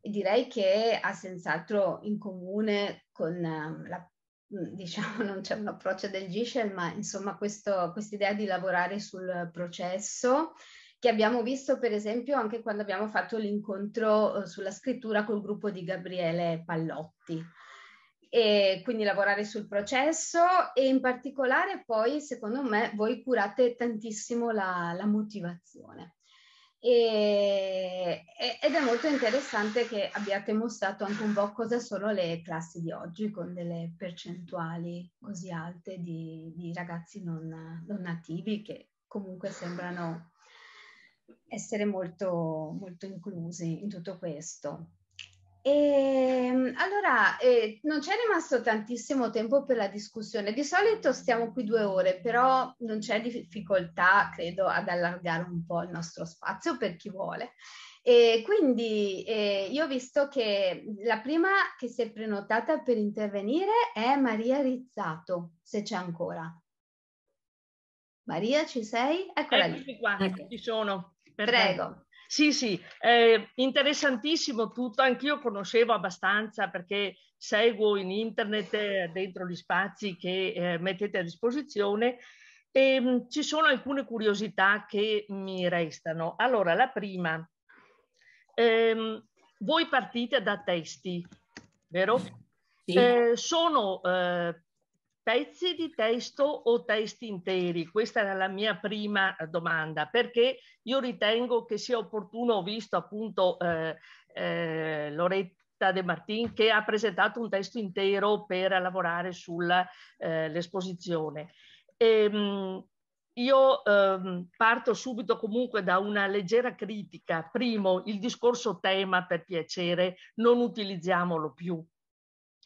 direi che ha senz'altro in comune con ehm, la mhmm, diciamo non c'è un approccio del GISHEL, ma insomma questa idea di lavorare sul processo che abbiamo visto per esempio anche quando abbiamo fatto l'incontro eh, sulla scrittura col gruppo di Gabriele Pallotti. E quindi lavorare sul processo e in particolare poi secondo me voi curate tantissimo la, la motivazione e, ed è molto interessante che abbiate mostrato anche un po' cosa sono le classi di oggi con delle percentuali così alte di, di ragazzi non, non, nativi che comunque sembrano essere molto, molto inclusi in tutto questo. E, ehm, allora, eh, non c'è rimasto tantissimo tempo per la discussione. Di solito stiamo qui due ore, però non c'è difficoltà, credo, ad allargare un po' il nostro spazio per chi vuole. E quindi eh, io ho visto che la prima che si è prenotata per intervenire è Maria Rizzato, se c'è ancora. Maria, ci sei? Eccola Eccoci lì. qua, ecco. ci sono. Perfetto. Prego. Sì, sì, eh, interessantissimo tutto, anch'io conoscevo abbastanza perché seguo in internet eh, dentro gli spazi che eh, mettete a disposizione e mh, mm, ci sono alcune curiosità che mi restano. Allora, la prima, ehm, voi partite da testi, vero? Sì. Eh, sono eh, pezzi di testo o testi interi? Questa era la mia prima eh, domanda, perché io ritengo che sia opportuno, ho visto appunto eh, eh, Loretta De Martin che ha presentato un testo intero per lavorare sull'esposizione. Eh, ehm, io ehm, parto subito comunque da una leggera critica. Primo, il discorso tema, per piacere, non utilizziamolo più.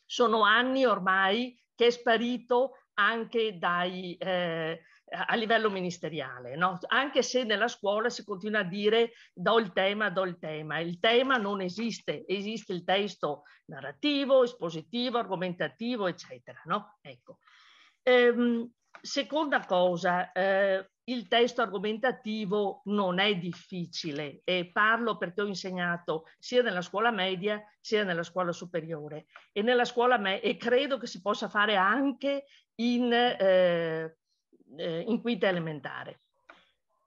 Sono anni ormai che è sparito anche dai, eh, a livello ministeriale, no? anche se nella scuola si continua a dire do il tema, do il tema, il tema non esiste, esiste il testo narrativo, espositivo, argomentativo, eccetera. No? Ecco. Ehm, seconda cosa, eh, il testo argomentativo non è difficile e parlo perché ho insegnato sia nella scuola media sia nella scuola superiore e, nella scuola me- e credo che si possa fare anche in, eh, eh in, quinta elementare.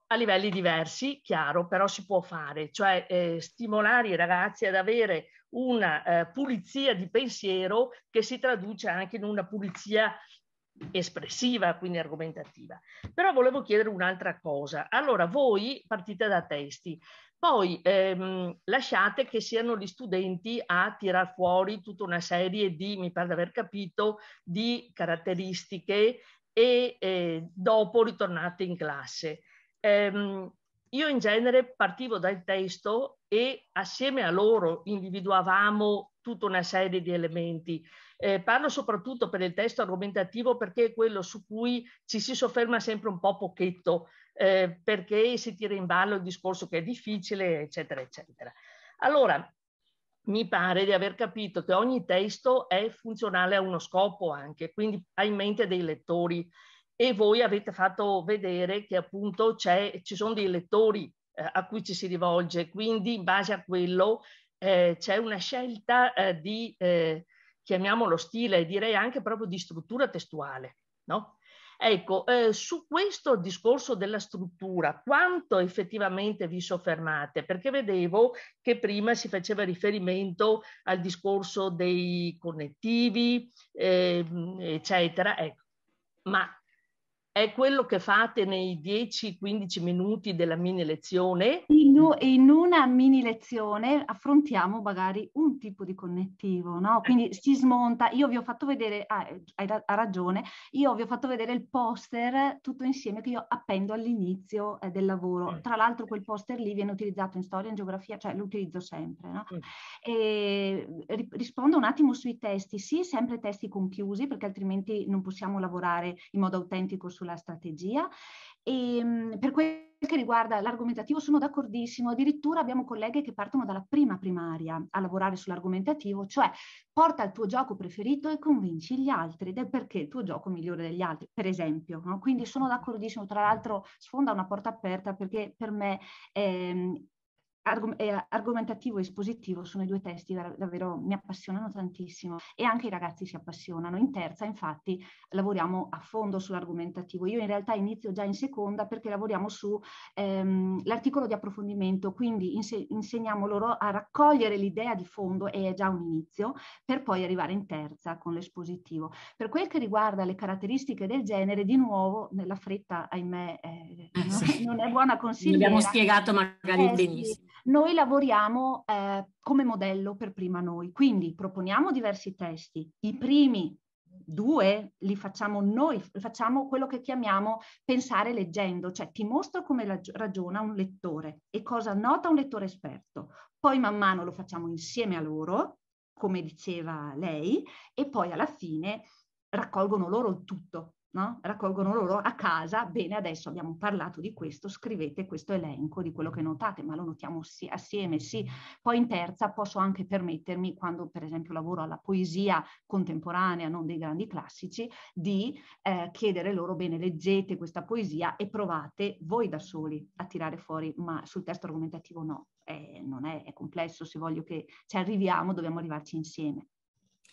A livelli diversi, chiaro, però si può fare, cioè eh, stimolare i ragazzi ad avere una eh, pulizia di pensiero che si traduce anche in una pulizia espressiva, quindi argomentativa. Però volevo chiedere un'altra cosa. Allora, voi partite da testi, poi ehm, lasciate che siano gli studenti a tirar fuori tutta una serie di, mi pare di aver capito, di caratteristiche e eh, dopo ritornate in classe. Ehm, io in genere partivo dal testo e assieme a loro individuavamo tutta una serie di elementi. Eh, parlo soprattutto per il testo argomentativo perché è quello su cui ci si sofferma sempre un po' pochetto, eh, perché si tira in ballo il discorso che è difficile, eccetera, eccetera. Allora, mi pare di aver capito che ogni testo è funzionale a uno scopo anche, quindi ha in mente dei lettori e voi avete fatto vedere che appunto ci sono dei lettori eh, a cui ci si rivolge, quindi in base a quello eh, c'è una scelta eh, di, eh, chiamiamolo stile, direi anche proprio di struttura testuale. No? Ecco, eh, su questo discorso della struttura, quanto effettivamente vi soffermate? Perché vedevo che prima si faceva riferimento al discorso dei connettivi, ehm, eccetera. Ecco ma è quello che fate nei 10-15 minuti della mini lezione? In, in, una mini lezione affrontiamo magari un tipo di connettivo, no? Quindi si smonta, io vi ho fatto vedere, ah, eh, hai, hai, ragione, io vi ho fatto vedere il poster tutto insieme che io appendo all'inizio eh, del lavoro. Mm. Tra l'altro quel poster lì viene utilizzato in storia, in geografia, cioè lo utilizzo sempre, no? Mm. E, ri, rispondo un attimo sui testi, sì, sempre testi conchiusi perché altrimenti non possiamo lavorare in modo autentico sul sulla strategia. E, ehm, per quel che riguarda l'argomentativo sono d'accordissimo, addirittura abbiamo colleghe che partono dalla prima primaria a lavorare sull'argomentativo, cioè porta il tuo gioco preferito e convinci gli altri del perché il tuo gioco è migliore degli altri, per esempio. No? Quindi sono d'accordissimo, tra l'altro sfonda una porta aperta perché per me ehm, eh, argomentativo e espositivo sono i due testi davvero mi appassionano tantissimo e anche i ragazzi si appassionano. In terza, infatti, lavoriamo a fondo sull'argomentativo. Io in realtà inizio già in seconda perché lavoriamo su ehm, di approfondimento, quindi inse- insegniamo loro a raccogliere l'idea di fondo e è già un inizio, per poi arrivare in terza con l'espositivo. Per quel che riguarda le caratteristiche del genere, di nuovo nella fretta, ahimè, eh, eh, non, sì. non, è buona consigliera. L'abbiamo spiegato magari eh, benissimo. Sì noi lavoriamo eh, come modello per prima noi. Quindi proponiamo diversi testi, i primi due li facciamo noi, facciamo quello che chiamiamo pensare leggendo, cioè ti mostro come ragiona un lettore e cosa nota un lettore esperto. Poi man mano lo facciamo insieme a loro, come diceva lei, e poi alla fine raccolgono loro il tutto no? raccolgono loro a casa, bene adesso abbiamo parlato di questo, scrivete questo elenco di quello che notate, ma lo notiamo sì, assieme, sì. Poi in terza posso anche permettermi, quando per esempio lavoro alla poesia contemporanea, non dei grandi classici, di eh, chiedere loro, bene, leggete questa poesia e provate voi da soli a tirare fuori, ma sul testo argomentativo no, eh, non è, è complesso, se voglio che ci arriviamo dobbiamo arrivarci insieme.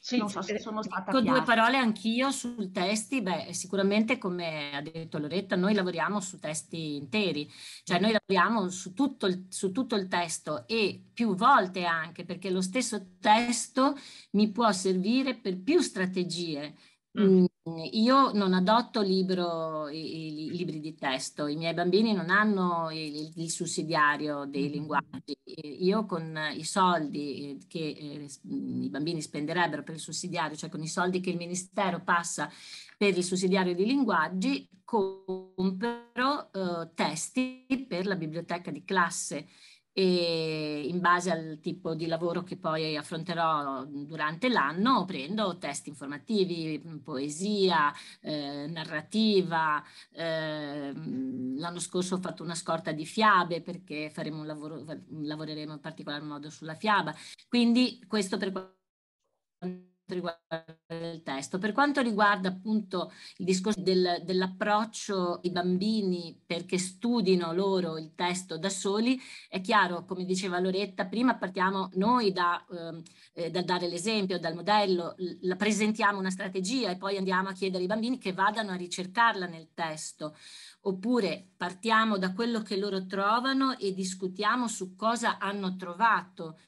Sì, non so se eh, sono stata dico due parole anch'io sul testi. Beh, sicuramente, come ha detto Loretta, noi lavoriamo su testi interi, cioè noi lavoriamo su tutto il, su tutto il testo e più volte anche, perché lo stesso testo mi può servire per più strategie. Mm. mm io non adotto libro, i, i, libri di testo, i miei bambini non hanno il, il sussidiario dei linguaggi. Io con i soldi eh, che eh, i bambini spenderebbero per il sussidiario, cioè con i soldi che il Ministero passa per il sussidiario dei linguaggi, compro eh, testi per la biblioteca di classe e in base al tipo di lavoro che poi affronterò mhmm, durante l'anno prendo testi informativi, mhmm, poesia, eh, narrativa. Eh, l'anno scorso ho fatto una scorta di fiabe perché faremo un lavoro, lavoreremo in particolar modo sulla fiaba. Quindi questo per quanto riguarda il testo. Per quanto riguarda appunto il discorso del, dell'approccio ai bambini perché studino loro il testo da soli, è chiaro, come diceva Loretta, prima partiamo noi da, ehm, eh, da dare l'esempio, dal modello, la presentiamo una strategia e poi andiamo a chiedere ai bambini che vadano a ricercarla nel testo oppure partiamo da quello che loro trovano e discutiamo su cosa hanno trovato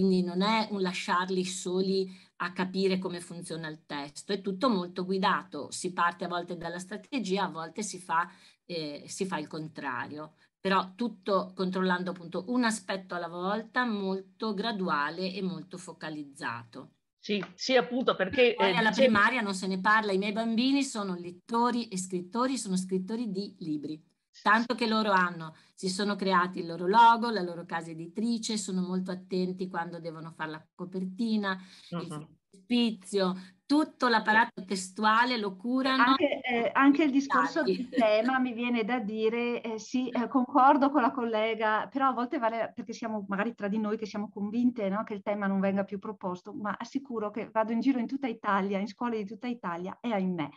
quindi non è un lasciarli soli a capire come funziona il testo, è tutto molto guidato, si parte a volte dalla strategia, a volte si fa, eh, si fa il contrario, però tutto controllando appunto un aspetto alla volta, molto graduale e molto focalizzato. Sì, sì, appunto perché... Poi eh, alla dicevi... primaria non se ne parla, i miei bambini sono lettori e scrittori, sono scrittori di libri tanto che loro hanno, si sono creati il loro logo, la loro casa editrice, sono molto attenti quando devono fare la copertina, uh-huh. il mhm. spizio, tutto l'apparato testuale lo curano. Anche, eh, anche il discorso del tema mi viene da dire, eh, sì, eh, concordo con la collega, però a volte vale, perché siamo magari tra di noi che siamo convinte no, che il tema non venga più proposto, ma assicuro che vado in giro in tutta Italia, in scuole di tutta Italia e ahimè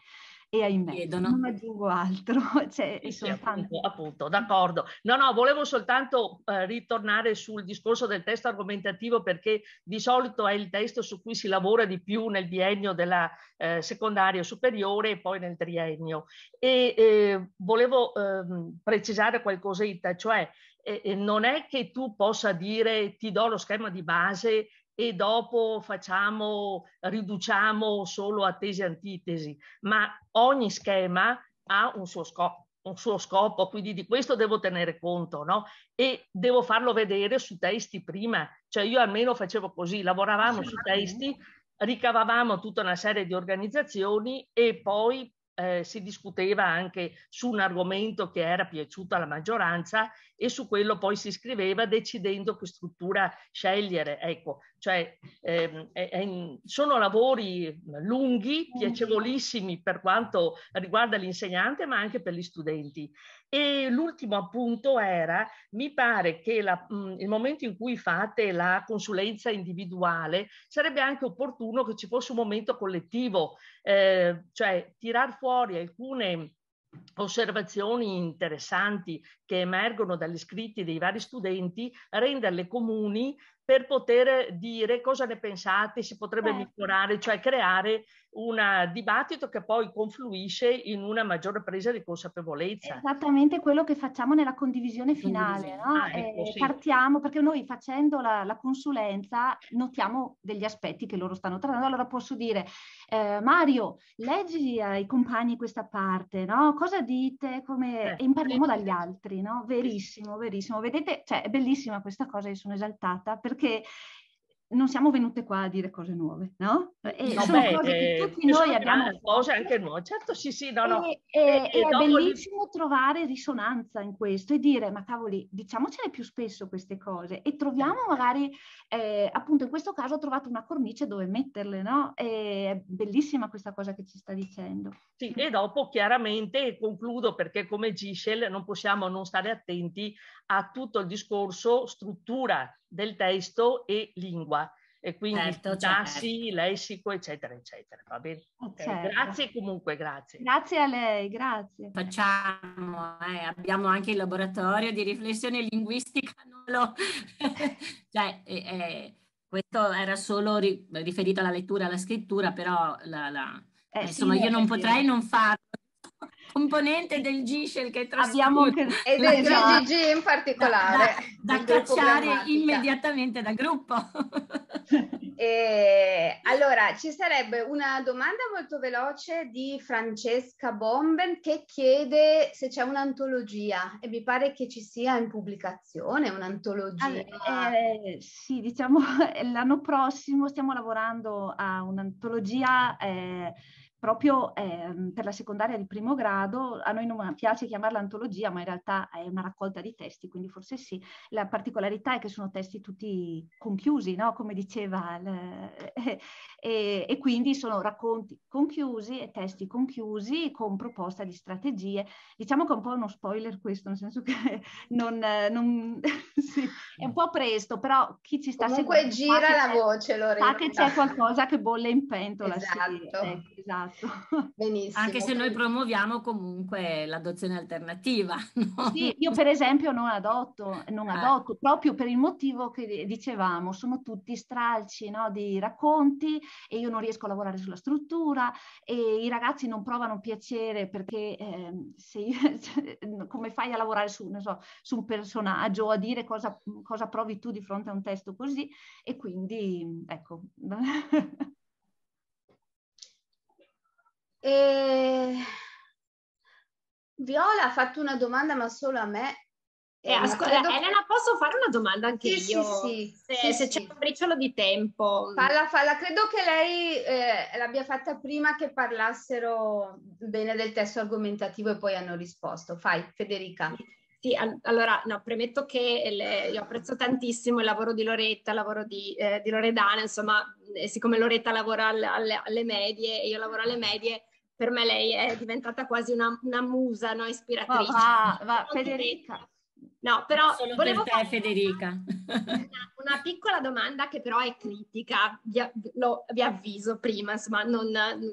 e ahimè, chiedono. non aggiungo altro. Cioè, sì, appunto, appunto, d'accordo. No, no, volevo soltanto eh, ritornare sul discorso del testo argomentativo perché di solito è il testo su cui si lavora di più nel biennio della eh, secondaria superiore e poi nel triennio. E eh, volevo ehm, precisare qualcosetta, cioè non è che tu possa dire ti do lo schema di base e dopo facciamo, riduciamo solo a tesi antitesi, ma ogni schema ha un suo scopo, un suo scopo quindi di questo devo tenere conto, no? E devo farlo vedere su testi prima, cioè io almeno facevo così, lavoravamo sì. su esatto. testi, ricavavamo tutta una serie di organizzazioni e poi eh, si discuteva anche su un argomento che era piaciuto alla maggioranza e su quello poi si scriveva decidendo che struttura scegliere. Ecco, cioè, ehm, ehm, sono lavori lunghi, piacevolissimi per quanto riguarda l'insegnante, ma anche per gli studenti. E l'ultimo appunto era, mi pare che la, mh, mm, il momento in cui fate la consulenza individuale sarebbe anche opportuno che ci fosse un momento collettivo, eh, cioè tirar fuori alcune osservazioni interessanti che emergono dagli scritti dei vari studenti, renderle comuni per poter dire cosa ne pensate, si potrebbe certo. migliorare, cioè creare un dibattito che poi confluisce in una maggiore presa di consapevolezza. Esattamente quello che facciamo nella condivisione finale. No? Ah, ecco, eh, sì. Partiamo, perché noi facendo la, la, consulenza notiamo degli aspetti che loro stanno trattando. Allora posso dire, eh, Mario, leggi ai compagni questa parte, no? cosa dite, come... Eh, impariamo dagli altri, no? verissimo, verissimo. Vedete, cioè, è bellissima questa cosa, io sono esaltata. Per perché non siamo venute qua a dire cose nuove, no? E no, sono beh, cose che eh, tutti noi abbiamo... Cose anche nuove, certo sì sì, no no. E, e, e è bellissimo li... trovare risonanza in questo e dire, ma cavoli, diciamocene più spesso queste cose e troviamo certo. magari, eh, appunto in questo caso ho trovato una cornice dove metterle, no? E è bellissima questa cosa che ci sta dicendo. Sì, e dopo chiaramente concludo perché come Giselle non possiamo non stare attenti a tutto il discorso struttura del testo e lingua e quindi certo, certo. tassi, certo. lessico, eccetera, eccetera. Va bene? Eh, okay. Certo. Grazie comunque, grazie. Grazie a lei, grazie. Facciamo, eh, abbiamo anche il laboratorio di riflessione linguistica, lo... cioè, eh, eh, questo era solo ri- riferito alla lettura e alla scrittura, però la, la... Eh, eh, insomma sì, io non potrei non farlo componente del G-Shell che trascuriamo. Anche... E del GGG in particolare. Da, da, da cacciare immediatamente dal gruppo. e, allora, ci sarebbe una domanda molto veloce di Francesca Bomben che chiede se c'è un'antologia e mi pare che ci sia in pubblicazione un'antologia. Allora, eh, sì, diciamo l'anno prossimo stiamo lavorando a un'antologia eh, proprio eh, per la secondaria di primo grado, a noi non piace chiamarla antologia, ma in realtà è una raccolta di testi, quindi forse sì. La particolarità è che sono testi tutti conchiusi, no? come diceva, le... Eh, e, e, quindi sono racconti conchiusi e testi conchiusi con proposta di strategie. Diciamo che è un po' uno spoiler questo, nel senso che non, non... sì, è un po' presto, però chi ci sta Comunque seguendo... Comunque gira la voce, Lorena. Sa che c'è qualcosa che bolle in pentola. Esatto. Sì, ecco, esatto esatto. Benissimo. Anche se noi promuoviamo comunque l'adozione alternativa. No? Sì, io per esempio non adotto, non eh. adotto eh. proprio per il motivo che dicevamo, sono tutti stralci no, di racconti e io non riesco a lavorare sulla struttura e i ragazzi non provano piacere perché eh, io, come fai a lavorare su, so, su, un personaggio, a dire cosa, cosa provi tu di fronte a un testo così e quindi ecco. E... Viola ha fatto una domanda, ma solo a me. Eh, ascolta, credo... Eh, Elena, posso fare una domanda anche sì, io? Sì, sì. Se, se c'è un briciolo di tempo. Falla, falla. Credo che lei eh, l'abbia fatta prima che parlassero bene del testo argomentativo e poi hanno risposto. Fai, Federica. Sì, all- allora, no, premetto che le, io apprezzo tantissimo il lavoro di Loretta, il lavoro di, eh, di Loredana, insomma, eh, siccome Loretta lavora al, alle, alle medie e io lavoro alle medie, per me lei è diventata quasi una, una musa no? ispiratrice. Oh, va, va, Federica. No, però Solo volevo per te, Federica. Una, una, piccola domanda che però è critica, vi, lo, vi avviso prima, insomma, non,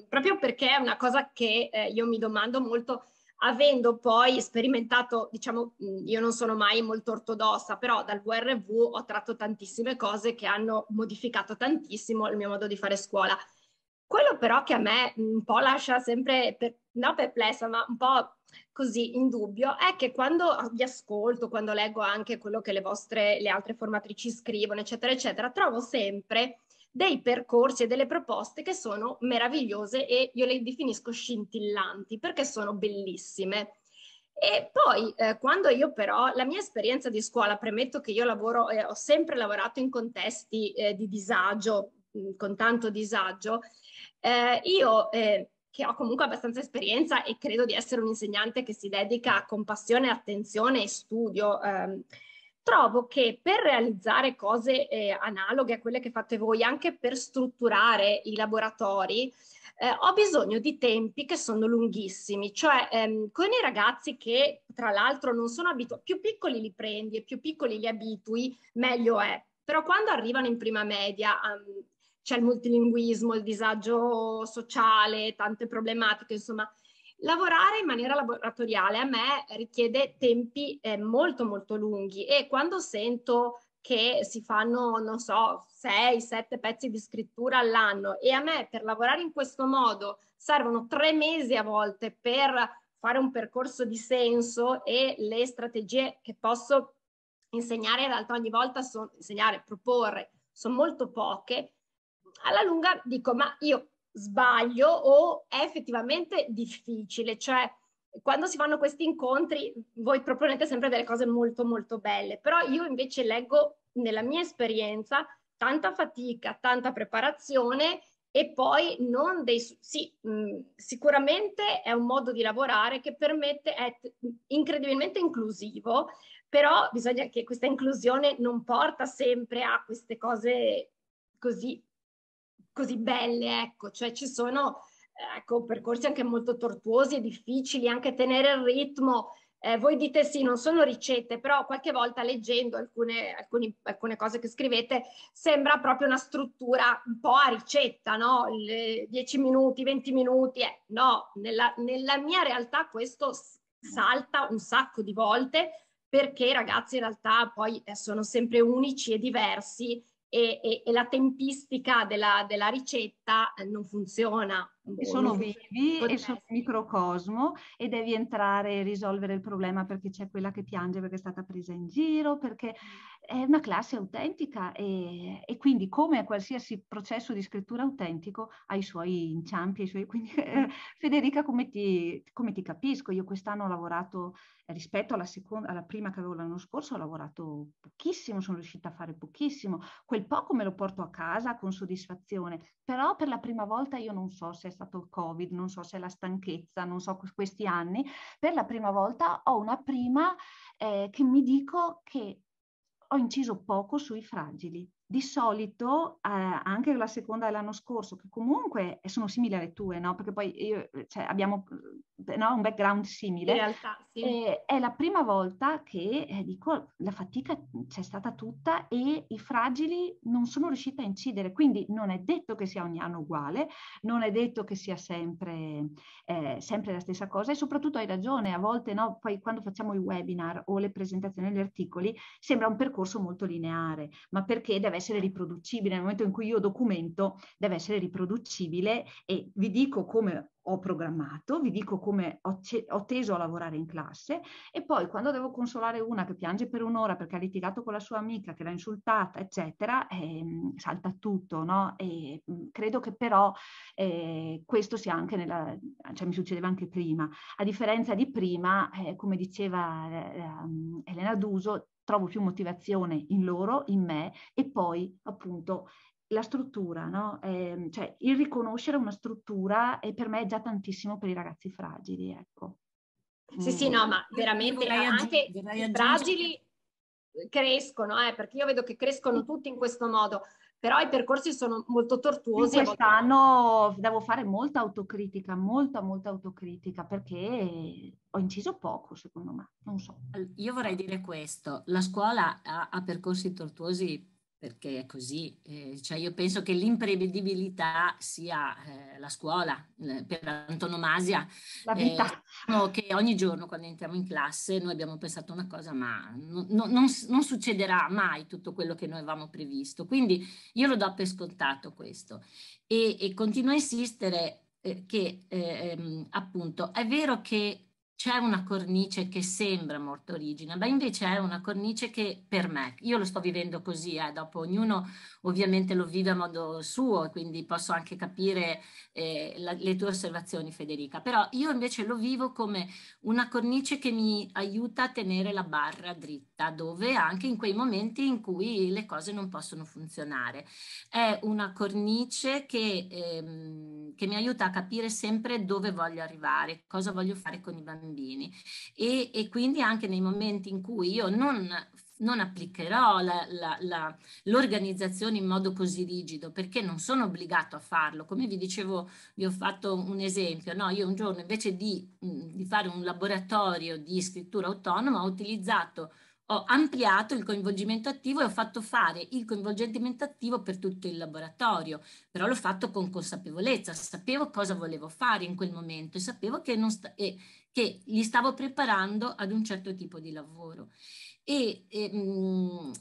proprio perché è una cosa che eh, io mi domando molto, avendo poi sperimentato, diciamo, io non sono mai molto ortodossa, però dal VRV ho tratto tantissime cose che hanno modificato tantissimo il mio modo di fare scuola. Quello però che a me un po' lascia sempre, per, non perplessa, ma un po' così in dubbio, è che quando vi ascolto, quando leggo anche quello che le vostre, le altre formatrici scrivono, eccetera, eccetera, trovo sempre dei percorsi e delle proposte che sono meravigliose e io le definisco scintillanti perché sono bellissime. E poi eh, quando io però, la mia esperienza di scuola, premetto che io lavoro, eh, ho sempre lavorato in contesti eh, di disagio, mm, con tanto disagio, eh, io eh, che ho comunque abbastanza esperienza e credo di essere un insegnante che si dedica con passione, attenzione e studio, ehm, trovo che per realizzare cose eh, analoghe a quelle che fate voi, anche per strutturare i laboratori, eh, ho bisogno di tempi che sono lunghissimi, cioè ehm, con i ragazzi che tra l'altro non sono abituati, più piccoli li prendi e più piccoli li abitui, meglio è. Però quando arrivano in prima media, um, c'è il multilinguismo, il disagio sociale, tante problematiche, insomma. Lavorare in maniera laboratoriale a me richiede tempi eh, molto molto lunghi e quando sento che si fanno, non so, 6-7 pezzi di scrittura all'anno e a me per lavorare in questo modo servono tre mesi a volte per fare un percorso di senso e le strategie che posso insegnare in realtà ogni volta sono insegnare, proporre, sono molto poche alla lunga dico ma io sbaglio o è effettivamente difficile, cioè quando si fanno questi incontri voi proponete sempre delle cose molto molto belle, però io invece leggo nella mia esperienza tanta fatica, tanta preparazione e poi non dei sì, mh, mm, sicuramente è un modo di lavorare che permette è incredibilmente inclusivo, però bisogna che questa inclusione non porta sempre a queste cose così così belle, ecco, cioè ci sono eh, ecco, percorsi anche molto tortuosi e difficili, anche tenere il ritmo. Eh, voi dite sì, non sono ricette, però qualche volta leggendo alcune, alcune, alcune, cose che scrivete sembra proprio una struttura un po' a ricetta, no? Le eh, 10 minuti, 20 minuti. Eh, no, nella, nella mia realtà questo salta un sacco di volte perché i ragazzi in realtà poi eh, sono sempre unici e diversi e, e, e la tempistica della, della ricetta eh, non funziona e sono vivi e sono un microcosmo e devi entrare e risolvere il problema perché c'è quella che piange perché è stata presa in giro, perché è una classe autentica e, e quindi come qualsiasi processo di scrittura autentico ha i suoi inciampi, i suoi, quindi eh, mm. Federica come ti, come ti, capisco, io quest'anno ho lavorato rispetto alla, seconda, alla prima che avevo l'anno scorso, ho lavorato pochissimo, sono riuscita a fare pochissimo, quel poco me lo porto a casa con soddisfazione, però per la prima volta io non so se stato il Covid, non so se è la stanchezza, non so questi anni, per la prima volta ho una prima eh, che mi dico che ho inciso poco sui fragili di solito eh, anche la seconda dell'anno scorso, che comunque sono simili alle tue, no? Perché poi io, cioè, abbiamo eh, no? un background simile. In realtà, sì. Eh, è la prima volta che, eh, dico, la fatica c'è stata tutta e i fragili non sono riusciti a incidere. Quindi non è detto che sia ogni anno uguale, non è detto che sia sempre, eh, sempre la stessa cosa e soprattutto hai ragione, a volte no? Poi quando facciamo i webinar o le presentazioni degli articoli sembra un percorso molto lineare, ma perché deve essere essere riproducibile, nel momento in cui io documento deve essere riproducibile e vi dico come ho programmato, vi dico come ho, ho, teso a lavorare in classe e poi quando devo consolare una che piange per un'ora perché ha litigato con la sua amica, che l'ha insultata, eccetera, ehm, salta tutto, no? E mm, credo che però eh, questo sia anche nella, cioè mi succedeva anche prima, a differenza di prima, eh, come diceva eh, ehm, Elena Duso, trovo più motivazione in loro, in me e poi appunto la struttura, no? eh, cioè il riconoscere una struttura è per me già tantissimo per i ragazzi fragili, ecco. Sì, mm. sì, no, ma veramente anche i fragili eh, crescono, eh, perché io vedo che crescono tutti in questo modo, però i percorsi sono molto tortuosi. In quest'anno devo fare molta autocritica, molta, molta autocritica, perché ho inciso poco, secondo me, non so. Io vorrei dire questo, la scuola ha, ha percorsi tortuosi perché è così. Eh, cioè io penso che l'imprevedibilità sia eh, la scuola eh, per antonomasia. La eh, vita. Diciamo che ogni giorno quando entriamo in classe noi abbiamo pensato una cosa, ma no, no, non, non, succederà mai tutto quello che noi avevamo previsto. Quindi io lo do per scontato questo e, e continuo a insistere eh, che ehm, appunto è vero che c'è una cornice che sembra molto rigida, ma invece è una cornice che per me, io lo sto vivendo così, eh, dopo ognuno ovviamente lo vive a modo suo, quindi posso anche capire eh, la, le tue osservazioni Federica, però io invece lo vivo come una cornice che mi aiuta a tenere la barra dritta, dove anche in quei momenti in cui le cose non possono funzionare. È una cornice che, ehm, che mi aiuta a capire sempre dove voglio arrivare, cosa voglio fare con i bambini bambini e, e quindi anche nei momenti in cui io non non applicherò la, la, la, l'organizzazione in modo così rigido perché non sono obbligato a farlo. Come vi dicevo, vi ho fatto un esempio, no? io un giorno invece di, mm, di fare un laboratorio di scrittura autonoma ho utilizzato ho ampliato il coinvolgimento attivo e ho fatto fare il coinvolgimento attivo per tutto il laboratorio, però l'ho fatto con consapevolezza, sapevo cosa volevo fare in quel momento e sapevo che non sta- e, che li stavo preparando ad un certo tipo di lavoro. E, e, ehm,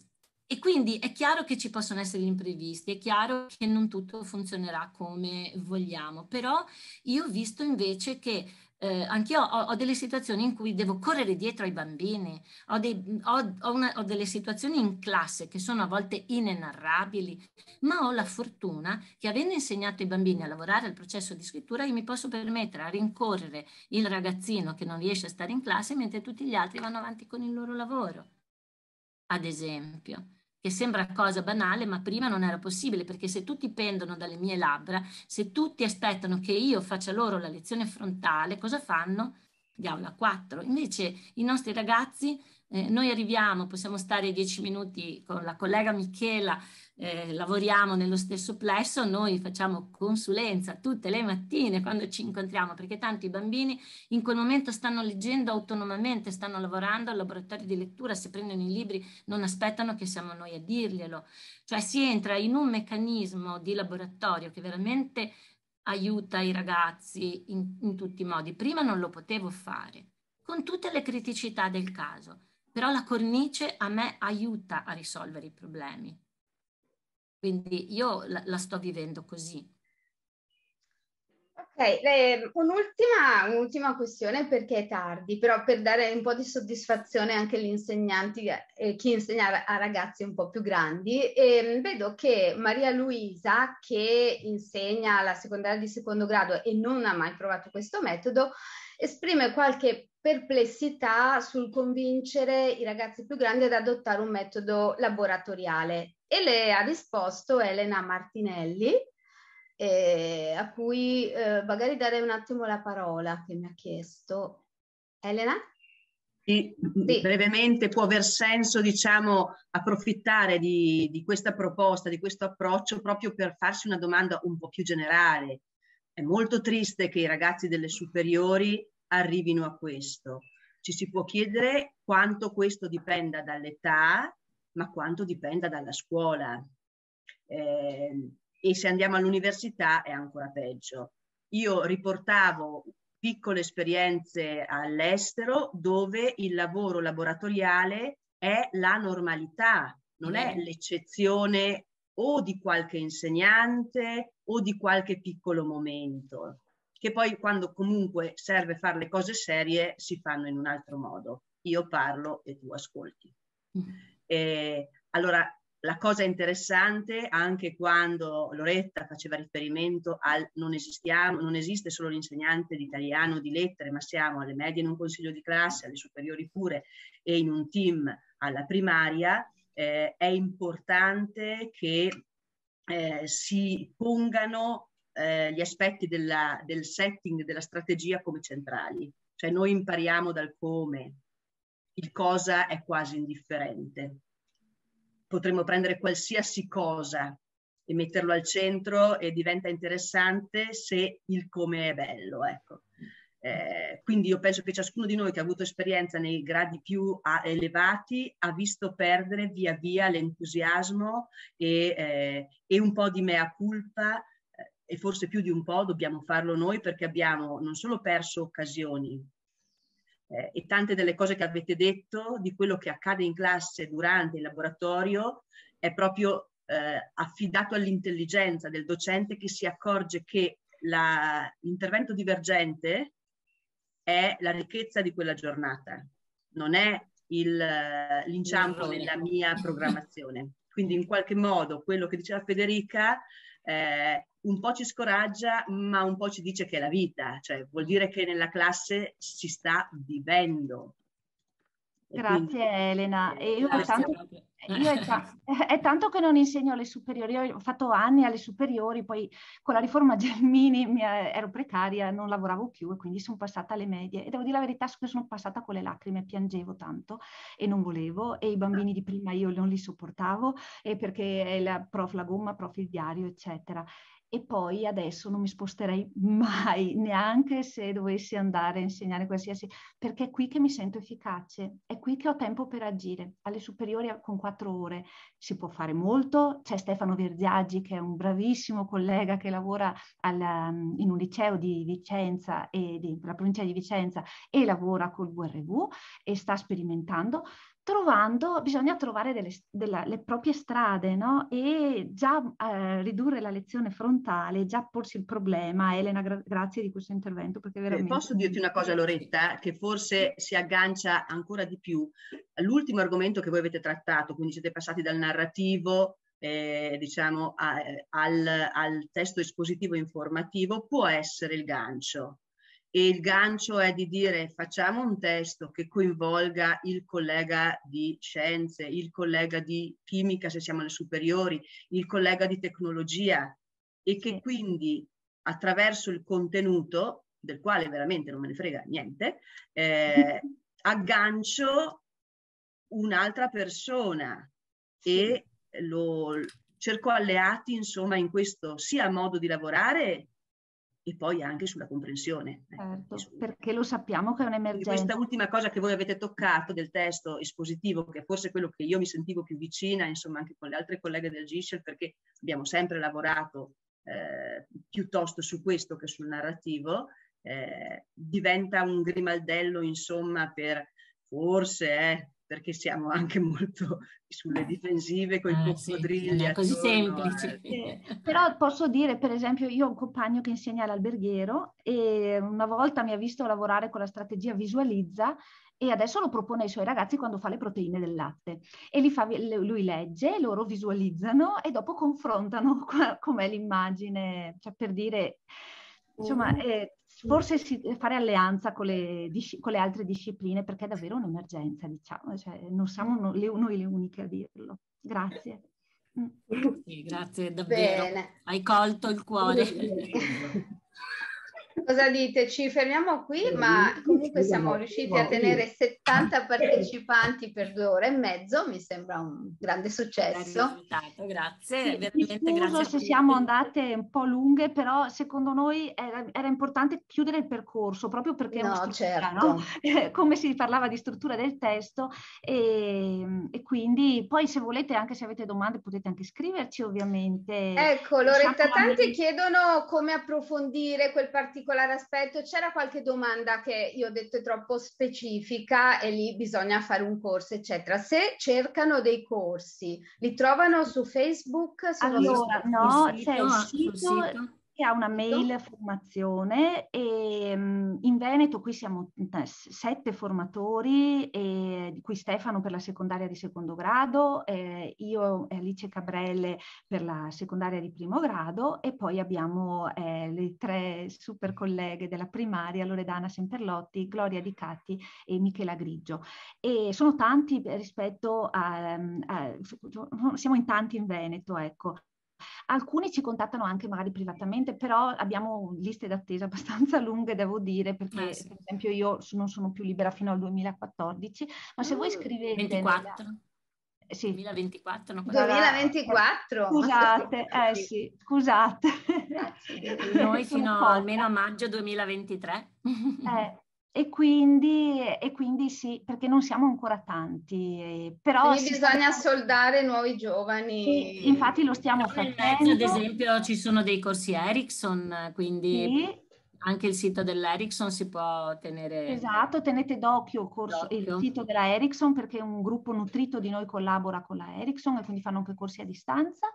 e quindi è chiaro che ci possono essere imprevisti, è chiaro che non tutto funzionerà come vogliamo, però io ho visto invece che eh, anch'io ho, ho, delle situazioni in cui devo correre dietro ai bambini, ho, dei, ho, ho, una, ho delle situazioni in classe che sono a volte inenarrabili, ma ho la fortuna che avendo insegnato ai bambini a lavorare al processo di scrittura, io mi posso permettere a rincorrere il ragazzino che non riesce a stare in classe mentre tutti gli altri vanno avanti con il loro lavoro, ad esempio che sembra cosa banale, ma prima non era possibile, perché se tutti pendono dalle mie labbra, se tutti aspettano che io faccia loro la lezione frontale, cosa fanno? Di aula 4. Invece i nostri ragazzi, eh, noi arriviamo, possiamo stare dieci minuti con la collega Michela eh, lavoriamo nello stesso plesso, noi facciamo consulenza tutte le mattine quando ci incontriamo, perché tanti bambini in quel momento stanno leggendo autonomamente, stanno lavorando al laboratorio di lettura, se prendono i libri non aspettano che siamo noi a dirglielo. Cioè si entra in un meccanismo di laboratorio che veramente aiuta i ragazzi in, in tutti i modi. Prima non lo potevo fare, con tutte le criticità del caso. Però la cornice a me aiuta a risolvere i problemi. Quindi io la, la sto vivendo così. Ok, eh, un'ultima, un'ultima, questione perché è tardi, però per dare un po' di soddisfazione anche agli insegnanti, eh, chi insegna a ragazzi un po' più grandi, eh, vedo che Maria Luisa, che insegna alla secondaria di secondo grado e non ha mai provato questo metodo, esprime qualche perplessità sul convincere i ragazzi più grandi ad adottare un metodo laboratoriale e le ha risposto Elena Martinelli, eh, a cui eh, magari darei un attimo la parola che mi ha chiesto. Elena? Sì, sì. brevemente può aver senso diciamo, approfittare di, di questa proposta, di questo approccio proprio per farsi una domanda un po' più generale. È molto triste che i ragazzi delle superiori arrivino a questo. Ci si può chiedere quanto questo dipenda dall'età, ma quanto dipenda dalla scuola. Eh, e se andiamo all'università è ancora peggio. Io riportavo piccole esperienze all'estero dove il lavoro laboratoriale è la normalità, non è l'eccezione o di qualche insegnante o di qualche piccolo momento che poi quando comunque serve fare le cose serie si fanno in un altro modo. Io parlo e tu ascolti. Mm. E allora, la cosa interessante, anche quando Loretta faceva riferimento al non esistiamo, non esiste solo l'insegnante di italiano di lettere, ma siamo alle medie in un consiglio di classe, alle superiori pure e in un team alla primaria, eh, è importante che eh, si pongano eh, gli aspetti della, del setting, della strategia come centrali. Cioè noi impariamo dal come, il cosa è quasi indifferente. Potremmo prendere qualsiasi cosa e metterlo al centro e diventa interessante se il come è bello, ecco. Eh, quindi io penso che ciascuno di noi che ha avuto esperienza nei gradi più elevati ha visto perdere via via l'entusiasmo e, eh, e un po' di mea culpa e forse più di un po' dobbiamo farlo noi perché abbiamo non solo perso occasioni eh, e tante delle cose che avete detto di quello che accade in classe durante il laboratorio è proprio eh, affidato all'intelligenza del docente che si accorge che l'intervento divergente è la ricchezza di quella giornata, non è l'inciampo nella mia programmazione. Quindi in qualche modo quello che diceva Federica eh, un po' ci scoraggia, ma un po' ci dice che è la vita, cioè vuol dire che nella classe si sta vivendo, Grazie Elena. E io, Grazie. Tanto, io è, ta- è, tanto che non insegno alle superiori, io ho fatto anni alle superiori, poi con la riforma Gelmini mi, eh, ero precaria, non lavoravo più e quindi sono passata alle medie. E devo dire la verità, sono passata con le lacrime, piangevo tanto e non volevo e i bambini di prima io non li sopportavo eh, perché è la prof la gomma, prof il diario, eccetera e poi adesso non mi sposterei mai, neanche se dovessi andare a insegnare qualsiasi, perché è qui che mi sento efficace, è qui che ho tempo per agire. Alle superiori con quattro ore si può fare molto, c'è Stefano Verziaggi che è un bravissimo collega che lavora alla, um, in un liceo di Vicenza, e di, provincia di Vicenza e lavora col VRV e sta sperimentando, trovando, bisogna trovare delle, della, le proprie strade, no? E già eh, ridurre la lezione frontale, già porsi il problema. Elena, gra- grazie di questo intervento perché eh, veramente... Posso dirti una cosa Loretta, che forse si aggancia ancora di più all'ultimo argomento che voi avete trattato, quindi siete passati dal narrativo eh, diciamo, a, eh, al, al, testo espositivo informativo può essere il gancio e il gancio è di dire facciamo un testo che coinvolga il collega di scienze, il collega di chimica se siamo alle superiori, il collega di tecnologia e che quindi attraverso il contenuto, del quale veramente non me ne frega niente, eh, aggancio un'altra persona e lo cerco alleati insomma in questo sia modo di lavorare e poi anche sulla comprensione. Ecco, certo, eh, perché lo sappiamo che è un'emergenza. E questa ultima cosa che voi avete toccato del testo espositivo, che è forse quello che io mi sentivo più vicina, insomma anche con le altre colleghe del GISCEL, perché abbiamo sempre lavorato eh, piuttosto su questo che sul narrativo, eh, diventa un grimaldello insomma per forse eh, perché siamo anche molto sulle difensive con i ah, coccodrilli. Eh, sì, è così attorno, semplice. Eh. Però posso dire, per esempio, io ho un compagno che insegna all'alberghiero e una volta mi ha visto lavorare con la strategia Visualizza e adesso lo propone ai suoi ragazzi quando fa le proteine del latte e fa, lui legge, loro visualizzano e dopo confrontano com'è l'immagine, cioè per dire insomma eh, forse eh, fare alleanza con le, con le, altre discipline perché è davvero un'emergenza, diciamo, cioè, non siamo no, le, noi le uniche a dirlo. Grazie. Mm. Sì, grazie davvero, Bene. hai colto il cuore. Cosa dite? Ci fermiamo qui, ma comunque siamo riusciti a tenere 70 partecipanti per due ore e mezzo, mi sembra un grande successo. Grazie, sì, veramente grazie. se siamo andate un po' lunghe, però secondo noi era, era importante chiudere il percorso, proprio perché no, certo. no? Eh, come si parlava di struttura del testo e, ehm, e, quindi poi se volete, anche se avete domande, potete anche scriverci ovviamente. Ecco, diciamo Loretta, tanti chiedono come approfondire quel particolare particolare aspetto, c'era qualche domanda che io ho detto è troppo specifica e lì bisogna fare un corso, eccetera. Se cercano dei corsi, li trovano su Facebook? Su allora, no, c'è cioè il sito, che ha una certo. mail formazione e ehm, in Veneto qui siamo eh, sette formatori, e, eh, di Stefano per la secondaria di secondo grado, eh, io e eh, Alice Cabrelle per la secondaria di primo grado e poi abbiamo eh, le tre super colleghe della primaria, Loredana Semperlotti, Gloria Di Catti e Michela Grigio. E sono tanti rispetto a, a siamo in tanti in Veneto, ecco. Alcuni ci contattano anche magari privatamente, però abbiamo liste d'attesa abbastanza lunghe, devo dire, perché eh sì. per esempio io non sono più libera fino al 2014, ma se voi ah, scrivete... 24. Nella... Sì. 2024, no? 2024. Scusate, eh sì, scusate. Ah, Noi fino almeno a maggio 2023. Eh, e quindi, e quindi, sì, perché non siamo ancora tanti. Però bisogna sta... soldare nuovi giovani. Sì, infatti lo stiamo però facendo. Mezzo, ad esempio ci sono dei corsi Ericsson, quindi sì. anche il sito dell'Ericsson si può tenere. Esatto, tenete d'occhio, corso, d'occhio. il sito della Ericsson perché un gruppo nutrito di noi collabora con la Ericsson e quindi fanno anche corsi a distanza.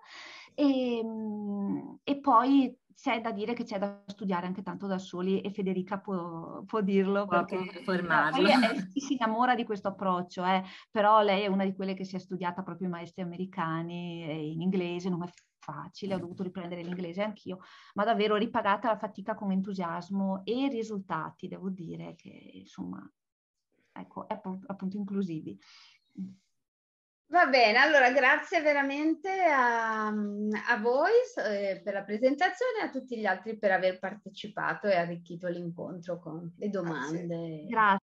E, ehm, e poi c'è da dire che c'è da studiare anche tanto da soli e Federica può, può dirlo può perché formarlo. Lei eh, si innamora di questo approccio, eh, però lei è una di quelle che si è studiata proprio i maestri americani e eh, in inglese, non è facile, ho dovuto riprendere l'inglese anch'io, ma davvero ripagata la fatica con entusiasmo e risultati, devo dire che insomma, ecco, è appunto inclusivi. Va bene, allora grazie veramente a, a voi eh, per la presentazione e a tutti gli altri per aver partecipato e arricchito l'incontro con le domande. Grazie. grazie.